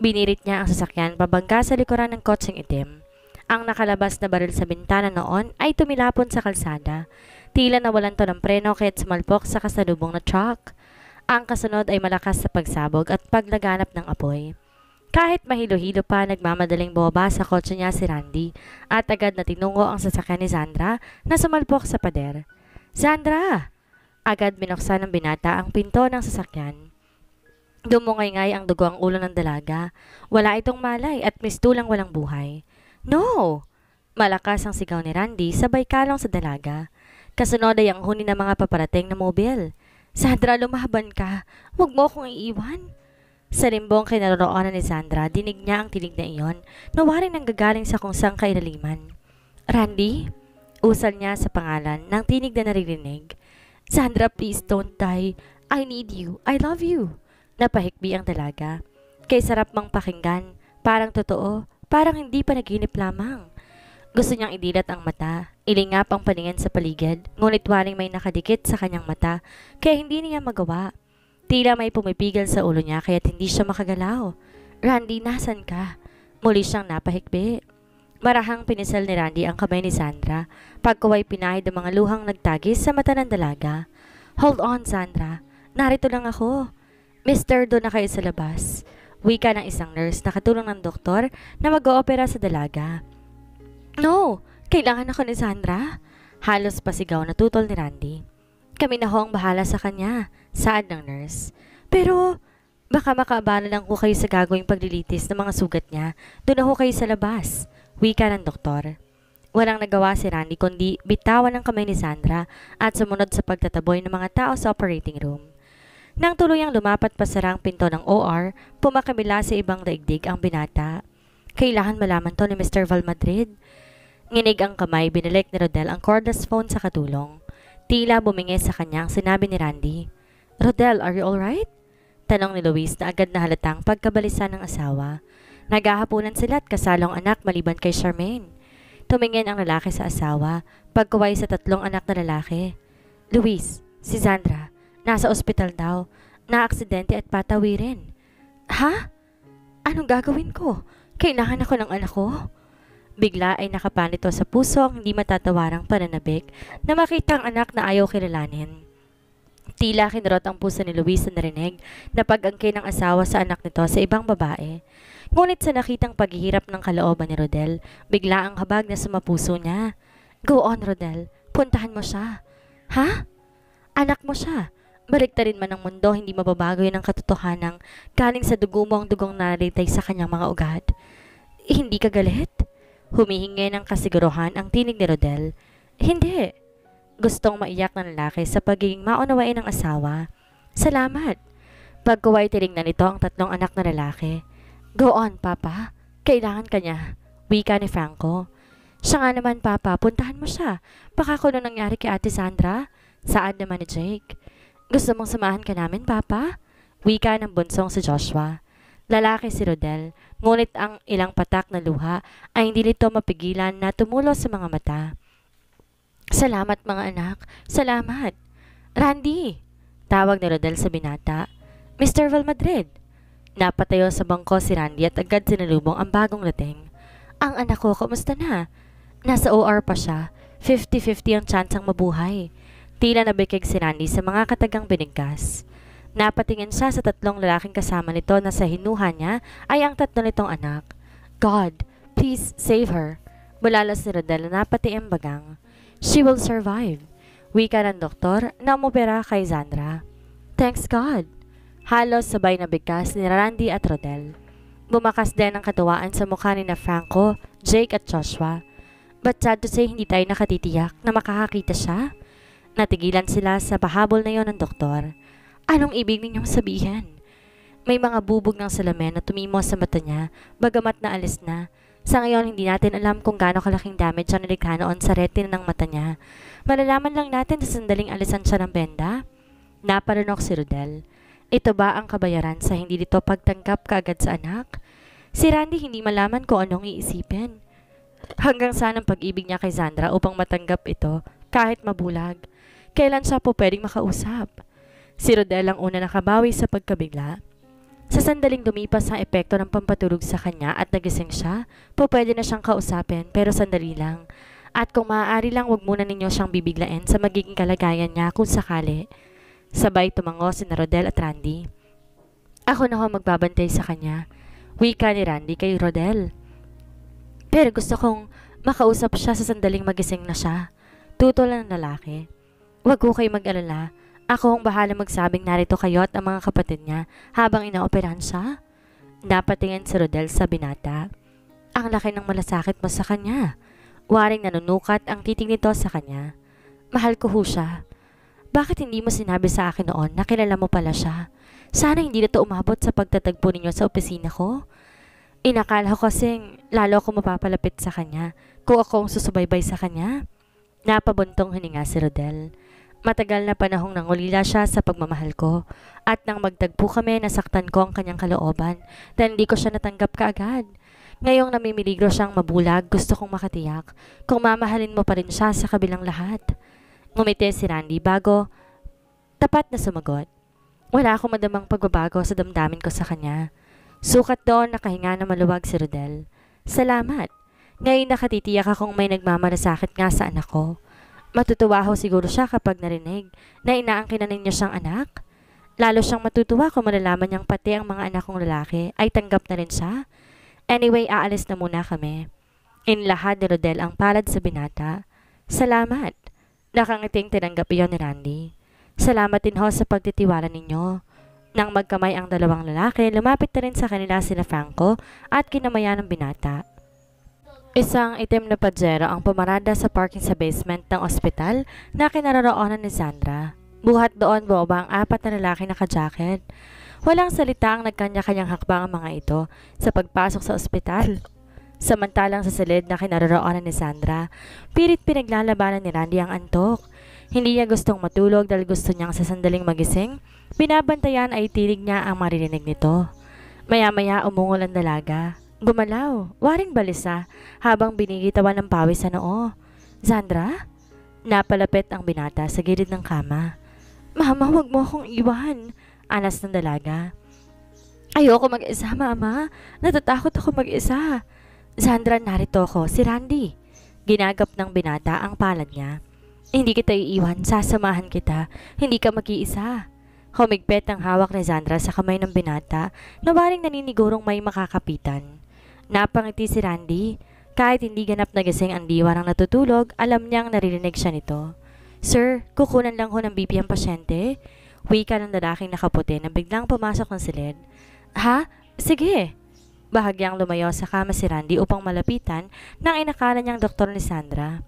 Binirit niya ang sasakyan pabangga sa likuran ng kotseng itim. Ang nakalabas na baril sa bintana noon ay tumilapon sa kalsada. Tila nawalan to ng preno kaya't sumalpok sa kasalubong na truck. Ang kasunod ay malakas sa pagsabog at paglaganap ng apoy. Kahit mahilo-hilo pa, nagmamadaling boba sa kotse niya si Randy at agad na tinungo ang sasakyan ni Sandra na sumalpok sa pader. Sandra! Agad binuksan ng binata ang pinto ng sasakyan. Dumungay-ngay ang dugo ang ulo ng dalaga. Wala itong malay at mistulang walang buhay. No! Malakas ang sigaw ni Randy sabay kalong sa dalaga. Kasunod ay ang huni ng mga paparating na mobil. Sandra, lumaban ka. Huwag mo akong iiwan. Sa limbong kinaroroonan ni Sandra, dinig niya ang tinig na iyon na waring nanggagaling sa kung saan kailaliman. Randy? Usal niya sa pangalan ng tinig na naririnig. Sandra, please don't die. I need you. I love you. Napahikbi ang dalaga. Kay sarap mang pakinggan. Parang totoo. Parang hindi pa naginip lamang. Gusto niyang idilat ang mata, ilingap ang paningin sa paligid, ngunit waring may nakadikit sa kanyang mata, kaya hindi niya magawa. Tila may pumipigil sa ulo niya kaya't hindi siya makagalaw. Randy, nasan ka? Muli siyang napahikbi. Marahang pinisal ni Randy ang kamay ni Sandra. Pagkaway pinahid ang mga luhang nagtagis sa mata ng dalaga. Hold on, Sandra. Narito lang ako. Mister, doon na kayo sa labas. Wika ng isang nurse na katulong ng doktor na mag-oopera sa dalaga. No! Kailangan ako ni Sandra! Halos pasigaw na tutol ni Randy. Kami na ho ang bahala sa kanya, saad ng nurse. Pero, baka makaabala lang ko kayo sa gagawing paglilitis ng mga sugat niya. Doon na ho kayo sa labas, wika ng doktor. Walang nagawa si Randy kundi bitawan ng kamay ni Sandra at sumunod sa pagtataboy ng mga tao sa operating room. Nang tuluyang lumapat pa sarang pinto ng OR, pumakabila sa ibang daigdig ang binata. Kailangan malaman to ni Mr. Valmadrid. Nginig ang kamay, binalik ni Rodel ang cordless phone sa katulong. Tila bumingi sa kanya ang sinabi ni Randy. Rodel, are you alright? Tanong ni Luis na agad na halatang pagkabalisa ng asawa. Nagahapunan sila at kasalong anak maliban kay Charmaine. Tumingin ang lalaki sa asawa, pagkuway sa tatlong anak na lalaki. Luis, si Sandra, Nasa ospital daw. Naaksidente at patawi rin. Ha? Anong gagawin ko? Kailangan ako ng anak ko? Bigla ay nakapanito sa puso ang hindi matatawarang pananabik na makita ang anak na ayaw kilalanin. Tila kinarot ang puso ni Luis na narinig na pag-angkin ng asawa sa anak nito sa ibang babae. Ngunit sa nakitang paghihirap ng kalooban ni Rodel, bigla ang habag na sumapuso niya. Go on, Rodel. Puntahan mo siya. Ha? Anak mo siya. Baliktarin man ang mundo, hindi mababago yun ang katotohanang kaning sa dugo mo ang dugong nalitay sa kanyang mga ugat. Hindi ka galit? Humihingi ng kasiguruhan ang tinig ni Rodel. Hindi. Gustong maiyak ng lalaki sa pagiging maunawain ng asawa. Salamat. Pagkuway tinignan nito ang tatlong anak na lalaki. Go on, Papa. Kailangan kanya. Wika ni Franco. Siya nga naman, Papa. Puntahan mo siya. Baka kung ano nangyari kay Ate Sandra. Saan naman ni Jake? Gusto mong samahan ka namin, Papa? Wika ng bunsong si Joshua. Lalaki si Rodel, ngunit ang ilang patak na luha ay hindi nito mapigilan na tumulo sa mga mata. Salamat mga anak, salamat. Randy! Tawag ni Rodel sa binata. Mr. Valmadrid! Napatayo sa bangko si Randy at agad sinalubong ang bagong lating. Ang anak ko, kumusta na? Nasa OR pa siya. 50-50 ang chance ang mabuhay. Tila nabikig si Randy sa mga katagang binigkas. Napatingin siya sa tatlong lalaking kasama nito na sa hinuha niya ay ang tatlo nitong anak. God, please save her. Bulalas ni Rodel na napati bagang. She will survive. Wika ng doktor na umopera kay Zandra. Thanks God. Halos sabay na bigkas ni Randy at Rodel. Bumakas din ang katuwaan sa mukha ni na Franco, Jake at Joshua. But sad to say hindi tayo nakatitiyak na makakakita siya Natigilan sila sa pahabol na yon ng doktor. Anong ibig ninyong sabihin? May mga bubog ng salamin na tumimo sa mata niya, bagamat naalis na. Sa ngayon, hindi natin alam kung gaano kalaking damage ang nalikha noon sa retina ng mata niya. Malalaman lang natin sa sandaling alisan siya ng benda. Naparunok si Rodel. Ito ba ang kabayaran sa hindi dito pagtanggap kaagad sa anak? Si Randy hindi malaman kung anong iisipin. Hanggang saan ang pag-ibig niya kay Sandra upang matanggap ito kahit mabulag kailan siya po pwedeng makausap. Si Rodel ang una nakabawi sa pagkabigla. Sa sandaling dumipas ang epekto ng pampatulog sa kanya at nagising siya, po pwede na siyang kausapin pero sandali lang. At kung maaari lang wag muna ninyo siyang bibiglain sa magiging kalagayan niya kung sakali. Sabay tumango si na Rodel at Randy. Ako na ho magbabantay sa kanya. Wika ni Randy kay Rodel. Pero gusto kong makausap siya sa sandaling magising na siya. Tutol ng lalaki. Wag ko kayo mag-alala. Ako ang bahala magsabing narito kayo at ang mga kapatid niya habang inaoperahan siya. Napatingin si Rodel sa binata. Ang laki ng malasakit mo sa kanya. Waring nanunukat ang titig nito sa kanya. Mahal ko ho siya. Bakit hindi mo sinabi sa akin noon na kilala mo pala siya? Sana hindi na to umabot sa pagtatagpo ninyo sa opisina ko. Inakala ko kasing lalo ako mapapalapit sa kanya kung ako ang susubaybay sa kanya. Napabuntong hininga si Rodel. Matagal na panahong nangulila siya sa pagmamahal ko. At nang magtagpo kami, nasaktan ko ang kanyang kalooban dahil hindi ko siya natanggap kaagad. Ngayong namimiligro siyang mabulag, gusto kong makatiyak kung mamahalin mo pa rin siya sa kabilang lahat. Ngumiti si Randy bago tapat na sumagot. Wala akong madamang pagbabago sa damdamin ko sa kanya. Sukat doon nakahinga na maluwag si Rodel. Salamat. Ngayon nakatitiyak akong may nagmamalasakit nga sa anak ko. Matutuwa ho siguro siya kapag narinig na inaangkin na ninyo siyang anak. Lalo siyang matutuwa kung malalaman niyang pati ang mga anak kong lalaki ay tanggap na rin siya. Anyway, aalis na muna kami. In lahat ni Rodel ang palad sa binata. Salamat. Nakangiting tinanggap iyon ni Randy. Salamat din ho sa pagtitiwala ninyo. Nang magkamay ang dalawang lalaki, lumapit na rin sa kanila sina Franco at kinamayan ng binata. Isang itim na pajero ang pumarada sa parking sa basement ng ospital na kinaroroonan ni Sandra. Buhat doon boba ang apat na lalaki na kajacket. Walang salita ang nagkanya-kanyang hakbang ang mga ito sa pagpasok sa ospital. Samantalang sa silid na kinaroroonan ni Sandra, pilit pinaglalabanan ni Randy ang antok. Hindi niya gustong matulog dahil gusto niyang sa sandaling magising. pinabantayan ay tinig niya ang maririnig nito. Maya-maya umungol ang dalaga. Gumalaw, waring balisa, habang binigitawan ng pawis sa noo. Sandra? Napalapit ang binata sa gilid ng kama. Mama, wag mo akong iwan, anas ng dalaga. Ayoko mag-isa, mama. Natatakot ako mag-isa. Sandra, narito ko, si Randy. Ginagap ng binata ang palad niya. Hindi kita iiwan, sasamahan kita. Hindi ka mag-iisa. Humigpit ang hawak ni Sandra sa kamay ng binata na waring naninigurong may makakapitan. Napangiti si Randy. Kahit hindi ganap na gising ang diwa ng natutulog, alam niyang naririnig siya nito. Sir, kukunan lang ho ng BP ang pasyente. Wika ng dadaking nakaputi na biglang pumasok ng silid. Ha? Sige! Bahagyang lumayo sa kama si Randy upang malapitan ng inakala niyang Dr. Lisandra.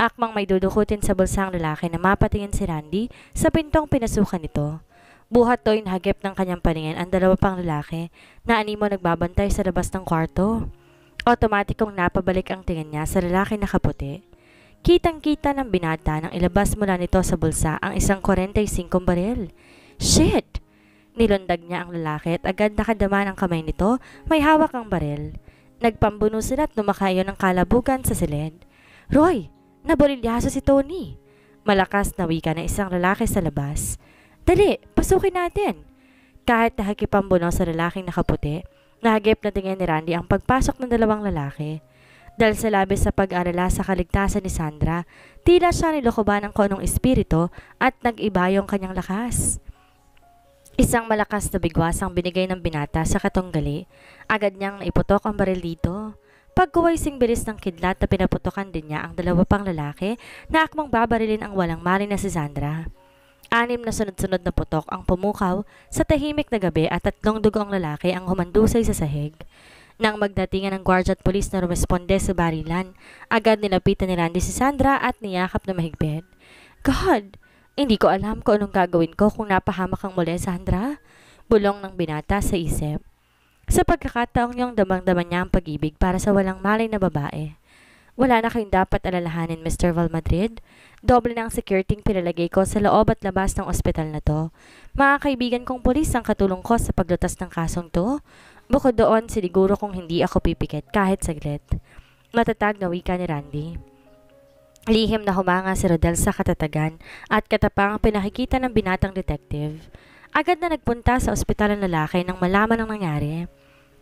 Akmang may dudukutin sa bulsang lalaki na mapatingin si Randy sa pintong pinasukan nito. Buhat to inhagip ng kanyang paningin ang dalawa pang lalaki na animo nagbabantay sa labas ng kwarto. Otomatikong napabalik ang tingin niya sa lalaki na kaputi. Kitang-kita ng binata nang ilabas mula nito sa bulsa ang isang 45 baril. Shit! Nilundag niya ang lalaki at agad nakadama ng kamay nito, may hawak ang baril. Nagpambuno sila at numakayo ng kalabugan sa silid. Roy! Naborilyaso si Tony! Malakas na wika ng isang lalaki sa labas. Dali, pasukin natin. Kahit nakikipambulong sa lalaking nakaputi, nahagip na tingin ni Randy ang pagpasok ng dalawang lalaki. Dahil sa labis sa pag-arala sa kaligtasan ni Sandra, tila siya nilokoban ng konong espirito at nag-iba yung kanyang lakas. Isang malakas na bigwas ang binigay ng binata sa katunggali. Agad niyang naiputok ang baril dito. Pagkuwaising bilis ng kidlat na pinaputokan din niya ang dalawa pang lalaki na akmang babarilin ang walang mali na si Sandra anim na sunod-sunod na putok ang pumukaw sa tahimik na gabi at tatlong dugong lalaki ang humandusay sa sahig. Nang magdatingan ng gwardiya at polis na rumesponde sa barilan, agad nilapitan ni Randy si Sandra at niyakap na mahigpit. God! Hindi ko alam kung anong gagawin ko kung napahamak ang muli, Sandra. Bulong ng binata sa isip. Sa pagkakataong niyong damang-daman niya ang pag-ibig para sa walang malay na babae. Wala na kayong dapat alalahanin, Mr. Valmadrid. Doble na ang security pinalagay ko sa loob at labas ng ospital na to. Mga kaibigan kong polis ang katulong ko sa paglutas ng kasong to. Bukod doon, siniguro kong hindi ako pipikit kahit saglit. Matatag na wika ni Randy. Lihim na humanga si Rodel sa katatagan at katapang pinakikita ng binatang detective. Agad na nagpunta sa ospital ng lalaki nang malaman ang nangyari.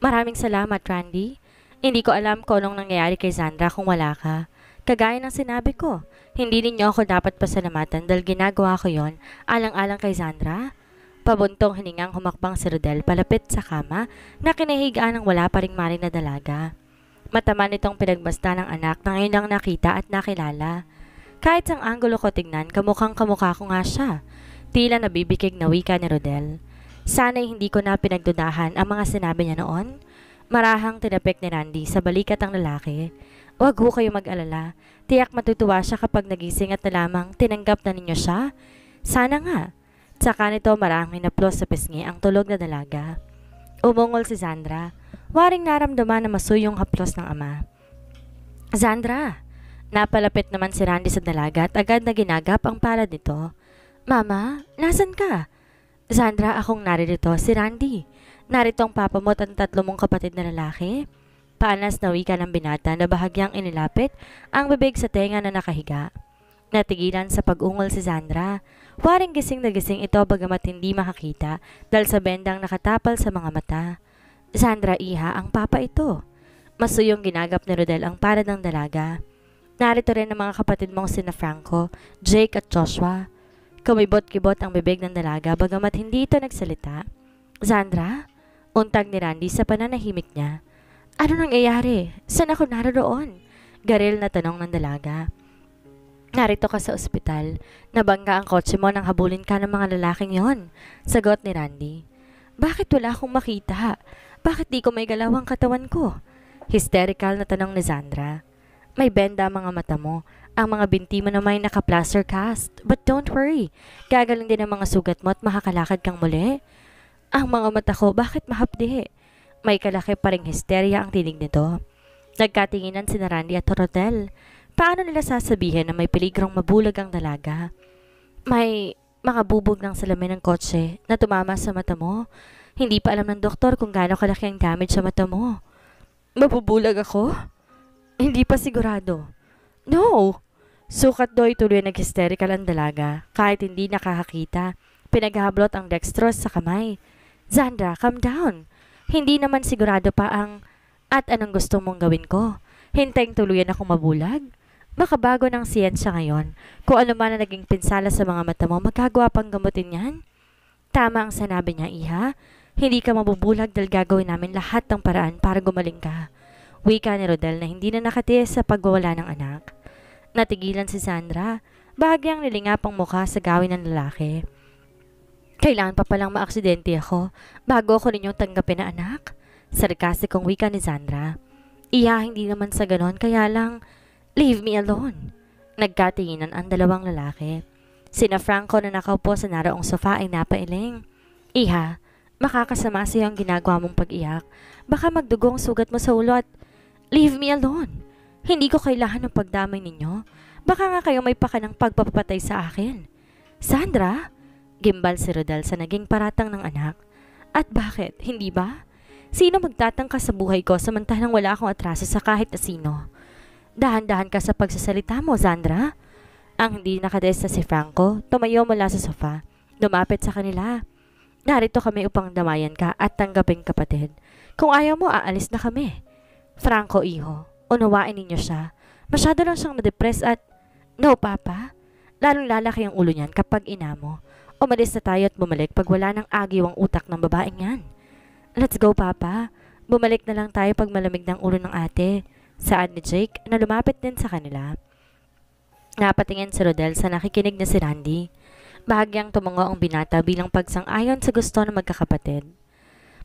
Maraming salamat, Randy. Hindi ko alam kung anong nangyayari kay Sandra kung wala ka. Kagaya ng sinabi ko, hindi ninyo ako dapat pasalamatan dahil ginagawa ko yon alang-alang kay Sandra. Pabuntong hiningang humakbang si Rodel palapit sa kama na kinahigaan ng wala pa ring mari na dalaga. Matama nitong pinagbasta ng anak na ngayon lang nakita at nakilala. Kahit sang anggulo ko tignan, kamukhang kamukha ko nga siya. Tila nabibikig na wika ni Rodel. Sana'y hindi ko na pinagdunahan ang mga sinabi niya noon Marahang tinapik ni Randy sa balikat ang lalaki. Huwag ho kayo mag-alala. Tiyak matutuwa siya kapag nagising at nalamang tinanggap na ninyo siya. Sana nga. Tsaka nito marahang hinaplos sa pisngi ang tulog na dalaga. Umungol si Zandra. Waring naramdaman na masuyong haplos ng ama. Zandra! Napalapit naman si Randy sa dalaga at agad na ginagap ang palad nito. Mama, nasan ka? Zandra, akong naririto si Randy. Narito ang papa mo at ang tatlo mong kapatid na lalaki. Paanas na wika ng binata na bahagyang inilapit ang bibig sa tenga na nakahiga. Natigilan sa pag-ungol si Sandra. Waring gising na gising ito bagamat hindi makakita dahil sa bendang nakatapal sa mga mata. Sandra iha ang papa ito. Masuyong ginagap ni Rodel ang parad ng dalaga. Narito rin ang mga kapatid mong sina Franco, Jake at Joshua. Kumibot-kibot ang bibig ng dalaga bagamat hindi ito nagsalita. Sandra? Untag ni Randy sa pananahimik niya. Ano nangyayari? Saan ako naroon? Garel na tanong ng dalaga. Narito ka sa ospital. Nabangga ang kotse mo nang habulin ka ng mga lalaking yon. Sagot ni Randy. Bakit wala akong makita? Bakit di ko may galaw ang katawan ko? Hysterical na tanong ni Zandra. May benda ang mga mata mo. Ang mga binti mo na may naka-plaster cast. But don't worry. Gagaling din ang mga sugat mo at makakalakad kang muli. Ang mga mata ko, bakit mahapdi? May kalaki pa ring histerya ang tinig nito. Nagkatinginan si Randy at Rodel. Paano nila sasabihin na may peligrong mabulag ang dalaga? May mga bubog ng salamin ng kotse na tumama sa mata mo. Hindi pa alam ng doktor kung gaano kalaki ang damage sa mata mo. Mabubulag ako? Hindi pa sigurado. No! Sukat do'y tuloy nag-hysterical ang dalaga kahit hindi nakakakita. Pinaghablot ang dextrose sa kamay. Zandra, calm down. Hindi naman sigurado pa ang at anong gusto mong gawin ko. Hintayin tuluyan ako mabulag. Makabago bago ng siyensya ngayon. Kung ano man na naging pinsala sa mga mata mo, magagawa pang gamutin yan. Tama ang sanabi niya, Iha. Hindi ka mabubulag dahil gagawin namin lahat ng paraan para gumaling ka. Wika ni Rodel na hindi na nakatiis sa pagwawala ng anak. Natigilan si Sandra. Bahagyang nilingap ang mukha sa gawin ng lalaki. Kailangan pa palang maaksidente ako bago ako ninyong tanggapin na anak? kong wika ni Sandra. Iya, hindi naman sa ganon, kaya lang, leave me alone. Nagkatinginan ang dalawang lalaki. Sina Franco na nakaupo sa naraong sofa ay napailing. Iha, makakasama sa iyo ang ginagawa mong pag-iyak. Baka magdugong sugat mo sa ulo at leave me alone. Hindi ko kailangan ng pagdamay ninyo. Baka nga kayo may paka ng pagpapatay sa akin. Sandra? Gimbal si Rodel sa naging paratang ng anak. At bakit, hindi ba? Sino magtatangka sa buhay ko samantalang wala akong atraso sa kahit na sino? Dahan-dahan ka sa pagsasalita mo, Zandra. Ang hindi nakadesta si Franco, tumayo mula sa sofa. Dumapit sa kanila. Narito kami upang damayan ka at tanggapin kapatid. Kung ayaw mo, aalis na kami. Franco, iho, unawain ninyo siya. Masyado lang siyang na-depress at... No, Papa. Lalong lalaki ang ulo niyan kapag ina mo. Umalis na tayo at bumalik pag wala ng agiw ang utak ng babaeng yan. Let's go, Papa. Bumalik na lang tayo pag malamig ng ulo ng ate. Saad ni Jake na lumapit din sa kanila. Napatingin si Rodel sa nakikinig na si Randy. Bahagyang tumungo ang binata bilang pagsang-ayon sa gusto ng magkakapatid.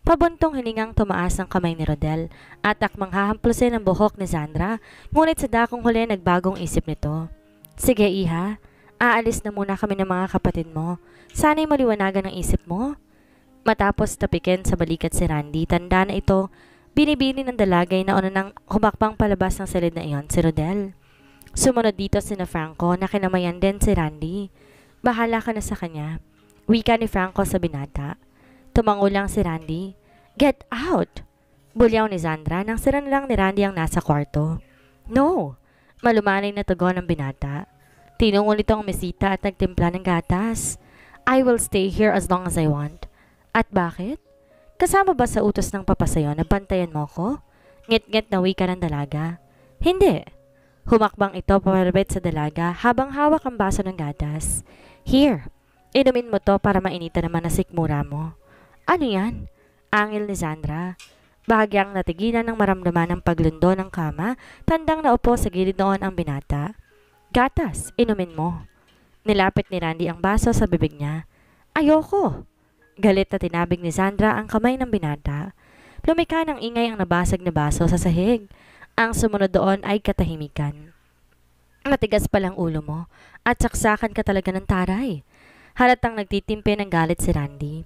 Pabuntong hiningang tumaas ang kamay ni Rodel at akmang hahamplasin ang buhok ni Sandra ngunit sa dakong huli nagbagong isip nito. Sige iha, aalis na muna kami ng mga kapatid mo. Sana'y maliwanagan ang isip mo. Matapos tapikin sa balikat si Randy, tanda na ito, binibini ng dalagay na una nang humakbang palabas ng salid na iyon si Rodel. Sumunod dito si na Franco na kinamayan din si Randy. Bahala ka na sa kanya. Wika ni Franco sa binata. Tumango lang si Randy. Get out! Bulyaw ni Zandra nang sira na lang ni Randy ang nasa kwarto. No! Malumanay na tugon ng binata. Tinungo nito ang mesita at nagtimpla ng gatas. I will stay here as long as I want. At bakit? Kasama ba sa utos ng papa sa'yo na bantayan mo ko? Ngit-ngit na wika ng dalaga. Hindi. Humakbang ito pabarbet sa dalaga habang hawak ang baso ng gatas. Here, inumin mo to para mainita naman na sikmura mo. Ano yan? Angil ni Sandra. Bahagyang natigilan ng maramdaman ng paglundo ng kama, tandang naupo sa gilid noon ang binata. Gatas, inumin mo. Nilapit ni Randy ang baso sa bibig niya. Ayoko! Galit na tinabig ni Sandra ang kamay ng binata. Lumika ng ingay ang nabasag na baso sa sahig. Ang sumunod doon ay katahimikan. Matigas palang ulo mo at saksakan ka talaga ng taray. Halatang nagtitimpe ng galit si Randy.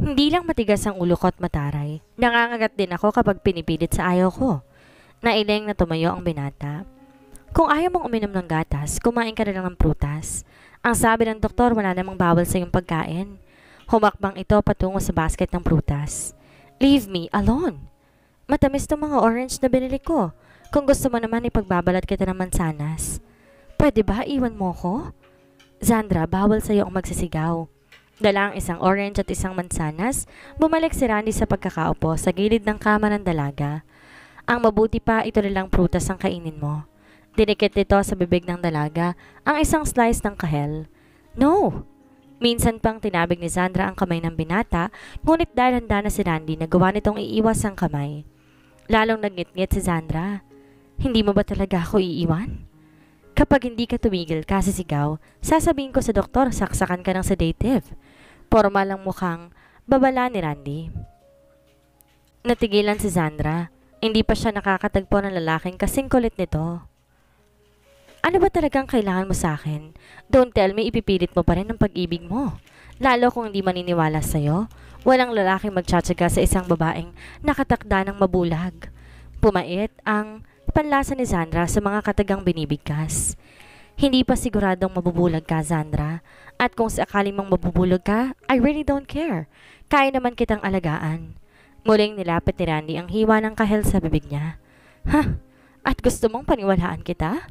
Hindi lang matigas ang ulo ko at mataray. Nangangagat din ako kapag pinipilit sa ayaw ko. Naileng na tumayo ang binata. Kung ayaw mong uminom ng gatas, kumain ka na lang ng prutas. Ang sabi ng doktor, wala namang bawal sa iyong pagkain. Humakbang ito patungo sa basket ng prutas. Leave me alone. Matamis tong mga orange na binili ko. Kung gusto mo naman, ipagbabalat kita ng mansanas. Pwede ba iwan mo ko? Zandra, bawal sa'yo ang magsisigaw. Dala ang isang orange at isang mansanas, bumalik si Randy sa pagkakaupo sa gilid ng kama ng dalaga. Ang mabuti pa, ito nilang prutas ang kainin mo. Dinikit nito sa bibig ng dalaga ang isang slice ng kahel. No! Minsan pang tinabig ni Sandra ang kamay ng binata, ngunit dahil handa na si Randy, nagawa nitong iiwas ang kamay. Lalong nagngit-ngit si Sandra. Hindi mo ba talaga ako iiwan? Kapag hindi ka tumigil kasi sigaw, sasabihin ko sa doktor, saksakan ka ng sedative. Formal lang mukhang babala ni Randy. Natigilan si Sandra. Hindi pa siya nakakatagpo ng lalaking kasing kulit nito. Ano ba talagang kailangan mo sa akin? Don't tell me ipipilit mo pa rin ang pag-ibig mo. Lalo kung hindi maniniwala sa'yo, walang lalaking magtsatsaga sa isang babaeng nakatakda ng mabulag. Pumait ang panlasa ni Sandra sa mga katagang binibigkas. Hindi pa siguradong mabubulag ka, Sandra. At kung sakaling mang mabubulag ka, I really don't care. Kaya naman kitang alagaan. Muling nilapit ni Randy ang hiwa ng kahel sa bibig niya. Ha? At gusto mong paniwalaan kita?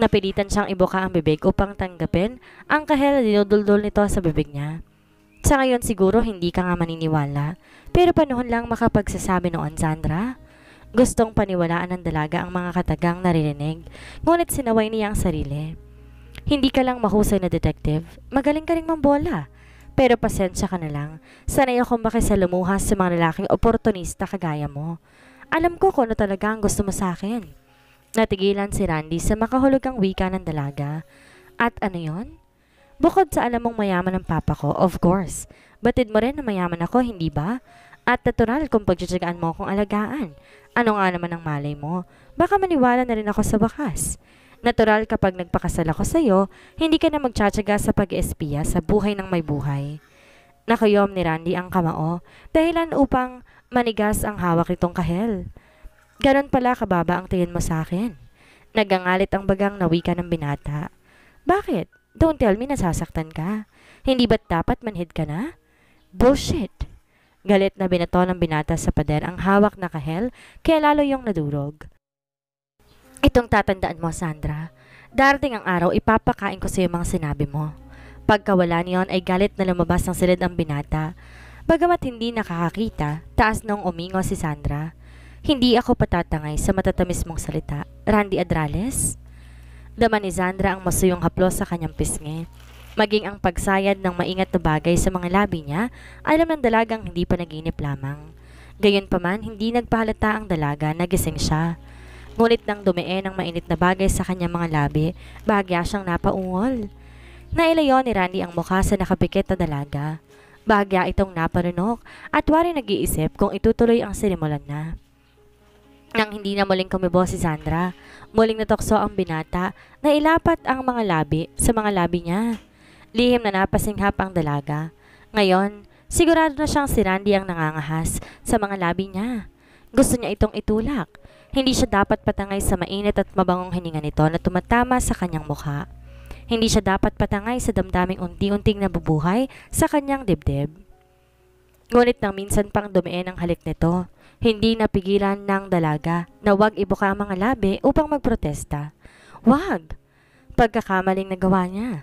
Napilitan siyang ibuka ang bibig upang tanggapin ang kahela na dinuduldol nito sa bibig niya. Sa ngayon siguro hindi ka nga maniniwala, pero panahon lang makapagsasabi noon, Sandra. Gustong paniwalaan ng dalaga ang mga katagang narinig, ngunit sinaway niya ang sarili. Hindi ka lang mahusay na detective, magaling ka rin mambola. Pero pasensya ka na lang, sanay akong makisalumuhas sa mga lalaking oportunista kagaya mo. Alam ko kung ano talaga ang gusto mo sa akin. Natigilan si Randy sa makahulugang wika ng dalaga. At ano yon? Bukod sa alam mong mayaman ng papa ko, of course, batid mo rin na mayaman ako, hindi ba? At natural kung pagtsatsagaan mo akong alagaan. Ano nga naman ang malay mo? Baka maniwala na rin ako sa wakas. Natural kapag nagpakasal ako sa'yo, hindi ka na magtsatsaga sa pag-espiya sa buhay ng may buhay. Nakayom ni Randy ang kamao dahilan upang manigas ang hawak nitong kahel. Ganon pala kababa ang tingin mo sa akin. Nagangalit ang bagang nawika ng binata. Bakit? Don't tell me nasasaktan ka. Hindi ba't dapat manhid ka na? Bullshit! Galit na binato ng binata sa pader ang hawak na kahel kaya lalo yung nadurog. Itong tatandaan mo, Sandra. Darating ang araw, ipapakain ko sa iyo mga sinabi mo. Pagkawala niyon ay galit na lumabas ng silid ang binata. Bagamat hindi nakakakita, taas nang umingo si Sandra. Hindi ako patatangay sa matatamis mong salita, Randy Adrales. Daman ni Zandra ang masuyong haplos sa kanyang pisngi. Maging ang pagsayad ng maingat na bagay sa mga labi niya, alam ng dalagang hindi pa naginip lamang. Gayunpaman, hindi nagpahalata ang dalaga na gising siya. Ngunit nang dumiin ang mainit na bagay sa kanyang mga labi, bahagya siyang napaungol. Nailayo ni Randy ang mukha sa nakapikit na dalaga. Bahagya itong naparunok at wari nag-iisip kung itutuloy ang sinimulan na. Nang hindi na muling kumibo si Sandra, muling natokso ang binata na ilapat ang mga labi sa mga labi niya. Lihim na napasinghap ang dalaga. Ngayon, sigurado na siyang si Randy ang nangangahas sa mga labi niya. Gusto niya itong itulak. Hindi siya dapat patangay sa mainit at mabangong hininga nito na tumatama sa kanyang mukha. Hindi siya dapat patangay sa damdaming unti-unting nabubuhay sa kanyang dibdib. Ngunit nang minsan pang dumiin ang halik nito, hindi napigilan ng dalaga na wag ibuka ang mga labi upang magprotesta. Wag! Pagkakamaling nagawa niya.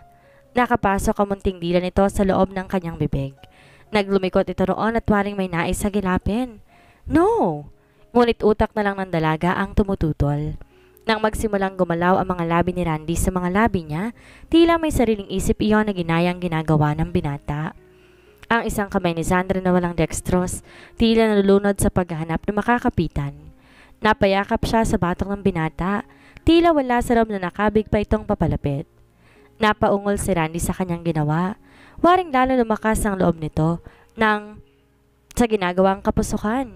Nakapasok ang munting dila nito sa loob ng kanyang bibig. Naglumikot ito roon at waring may nais sa gilapin. No! Ngunit utak na lang ng dalaga ang tumututol. Nang magsimulang gumalaw ang mga labi ni Randy sa mga labi niya, tila may sariling isip iyon na ginayang ginagawa ng binata. Ang isang kamay ni Sandra na walang dextrose, tila nalulunod sa paghahanap ng makakapitan. Napayakap siya sa batok ng binata, tila wala sa room na nakabig pa itong papalapit. Napaungol si Randy sa kanyang ginawa, waring lalo lumakas ang loob nito ng sa ginagawang kapusukan.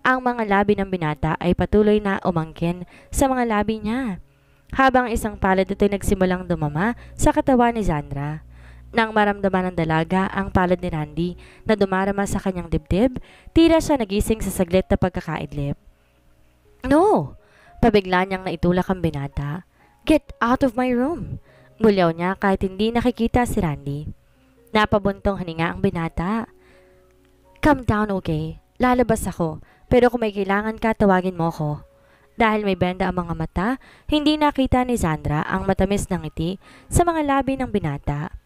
Ang mga labi ng binata ay patuloy na umangkin sa mga labi niya, habang isang palad ito'y nagsimulang dumama sa katawan ni Sandra. Nang maramdaman ng dalaga ang palad ni Randy na dumarama sa kanyang dibdib, tira siya nagising sa saglit na pagkakaidlip. No! Pabigla niyang naitulak ang binata. Get out of my room! Bulyaw niya kahit hindi nakikita si Randy. Napabuntong hininga ang binata. Come down, okay? Lalabas ako, pero kung may kailangan ka, tawagin mo ko. Dahil may benda ang mga mata, hindi nakita ni Sandra ang matamis ng ngiti sa mga labi ng binata.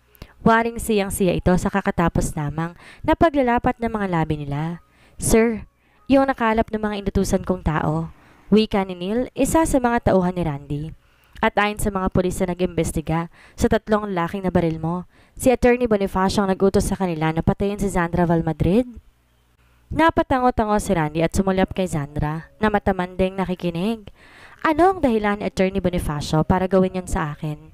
Waring siyang-siya ito sa kakatapos lamang na paglalapat ng mga labi nila. Sir, yung nakalap ng mga inutusan kong tao, wika ni Neil, isa sa mga tauhan ni Randy. At ayon sa mga pulis na nag-imbestiga sa tatlong laking na baril mo, si Attorney Bonifacio ang nagutos sa kanila na patayin si Zandra Valmadrid? Napatango-tango si Randy at sumulap kay Zandra na matamandeng nakikinig. Ano ang dahilan ni Attorney Bonifacio para gawin yon sa akin?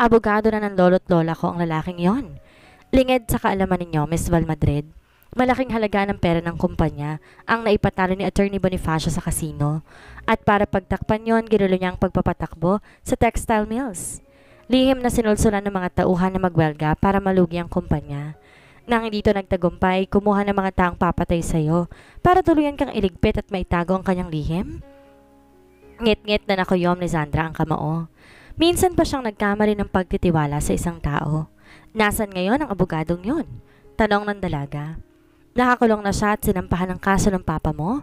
Abogado na ng lolo't lola ko ang lalaking yon. Lingid sa kaalaman ninyo, Miss Valmadrid, malaking halaga ng pera ng kumpanya ang naipatalo ni Attorney Bonifacio sa kasino. At para pagtakpan yon, ginulo niya ang pagpapatakbo sa textile mills. Lihim na sinulsulan ng mga tauhan na magwelga para malugi ang kumpanya. Nang dito nagtagumpay, kumuha ng mga taong papatay sa'yo para tuluyan kang iligpit at maitago ang kanyang lihim. Ngit-ngit na nakuyom ni Sandra ang kamao. Minsan pa siyang nagkamali ng pagtitiwala sa isang tao. Nasaan ngayon ang abogadong yon? Tanong ng dalaga. Nakakulong na siya at sinampahan ng kaso ng papa mo?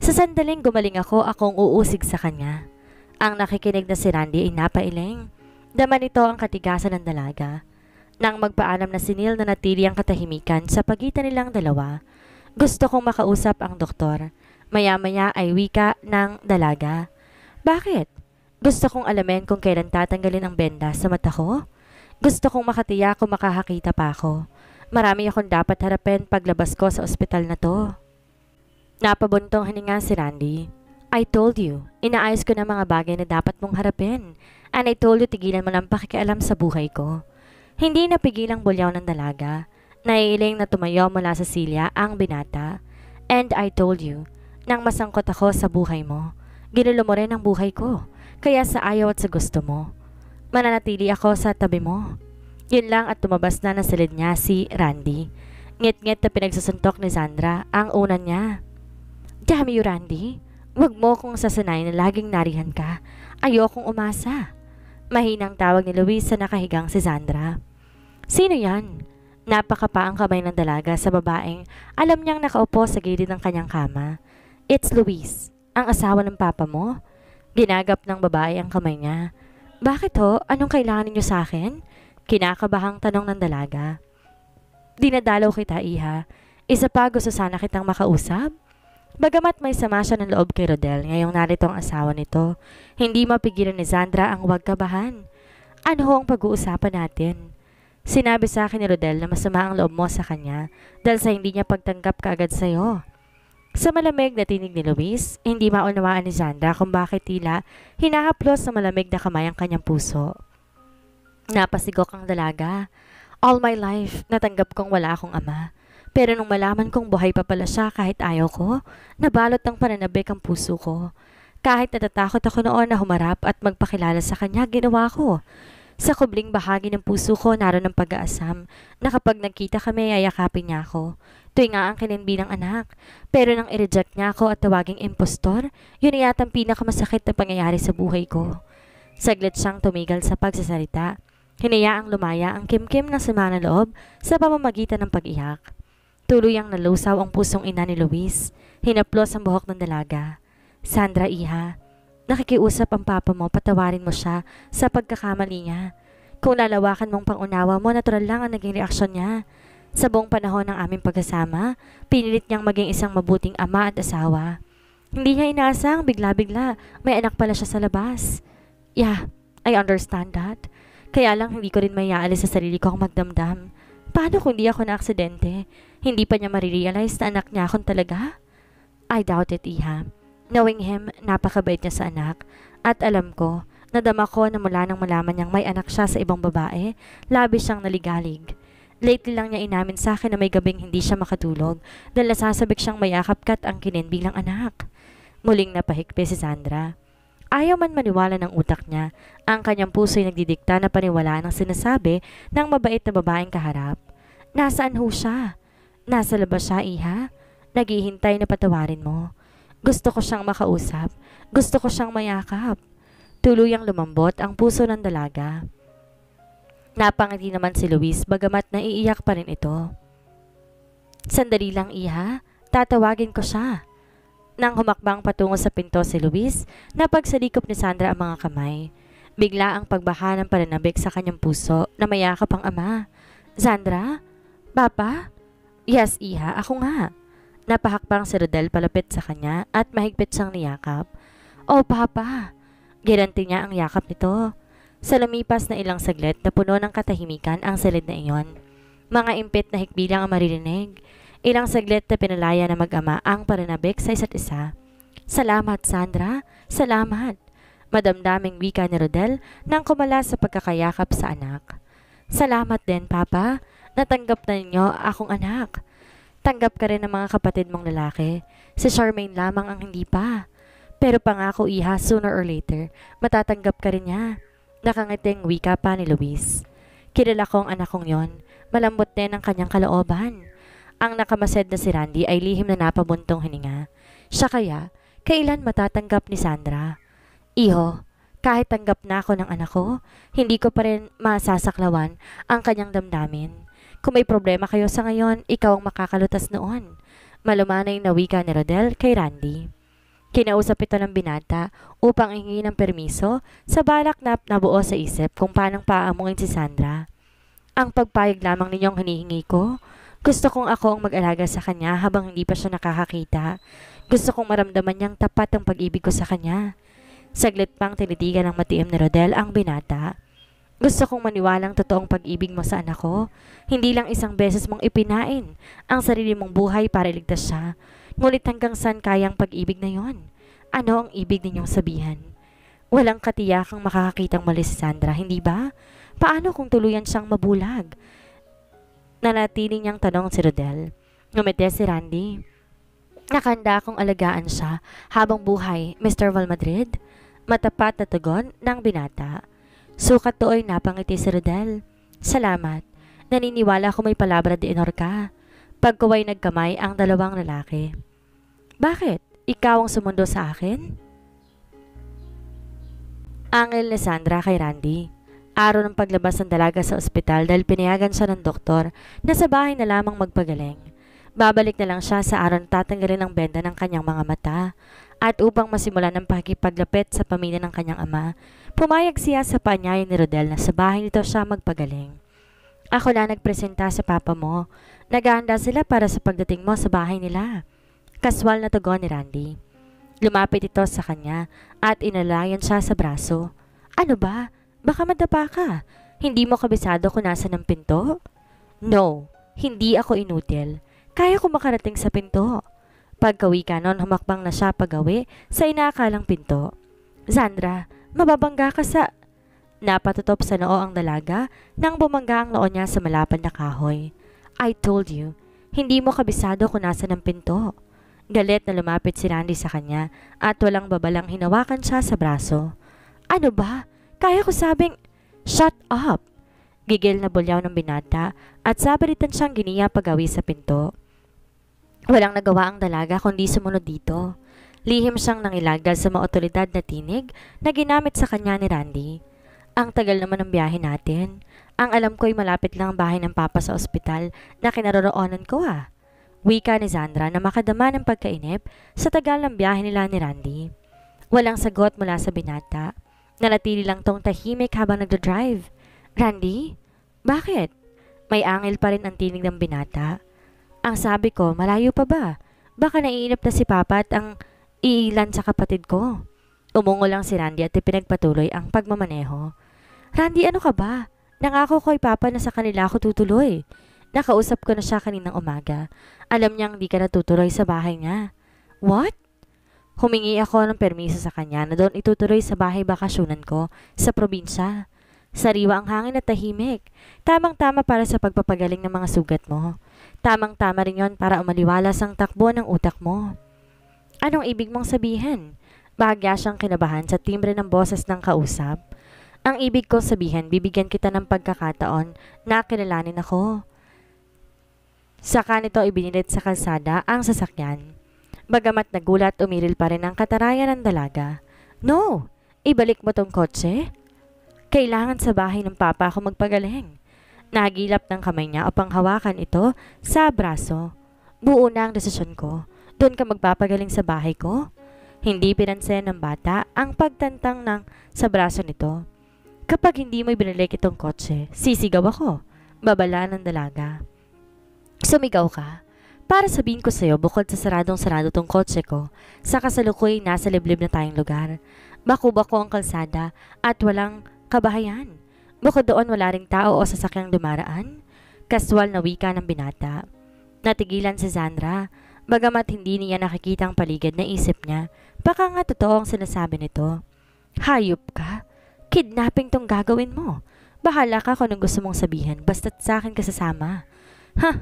Sa sandaling gumaling ako, akong uusig sa kanya. Ang nakikinig na si Randy ay napailing. Daman ito ang katigasan ng dalaga. Nang magpaalam na si Neil na natili ang katahimikan sa pagitan nilang dalawa, gusto kong makausap ang doktor. Maya-maya ay wika ng dalaga. Bakit? Gusto kong alamin kung kailan tatanggalin ang benda sa mata ko. Gusto kong makatiya kung makakakita pa ako. Marami akong dapat harapin paglabas ko sa ospital na to. Napabuntong hininga si Randy. I told you, inaayos ko na mga bagay na dapat mong harapin. And I told you, tigilan mo ng pakikialam sa buhay ko. Hindi napigilang bulyaw ng dalaga. Naiiling na tumayo mula sa silya ang binata. And I told you, nang masangkot ako sa buhay mo, ginulo mo rin ang buhay ko. Kaya sa ayaw at sa gusto mo, mananatili ako sa tabi mo. Yun lang at tumabas na nasalid niya si Randy. Ngit-ngit na pinagsasuntok ni Sandra ang unan niya. Damn you, Randy. Huwag mo kong sasanayin na laging narihan ka. Ayokong umasa. Mahinang tawag ni Luis sa nakahigang si Sandra. Sino yan? Napakapa ang kamay ng dalaga sa babaeng alam niyang nakaupo sa gilid ng kanyang kama. It's Luis, ang asawa ng papa mo. Ginagap ng babae ang kamay niya. Bakit ho? Anong kailangan ninyo sa akin? Kinakabahang tanong ng dalaga. Dinadalaw kita, iha. Isa pa gusto sana kitang makausap? Bagamat may sama siya ng loob kay Rodel ngayong narito ang asawa nito, hindi mapigilan ni Sandra ang huwag kabahan. Ano ho ang pag-uusapan natin? Sinabi sa akin ni Rodel na masama ang loob mo sa kanya dahil sa hindi niya pagtanggap kaagad sa iyo. Sa malamig na tinig ni Luis, hindi maunawaan ni Zanda kung bakit tila hinahaplos sa malamig na kamay ang kanyang puso. Napasigok ang dalaga. All my life, natanggap kong wala akong ama. Pero nung malaman kong buhay pa pala siya kahit ayaw ko, nabalot ng pananabik ang puso ko. Kahit natatakot ako noon na humarap at magpakilala sa kanya, ginawa ko. Sa kubling bahagi ng puso ko naroon ang pag-aasam na kapag nagkita kami, ayakapin niya ako. Tuwing aangkinin bilang anak. Pero nang i-reject niya ako at tawaging impostor, yun ay ang pinakamasakit na pangyayari sa buhay ko. Saglit siyang tumigal sa pagsasalita. Hinayaang lumaya ang kim-kim ng sama na loob sa pamamagitan ng pag-iyak. Tuloy ang nalusaw ang pusong ina ni Luis. Hinaplos ang buhok ng dalaga. Sandra, iha, nakikiusap ang papa mo, patawarin mo siya sa pagkakamali niya. Kung lalawakan mong pangunawa mo, natural lang ang naging reaksyon niya. Sa buong panahon ng aming pagkasama, pinilit niyang maging isang mabuting ama at asawa. Hindi niya inaasang bigla-bigla may anak pala siya sa labas. Yeah, I understand that. Kaya lang hindi ko rin may sa sarili ko ang magdamdam. Paano kung hindi ako na aksidente? Hindi pa niya marirealize na anak niya akong talaga? I doubt it, Iha. Knowing him, napakabait niya sa anak. At alam ko, nadama ko na mula nang malaman niyang may anak siya sa ibang babae, labis siyang naligalig. Lately lang niya inamin sa akin na may gabing hindi siya makatulog dahil nasasabik siyang mayakap kat ang kinin bilang anak. Muling napahikpi si Sandra. Ayaw man maniwala ng utak niya, ang kanyang puso'y nagdidikta na paniwalaan ang sinasabi ng mabait na babaeng kaharap. Nasaan ho siya? Nasa labas siya, iha? Naghihintay na patawarin mo. Gusto ko siyang makausap. Gusto ko siyang mayakap. Tuluyang lumambot ang puso ng dalaga. Napangiti naman si Luis bagamat naiiyak pa rin ito. Sandali lang iha, tatawagin ko siya. Nang humakbang patungo sa pinto si Luis, napagsalikop ni Sandra ang mga kamay. Bigla ang pagbaha ng pananabik sa kanyang puso na mayakap ang ama. Sandra? Papa? Yes, iha, ako nga. Napahakbang si Rodel palapit sa kanya at mahigpit siyang niyakap. Oh, Papa! Giranti niya ang yakap nito. Sa lumipas na ilang saglit, napuno ng katahimikan ang silid na iyon. Mga impit na hikbilang ang maririnig. Ilang saglit na pinalaya na mag-ama ang paranabik sa isa't isa. Salamat, Sandra. Salamat. Madamdaming wika ni Rodel nang kumala sa pagkakayakap sa anak. Salamat din, Papa. Natanggap na ninyo akong anak. Tanggap ka rin ng mga kapatid mong lalaki. Si Charmaine lamang ang hindi pa. Pero pangako, iha, sooner or later, matatanggap ka rin niya. Nakangiting wika pa ni Luis. Kilala ko ang anak kong yon. Malambot din ang kanyang kalooban. Ang nakamased na si Randy ay lihim na napabuntong hininga. Siya kaya, kailan matatanggap ni Sandra? Iho, kahit tanggap na ako ng anak ko, hindi ko pa rin masasaklawan ang kanyang damdamin. Kung may problema kayo sa ngayon, ikaw ang makakalutas noon. Malumanay na wika ni Rodel kay Randy. Kinausap ito ng binata upang hingi ng permiso sa balak na nabuo sa isip kung paanong paamungin si Sandra. Ang pagpayag lamang ninyong hinihingi ko, gusto kong ako ang mag-alaga sa kanya habang hindi pa siya nakakakita. Gusto kong maramdaman niyang tapat ang pag-ibig ko sa kanya. Saglit pang tinitigan ng matiim ni Rodel ang binata. Gusto kong maniwalang totoong pag-ibig mo sa anak ko. Hindi lang isang beses mong ipinain ang sarili mong buhay para iligtas siya, Ngunit hanggang saan kayang pag-ibig na yon? Ano ang ibig ninyong sabihan? Walang katiyakang makakakitang mali si Sandra, hindi ba? Paano kung tuluyan siyang mabulag? Nanatili niyang tanong si Rodel. Ngumiti si Randy. Nakanda akong alagaan siya habang buhay, Mr. Valmadrid. Matapat na tugon ng binata. Sukat to ay napangiti si Rodel. Salamat. Naniniwala ko may palabra de honor ka. Pagkaway nagkamay ang dalawang lalaki. Bakit? Ikaw ang sumundo sa akin? Angel ni Sandra kay Randy. Araw ng paglabas ng dalaga sa ospital dahil pinayagan siya ng doktor na sa bahay na lamang magpagaling. Babalik na lang siya sa araw na tatanggalin ang benda ng kanyang mga mata at upang masimulan ang pakipaglapit sa pamilya ng kanyang ama, pumayag siya sa paanyaya ni Rodel na sa bahay nito siya magpagaling. Ako na nagpresenta sa papa mo. Nagaanda sila para sa pagdating mo sa bahay nila. Kaswal na tugon ni Randy. Lumapit ito sa kanya at inalayan siya sa braso. Ano ba? Baka madapa ka. Hindi mo kabisado kung nasa ng pinto? No, hindi ako inutil. Kaya ko makarating sa pinto. Pagkawi ka nun, humakbang na siya pagawi sa inaakalang pinto. Zandra, mababangga ka sa... Napatutop sa noo ang dalaga nang bumangga ang noo niya sa malapad na kahoy. I told you, hindi mo kabisado kung nasa ng pinto. Galit na lumapit si Randy sa kanya at walang babalang hinawakan siya sa braso. Ano ba? Kaya ko sabing, shut up! Gigil na bulyaw ng binata at sabalitan siyang giniya pagawi sa pinto. Walang nagawa ang dalaga kundi sumunod dito. Lihim siyang nangilagal sa maotoridad na tinig na ginamit sa kanya ni Randy. Ang tagal naman ng biyahe natin. Ang alam ko ay malapit lang ang bahay ng papa sa ospital na kinaroroonan ko ha. Ah. Wika ni Sandra na makadama ng pagkainip sa tagal ng biyahe nila ni Randy. Walang sagot mula sa binata. Nalatili lang tong tahimik habang nagdo-drive. Randy? Bakit? May angil pa rin ang tinig ng binata. Ang sabi ko, malayo pa ba? Baka naiinap na si Papa at ang iilan sa kapatid ko. Umungo lang si Randy at ipinagpatuloy ang pagmamaneho. Randy, ano ka ba? Nangako ko ay Papa na sa kanila ako tutuloy. Nakausap ko na siya kaninang umaga. Alam niya hindi ka natutuloy sa bahay niya. What? Humingi ako ng permiso sa kanya na doon itutuloy sa bahay bakasyonan ko sa probinsya. Sariwa ang hangin at tahimik. Tamang-tama para sa pagpapagaling ng mga sugat mo. Tamang-tama rin yon para umaliwala ang takbo ng utak mo. Anong ibig mong sabihin? Bahagya siyang kinabahan sa timbre ng boses ng kausap. Ang ibig ko sabihin, bibigyan kita ng pagkakataon na kilalanin ako. Saka nito ibinilit sa kalsada ang sasakyan. Bagamat nagulat, umiril pa rin ang katarayan ng dalaga. No! Ibalik mo tong kotse? Kailangan sa bahay ng papa ako magpagaling. Nagilap ng kamay niya upang hawakan ito sa braso. Buo na ang desisyon ko. Doon ka magpapagaling sa bahay ko? Hindi pinansin ng bata ang pagtantang ng sa braso nito. Kapag hindi mo ibinalik itong kotse, sisigaw ako. Babala ng dalaga. Sumigaw ka. Para sabihin ko sa'yo, bukod sa saradong-sarado tong kotse ko, sa kasalukoy nasa liblib na tayong lugar. Bako-bako ang kalsada at walang kabahayan. Bukod doon wala ring tao o sasakyang dumaraan. Kaswal na wika ng binata. Natigilan si Sandra. Bagamat hindi niya nakikita ang paligid na isip niya, baka nga totoo ang sinasabi nito. Hayop ka? Kidnapping tong gagawin mo. Bahala ka kung gusto mong sabihin, basta't sa akin ka sasama. Ha,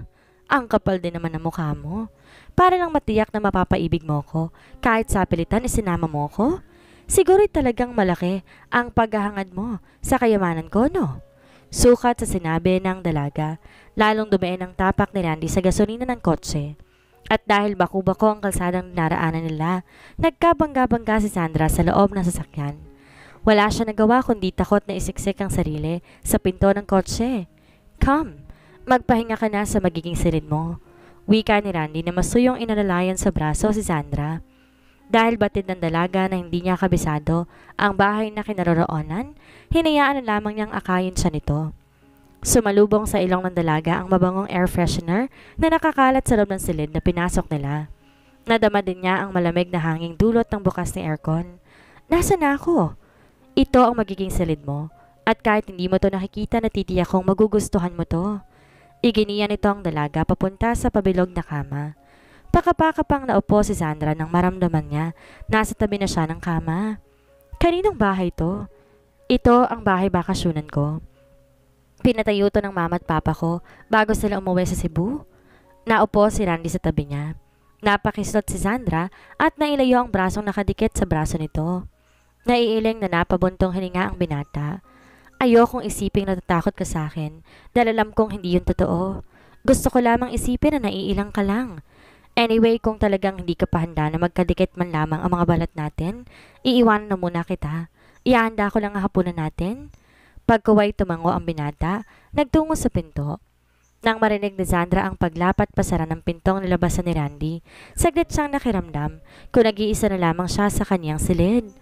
ang kapal din naman ng mukha mo. Para lang matiyak na mapapaibig mo ko, kahit sa pilitan isinama mo ko. Siguro'y talagang malaki ang paghahangad mo sa kayamanan ko, no? Sukat sa sinabi ng dalaga, lalong dumain ang tapak ni Randy sa gasolina ng kotse. At dahil bakuba ko ang kalsadang naraanan nila, nagkabangga-bangga si Sandra sa loob ng sasakyan. Wala siya nagawa kundi takot na isiksik ang sarili sa pinto ng kotse. Come, magpahinga ka na sa magiging silid mo. Wika ni Randy na masuyong inalalayan sa braso si Sandra. Dahil batid ng dalaga na hindi niya kabisado ang bahay na kinaroroonan, hinayaan na lamang niyang akayin siya nito. Sumalubong sa ilong ng dalaga ang mabangong air freshener na nakakalat sa loob ng silid na pinasok nila. Nadama din niya ang malamig na hanging dulot ng bukas ni aircon. Nasaan ako? Ito ang magiging salid mo. At kahit hindi mo to nakikita, natitiyak kong magugustuhan mo to. Iginiyan ito ang dalaga papunta sa pabilog na kama. Pakapakapang naupo si Sandra nang maramdaman niya. Nasa tabi na siya ng kama. Kaninong bahay to? Ito ang bahay bakasyonan ko. Pinatayo to ng mama at papa ko bago sila umuwi sa Cebu. Naupo si Randy sa tabi niya. Napakislot si Sandra at nailayo ang brasong nakadikit sa braso nito. Naiiling na napabuntong hininga ang binata. Ayokong isiping natatakot ka sa akin dahil alam kong hindi yun totoo. Gusto ko lamang isipin na naiilang ka lang. Anyway, kung talagang hindi ka pa handa na magkadikit man lamang ang mga balat natin, iiwanan na muna kita. Iahanda ko lang ang hapunan natin. Pagkaway tumango ang binata, nagtungo sa pinto. Nang marinig ni Sandra ang paglapat pasara ng pintong nilabasan ni Randy, saglit siyang nakiramdam kung nag-iisa na lamang siya sa kaniyang silid.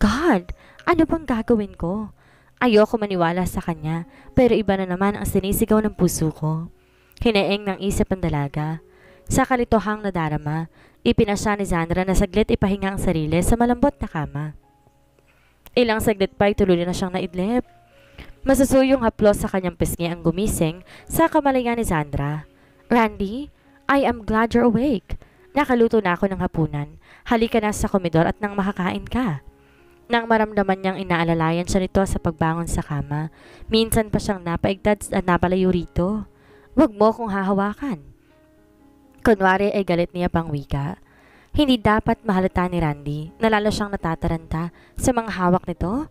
God, ano bang gagawin ko? Ayoko maniwala sa kanya, pero iba na naman ang sinisigaw ng puso ko. Hinaing ng isip ang dalaga. Sa kalitohang nadarama, ipinasya ni Zandra na saglit ipahinga ang sarili sa malambot na kama. Ilang saglit pa ituloy na siyang naidlip. Masusuyong haplos sa kanyang pisngi ang gumising sa kamalayan ni Zandra. Randy, I am glad you're awake. Nakaluto na ako ng hapunan. Halika na sa komedor at nang makakain ka. Nang maramdaman niyang inaalalayan siya nito sa pagbangon sa kama, minsan pa siyang napaigtad at ah, napalayo rito. Huwag mo kong hahawakan. Kunwari ay galit niya pang wika. Hindi dapat mahalata ni Randy na lalo siyang natataranta sa mga hawak nito.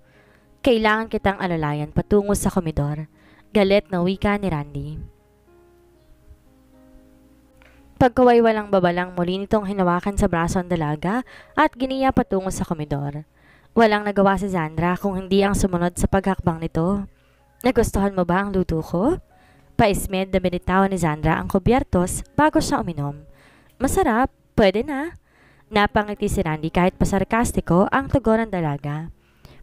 Kailangan kitang alalayan patungo sa komedor. Galit na wika ni Randy. Pagkaway walang babalang muli nitong hinawakan sa braso ang dalaga at giniya patungo sa komedor. Walang nagawa si Zandra kung hindi ang sumunod sa paghakbang nito. Nagustuhan mo ba ang luto ko? Paismed na binitawan ni Zandra ang kubyertos bago siya uminom. Masarap, pwede na. Napangiti si Randy kahit pasarkastiko ang tugon ng dalaga.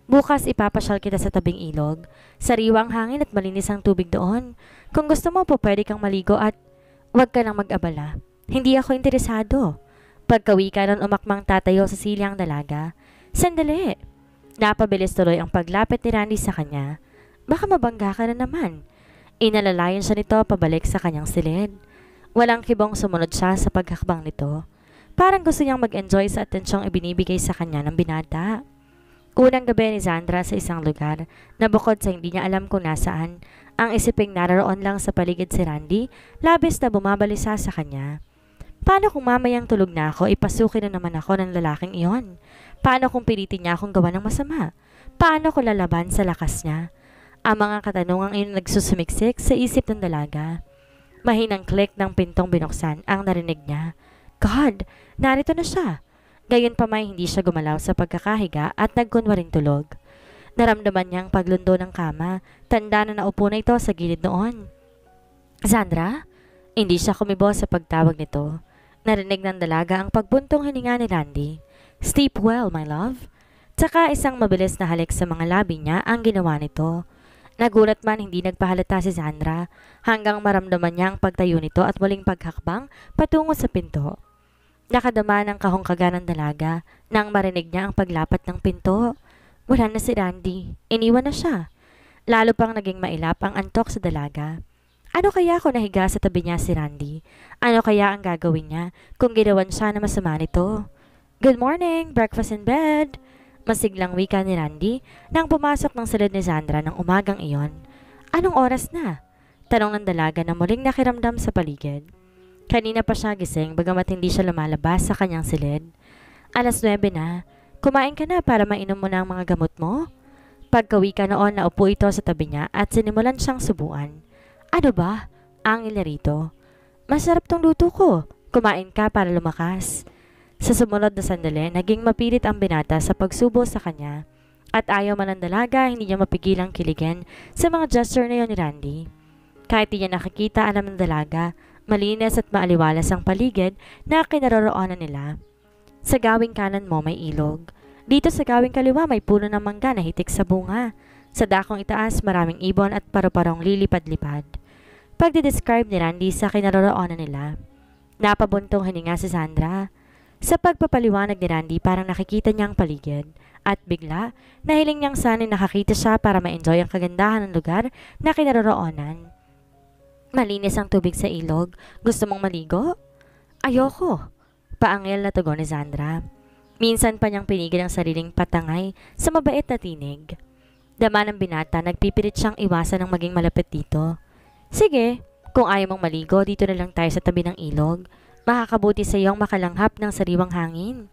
Bukas ipapasyal kita sa tabing ilog. Sariwang hangin at malinis ang tubig doon. Kung gusto mo po pwede kang maligo at huwag ka nang mag-abala. Hindi ako interesado. Pagkawi ka nun umakmang tatayo sa silyang dalaga. Sandali! Napabilis tuloy ang paglapit ni Randy sa kanya. Baka mabangga ka na naman. Inalalayan siya nito pabalik sa kanyang silid. Walang kibong sumunod siya sa paghakbang nito. Parang gusto niyang mag-enjoy sa atensyong ibinibigay sa kanya ng binata. Unang gabi ni Sandra sa isang lugar na bukod sa hindi niya alam kung nasaan, ang isiping naroon lang sa paligid si Randy, labis na bumabalisa sa kanya. Paano kung mamayang tulog na ako, ipasukin na naman ako ng lalaking iyon? Paano kung pilitin niya akong gawa ng masama? Paano ko lalaban sa lakas niya? Ang mga katanungang iyon nagsusumiksik sa isip ng dalaga. Mahinang click ng pintong binuksan ang narinig niya. God, narito na siya. Gayon pa may hindi siya gumalaw sa pagkakahiga at nagkunwaring tulog. Naramdaman niyang paglundo ng kama, tanda na naupo na ito sa gilid noon. Sandra? Hindi siya kumibo sa pagtawag nito. Narinig ng dalaga ang pagbuntong hininga ni Randy. Sleep well, my love. Tsaka isang mabilis na halik sa mga labi niya ang ginawa nito. Nagulat man hindi nagpahalata si Sandra hanggang maramdaman niya ang pagtayo nito at muling paghakbang patungo sa pinto. Nakadama ng kahongkaga ng dalaga nang marinig niya ang paglapat ng pinto. Wala na si Randy. Iniwan na siya. Lalo pang naging mailap ang antok sa dalaga. Ano kaya kung nahiga sa tabi niya si Randy? Ano kaya ang gagawin niya kung ginawan siya na masama nito? Good morning! Breakfast in bed! Masiglang wika ni Randy nang pumasok ng salad ni Sandra ng umagang iyon. Anong oras na? Tanong ng dalaga na muling nakiramdam sa paligid. Kanina pa siya gising bagamat hindi siya lumalabas sa kanyang silid. Alas 9 na. Kumain ka na para mainom mo na ang mga gamot mo? Pagkawika noon, naupo ito sa tabi niya at sinimulan siyang subuan. Ano ba? Ang rito. Masarap tong luto ko. Kumain ka para lumakas. Sa sumunod na sandali, naging mapilit ang binata sa pagsubo sa kanya. At ayaw man ang dalaga, hindi niya mapigilang kiligin sa mga gesture na yon ni Randy. Kahit hindi niya nakikita alam ng dalaga, malinis at maaliwalas ang paligid na kinaroroonan nila. Sa gawing kanan mo may ilog. Dito sa gawing kaliwa may puno ng mangga na hitik sa bunga. Sa dakong itaas, maraming ibon at paru-parong lilipad-lipad. Pagdidescribe ni Randy sa kinaroroonan nila. Napabuntong hininga si Sandra. Sa pagpapaliwanag ni Randy, parang nakikita niya ang paligid. At bigla, nahiling niyang sanay nakakita siya para ma-enjoy ang kagandahan ng lugar na kinaroroonan. Malinis ang tubig sa ilog. Gusto mong maligo? Ayoko. Paangil na tugon ni Sandra. Minsan pa niyang pinigil ang sariling patangay sa mabait na tinig. Dama ng binata, nagpipilit siyang iwasan ng maging malapit dito. Sige, kung ayaw mong maligo, dito na lang tayo sa tabi ng ilog. Makakabuti sa iyong makalanghap ng sariwang hangin.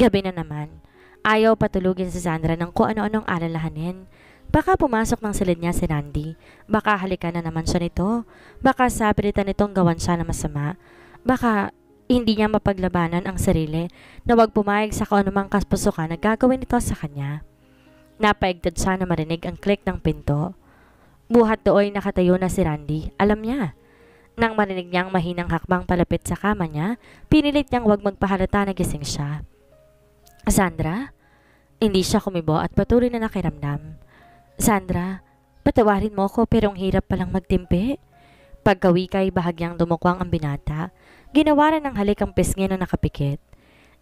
Gabi na naman. Ayaw patulugin si Sandra ng kung ano-anong alalahanin. Baka pumasok ng silid niya si Randy. Baka halika na naman siya nito. Baka sapilitan nitong gawan siya na masama. Baka hindi niya mapaglabanan ang sarili na wag pumayag sa kung anumang kaspasukan na gagawin ito sa kanya. Napaigtad sana marinig ang click ng pinto. Buhat dooy nakatayo na si Randy. Alam niya. Nang marinig niya ang mahinang hakbang palapit sa kama niya, pinilit niyang wag magpahalata na gising siya. Sandra? Hindi siya kumibo at patuloy na nakiramdam. Sandra, patawarin mo ko pero ang hirap palang magtimpi. Paggawi kay bahagyang dumukwang ang binata, ginawaran ng halik ang pisngi na nakapikit.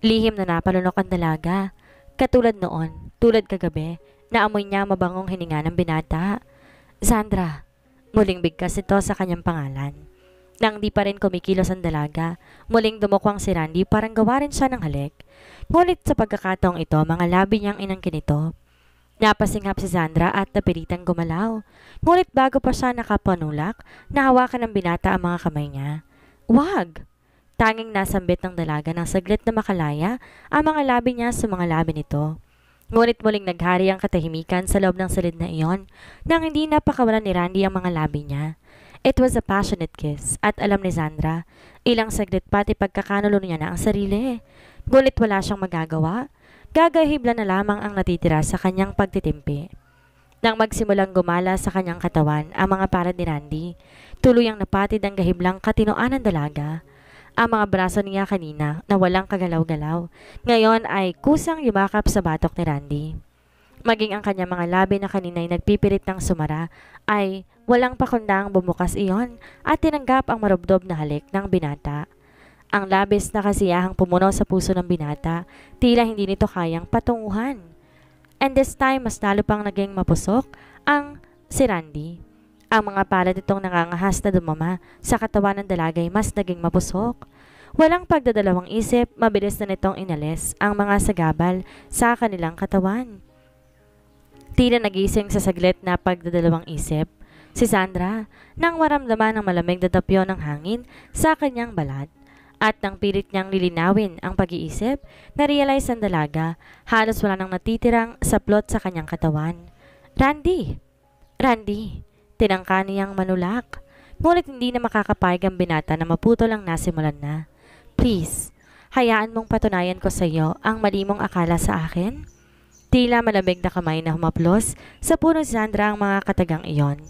Lihim na napalunok ang dalaga. Katulad noon, tulad kagabi, Naamoy niya mabangong hininga ng binata. Sandra, muling bigkas ito sa kanyang pangalan. Nang di pa rin kumikilos ang dalaga, muling dumukwang si Randy parang gawa rin siya ng halik. Ngunit sa pagkakataong ito, mga labi niyang inangkin ito. Napasinghap si Sandra at napilitang gumalaw. Ngunit bago pa siya nakapanulak, nahawakan ng binata ang mga kamay niya. Wag! Tanging nasambit ng dalaga ng saglit na makalaya ang mga labi niya sa mga labi nito. Ngunit muling naghari ang katahimikan sa loob ng salid na iyon nang hindi napakawalan ni Randy ang mga labi niya. It was a passionate kiss at alam ni Sandra, ilang saglit pati pagkakanulo niya na ang sarili. Ngunit wala siyang magagawa. Gagahibla na lamang ang natitira sa kanyang pagtitimpi. Nang magsimulang gumala sa kanyang katawan ang mga parad ni Randy, tuluyang napatid ang gahiblang katinoan ng dalaga ang mga braso niya kanina na walang kagalaw-galaw. Ngayon ay kusang yumakap sa batok ni Randy. Maging ang kanya mga labi na kanina ay nagpipilit ng sumara ay walang pakundang bumukas iyon at tinanggap ang marubdob na halik ng binata. Ang labis na kasiyahang pumuno sa puso ng binata, tila hindi nito kayang patunguhan. And this time, mas lalo pang naging mapusok ang si Randy. Ang mga palad itong nangangahas na dumama sa katawan ng dalagay mas naging mabusok. Walang pagdadalawang isip, mabilis na nitong inalis ang mga sagabal sa kanilang katawan. Tila nagising sa saglit na pagdadalawang isip, si Sandra nang maramdaman ng malamig na tapyo ng hangin sa kanyang balat. At nang pilit niyang lilinawin ang pag-iisip, na-realize ang dalaga, halos wala nang natitirang sa plot sa kanyang katawan. Randy! Randy! Tinangka niyang manulak. Ngunit hindi na makakapayag ang binata na maputol lang nasimulan na. Please, hayaan mong patunayan ko sa iyo ang mali mong akala sa akin. Tila malamig na kamay na humaplos sa puno si Sandra ang mga katagang iyon.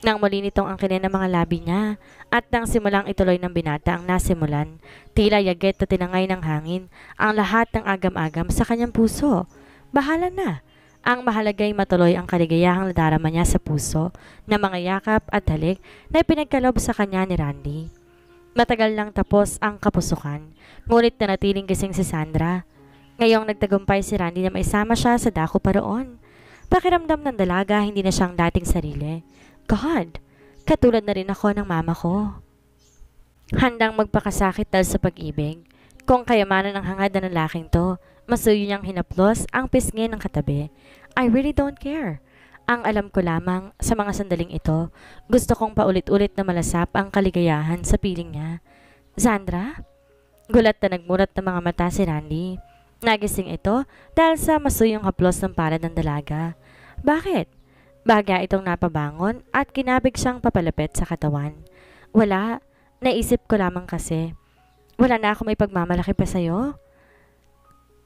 Nang muli nitong angkinin ng mga labi niya at nang simulang ituloy ng binata ang nasimulan, tila yaget na tinangay ng hangin ang lahat ng agam-agam sa kanyang puso. Bahala na, ang mahalagay matuloy ang kaligayahang nadarama niya sa puso na mga yakap at halik na ipinagkalob sa kanya ni Randy. Matagal lang tapos ang kapusukan, ngunit nanatiling gising si Sandra. Ngayong nagtagumpay si Randy na maisama siya sa dako pa roon. Pakiramdam ng dalaga, hindi na siyang dating sarili. God, katulad na rin ako ng mama ko. Handang magpakasakit dahil sa pag-ibig. Kung kayamanan ang hangad na lalaking to, Masuyo niyang hinaplos ang pisngi ng katabi. I really don't care. Ang alam ko lamang, sa mga sandaling ito, gusto kong paulit-ulit na malasap ang kaligayahan sa piling niya. Sandra? Gulat na nagmulat ng mga mata si Randy. Nagising ito dahil sa masuyong haplos ng palad ng dalaga. Bakit? Bagya itong napabangon at kinabig siyang papalapit sa katawan. Wala. Naisip ko lamang kasi. Wala na ako may pagmamalaki pa sa'yo.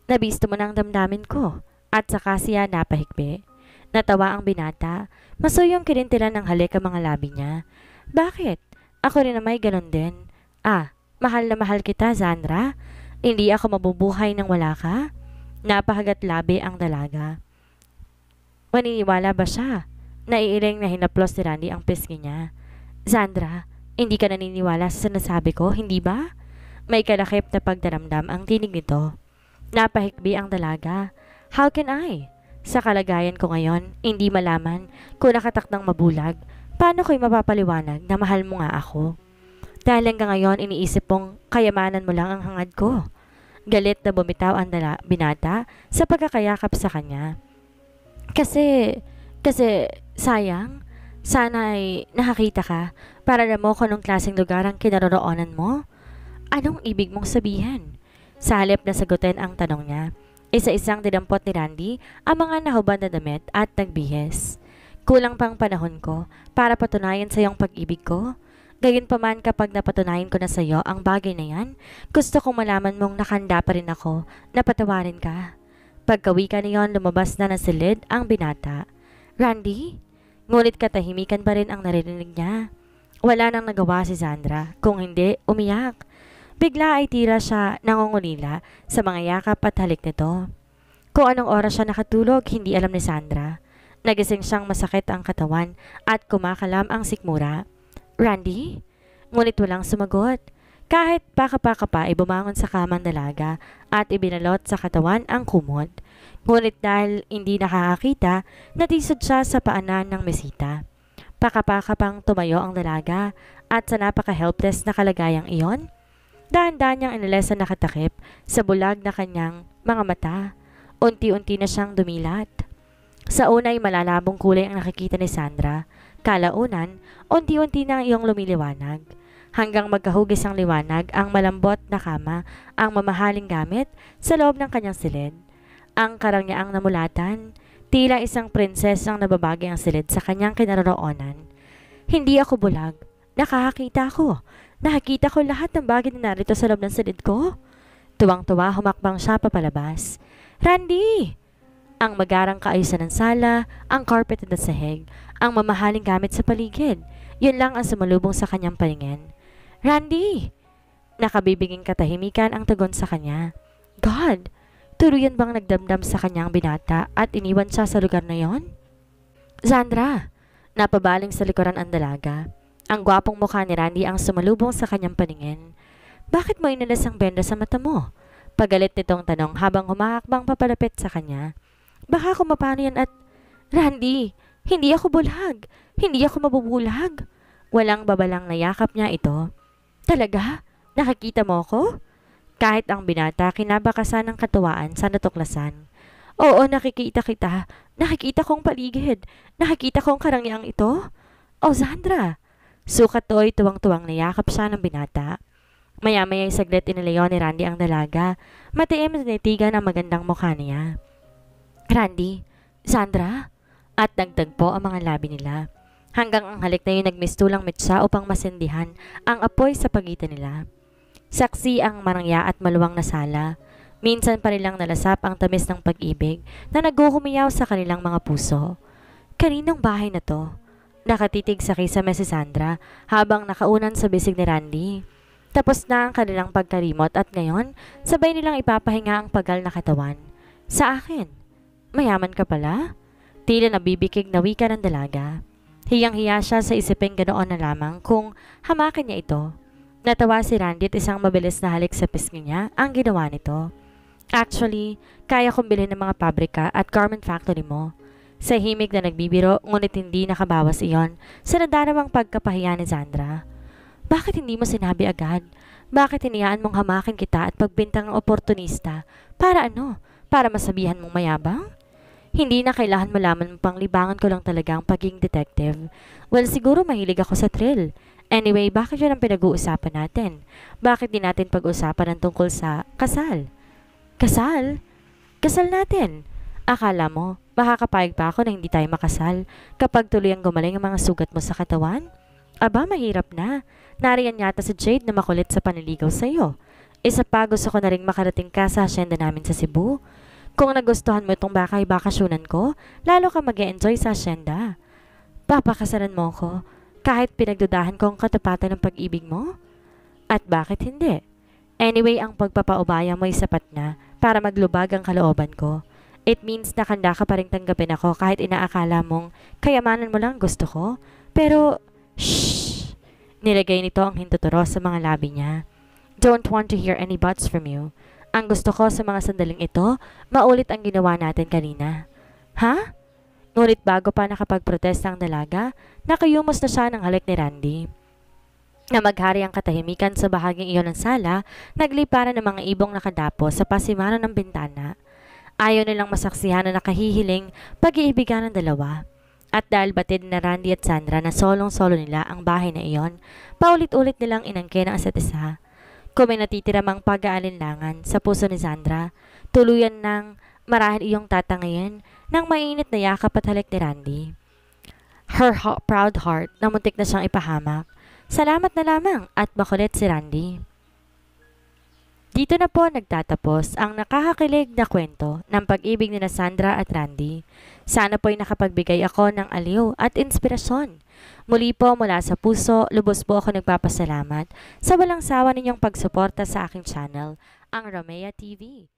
Nabisto mo ng damdamin ko. At saka siya napahigbe. Natawa ang binata. Masuyong kinintila ng halik ang mga labi niya. Bakit? Ako rin ay ganon din. Ah, mahal na mahal kita, Sandra. Hindi ako mabubuhay nang wala ka. Napahagat labi ang dalaga. Maniniwala ba siya? Naiiling na hinaplos ni Randy ang pisngi niya. Sandra, hindi ka naniniwala sa sinasabi ko, hindi ba? May kalakip na pagdaramdam ang tinig nito. Napahikbi ang dalaga. How can I? Sa kalagayan ko ngayon, hindi malaman kung nakatakdang mabulag. Paano ko'y mapapaliwanag na mahal mo nga ako? Dahil hanggang ngayon, iniisip pong kayamanan mo lang ang hangad ko. Galit na bumitaw ang dala- binata sa pagkakayakap sa kanya. Kasi, kasi, sayang, sana ay nakakita ka para alam mo kung anong klaseng lugar ang kinaroroonan mo. Anong ibig mong sabihin? Sa halip na sagutin ang tanong niya, isa-isang dinampot ni Randy ang mga nahubad na damit at nagbihes. Kulang pang panahon ko para patunayan sa iyong pag-ibig ko. Gayon pa man kapag napatunayan ko na sa iyo ang bagay na yan, gusto kong malaman mong nakanda pa rin ako na patawarin ka. Pagkawi ka niyon, lumabas na ng silid ang binata. Randy? Ngunit katahimikan pa rin ang naririnig niya. Wala nang nagawa si Sandra, kung hindi, umiyak. Bigla ay tila siya nangungulila sa mga yakap at halik nito. Kung anong oras siya nakatulog, hindi alam ni Sandra. Nagising siyang masakit ang katawan at kumakalam ang sikmura. Randy? Ngunit walang sumagot. Kahit paka-paka pa ay bumangon sa kamang dalaga at ibinalot sa katawan ang kumot. Ngunit dahil hindi nakakakita, natisod siya sa paanan ng mesita. Pakapaka pang tumayo ang dalaga at sa napaka-helpless na kalagayang iyon, Dahan-dahan niyang inalis nakatakip sa bulag na kanyang mga mata. Unti-unti na siyang dumilat. Sa una ay malalabong kulay ang nakikita ni Sandra. Kalaunan, unti-unti na ang iyong lumiliwanag. Hanggang magkahugis ang liwanag, ang malambot na kama, ang mamahaling gamit sa loob ng kanyang silid. Ang karangyaang namulatan, tila isang prinsesang nababagay ang silid sa kanyang kinaroroonan. Hindi ako bulag, nakakakita ako. Nakakita ko lahat ng bagay na narito sa loob ng salid ko. Tuwang-tuwa humakbang siya papalabas. Randy! Ang magarang kaayusan ng sala, ang carpet at sahig, ang mamahaling gamit sa paligid. Yun lang ang sumalubong sa kanyang paningin. Randy! Nakabibiging katahimikan ang tagon sa kanya. God! Tuluyan bang nagdamdam sa kanyang binata at iniwan siya sa lugar na yon? Sandra! Napabaling sa likuran ang dalaga. Ang gwapong mukha ni Randy ang sumalubong sa kanyang paningin. Bakit mo inulas ang benda sa mata mo? Pagalit nitong tanong habang humahakbang papalapit sa kanya. Baka kumapano yan at... Randy, hindi ako bulhag. Hindi ako mabubulhag. Walang babalang na yakap niya ito. Talaga? Nakikita mo ako? Kahit ang binata, kinabakasan ng katuwaan sa natuklasan. Oo, nakikita kita. Nakikita kong paligid. Nakikita kong karangyang ito. O, Zandra, Sukatoy tuwang-tuwang nayakap siya ng binata. Maya-maya ay saglit inilayo ni Randy ang dalaga. Matiim tinitigan ang magandang mukha niya. Randy, Sandra? At nagtagpo ang mga labi nila. Hanggang ang halik na yun nagmistulang mitsa upang masindihan ang apoy sa pagitan nila. Saksi ang marangya at maluwang na sala. Minsan pa nilang nalasap ang tamis ng pag-ibig na naguhumiyaw sa kanilang mga puso. Kaninong bahay na to? Nakatitig sa kisame si Sandra habang nakaunan sa bisig ni Randy. Tapos na ang kanilang pagkarimot at ngayon, sabay nilang ipapahinga ang pagal na katawan. Sa akin, mayaman ka pala? Tila nabibikig na wika ng dalaga. Hiyang-hiya siya sa isipin ganoon na lamang kung hamakin niya ito. Natawa si Randy at isang mabilis na halik sa pisngi niya ang ginawa nito. Actually, kaya kong bilhin ng mga pabrika at garment factory mo. Sa himig na nagbibiro, ngunit hindi nakabawas iyon sa nadaramang pagkapahiya ni Sandra. Bakit hindi mo sinabi agad? Bakit hiniyaan mong hamakin kita at pagbintang ang oportunista? Para ano? Para masabihan mong mayabang? Hindi na kailangan malaman mo pang libangan ko lang talaga ang pagiging detective. Well, siguro mahilig ako sa thrill. Anyway, bakit yun ang pinag-uusapan natin? Bakit di natin pag-usapan ang tungkol sa kasal? Kasal? Kasal natin? Akala mo, Makakapayag pa ako na hindi tayo makasal kapag tuloy ang gumaling ang mga sugat mo sa katawan? Aba, mahirap na. Nariyan yata si Jade na makulit sa paniligaw sa'yo. Isa pa gusto ko na rin makarating ka sa asyenda namin sa Cebu. Kung nagustuhan mo itong bakay bakasyonan ko, lalo ka mag -e enjoy sa asyenda. Papakasalan mo ko, kahit pinagdudahan ko ang katapatan ng pag-ibig mo? At bakit hindi? Anyway, ang pagpapaubaya mo ay sapat na para maglubag ang kalooban ko. It means na kanda ka pa rin tanggapin ako kahit inaakala mong kayamanan mo lang gusto ko. Pero, shh! Nilagay nito ang hintuturo sa mga labi niya. Don't want to hear any buts from you. Ang gusto ko sa mga sandaling ito, maulit ang ginawa natin kanina. Ha? Ngunit bago pa nakapagprotesta ang dalaga, nakayumos na siya ng halik ni Randy. Na maghari ang katahimikan sa bahaging iyon ng sala, nagliparan ng mga ibong nakadapo sa pasimano ng bintana. Ayaw nilang masaksihan na nakahihiling pag-iibigan ng dalawa. At dahil batid na Randy at Sandra na solong-solo nila ang bahay na iyon, paulit-ulit nilang inangke ng isa't isa. Kung may natitira pag-aalinlangan sa puso ni Sandra, tuluyan ng marahil iyong tatangayin ng mainit na yakap at halik ni Randy. Her proud heart na muntik na siyang ipahamak. Salamat na lamang at makulit si Randy. Dito na po nagtatapos ang nakakakilig na kwento ng pag-ibig ni Sandra at Randy. Sana po ay nakapagbigay ako ng aliw at inspirasyon. Muli po mula sa puso, lubos po ako nagpapasalamat sa walang sawa ninyong pagsuporta sa aking channel, ang Romea TV.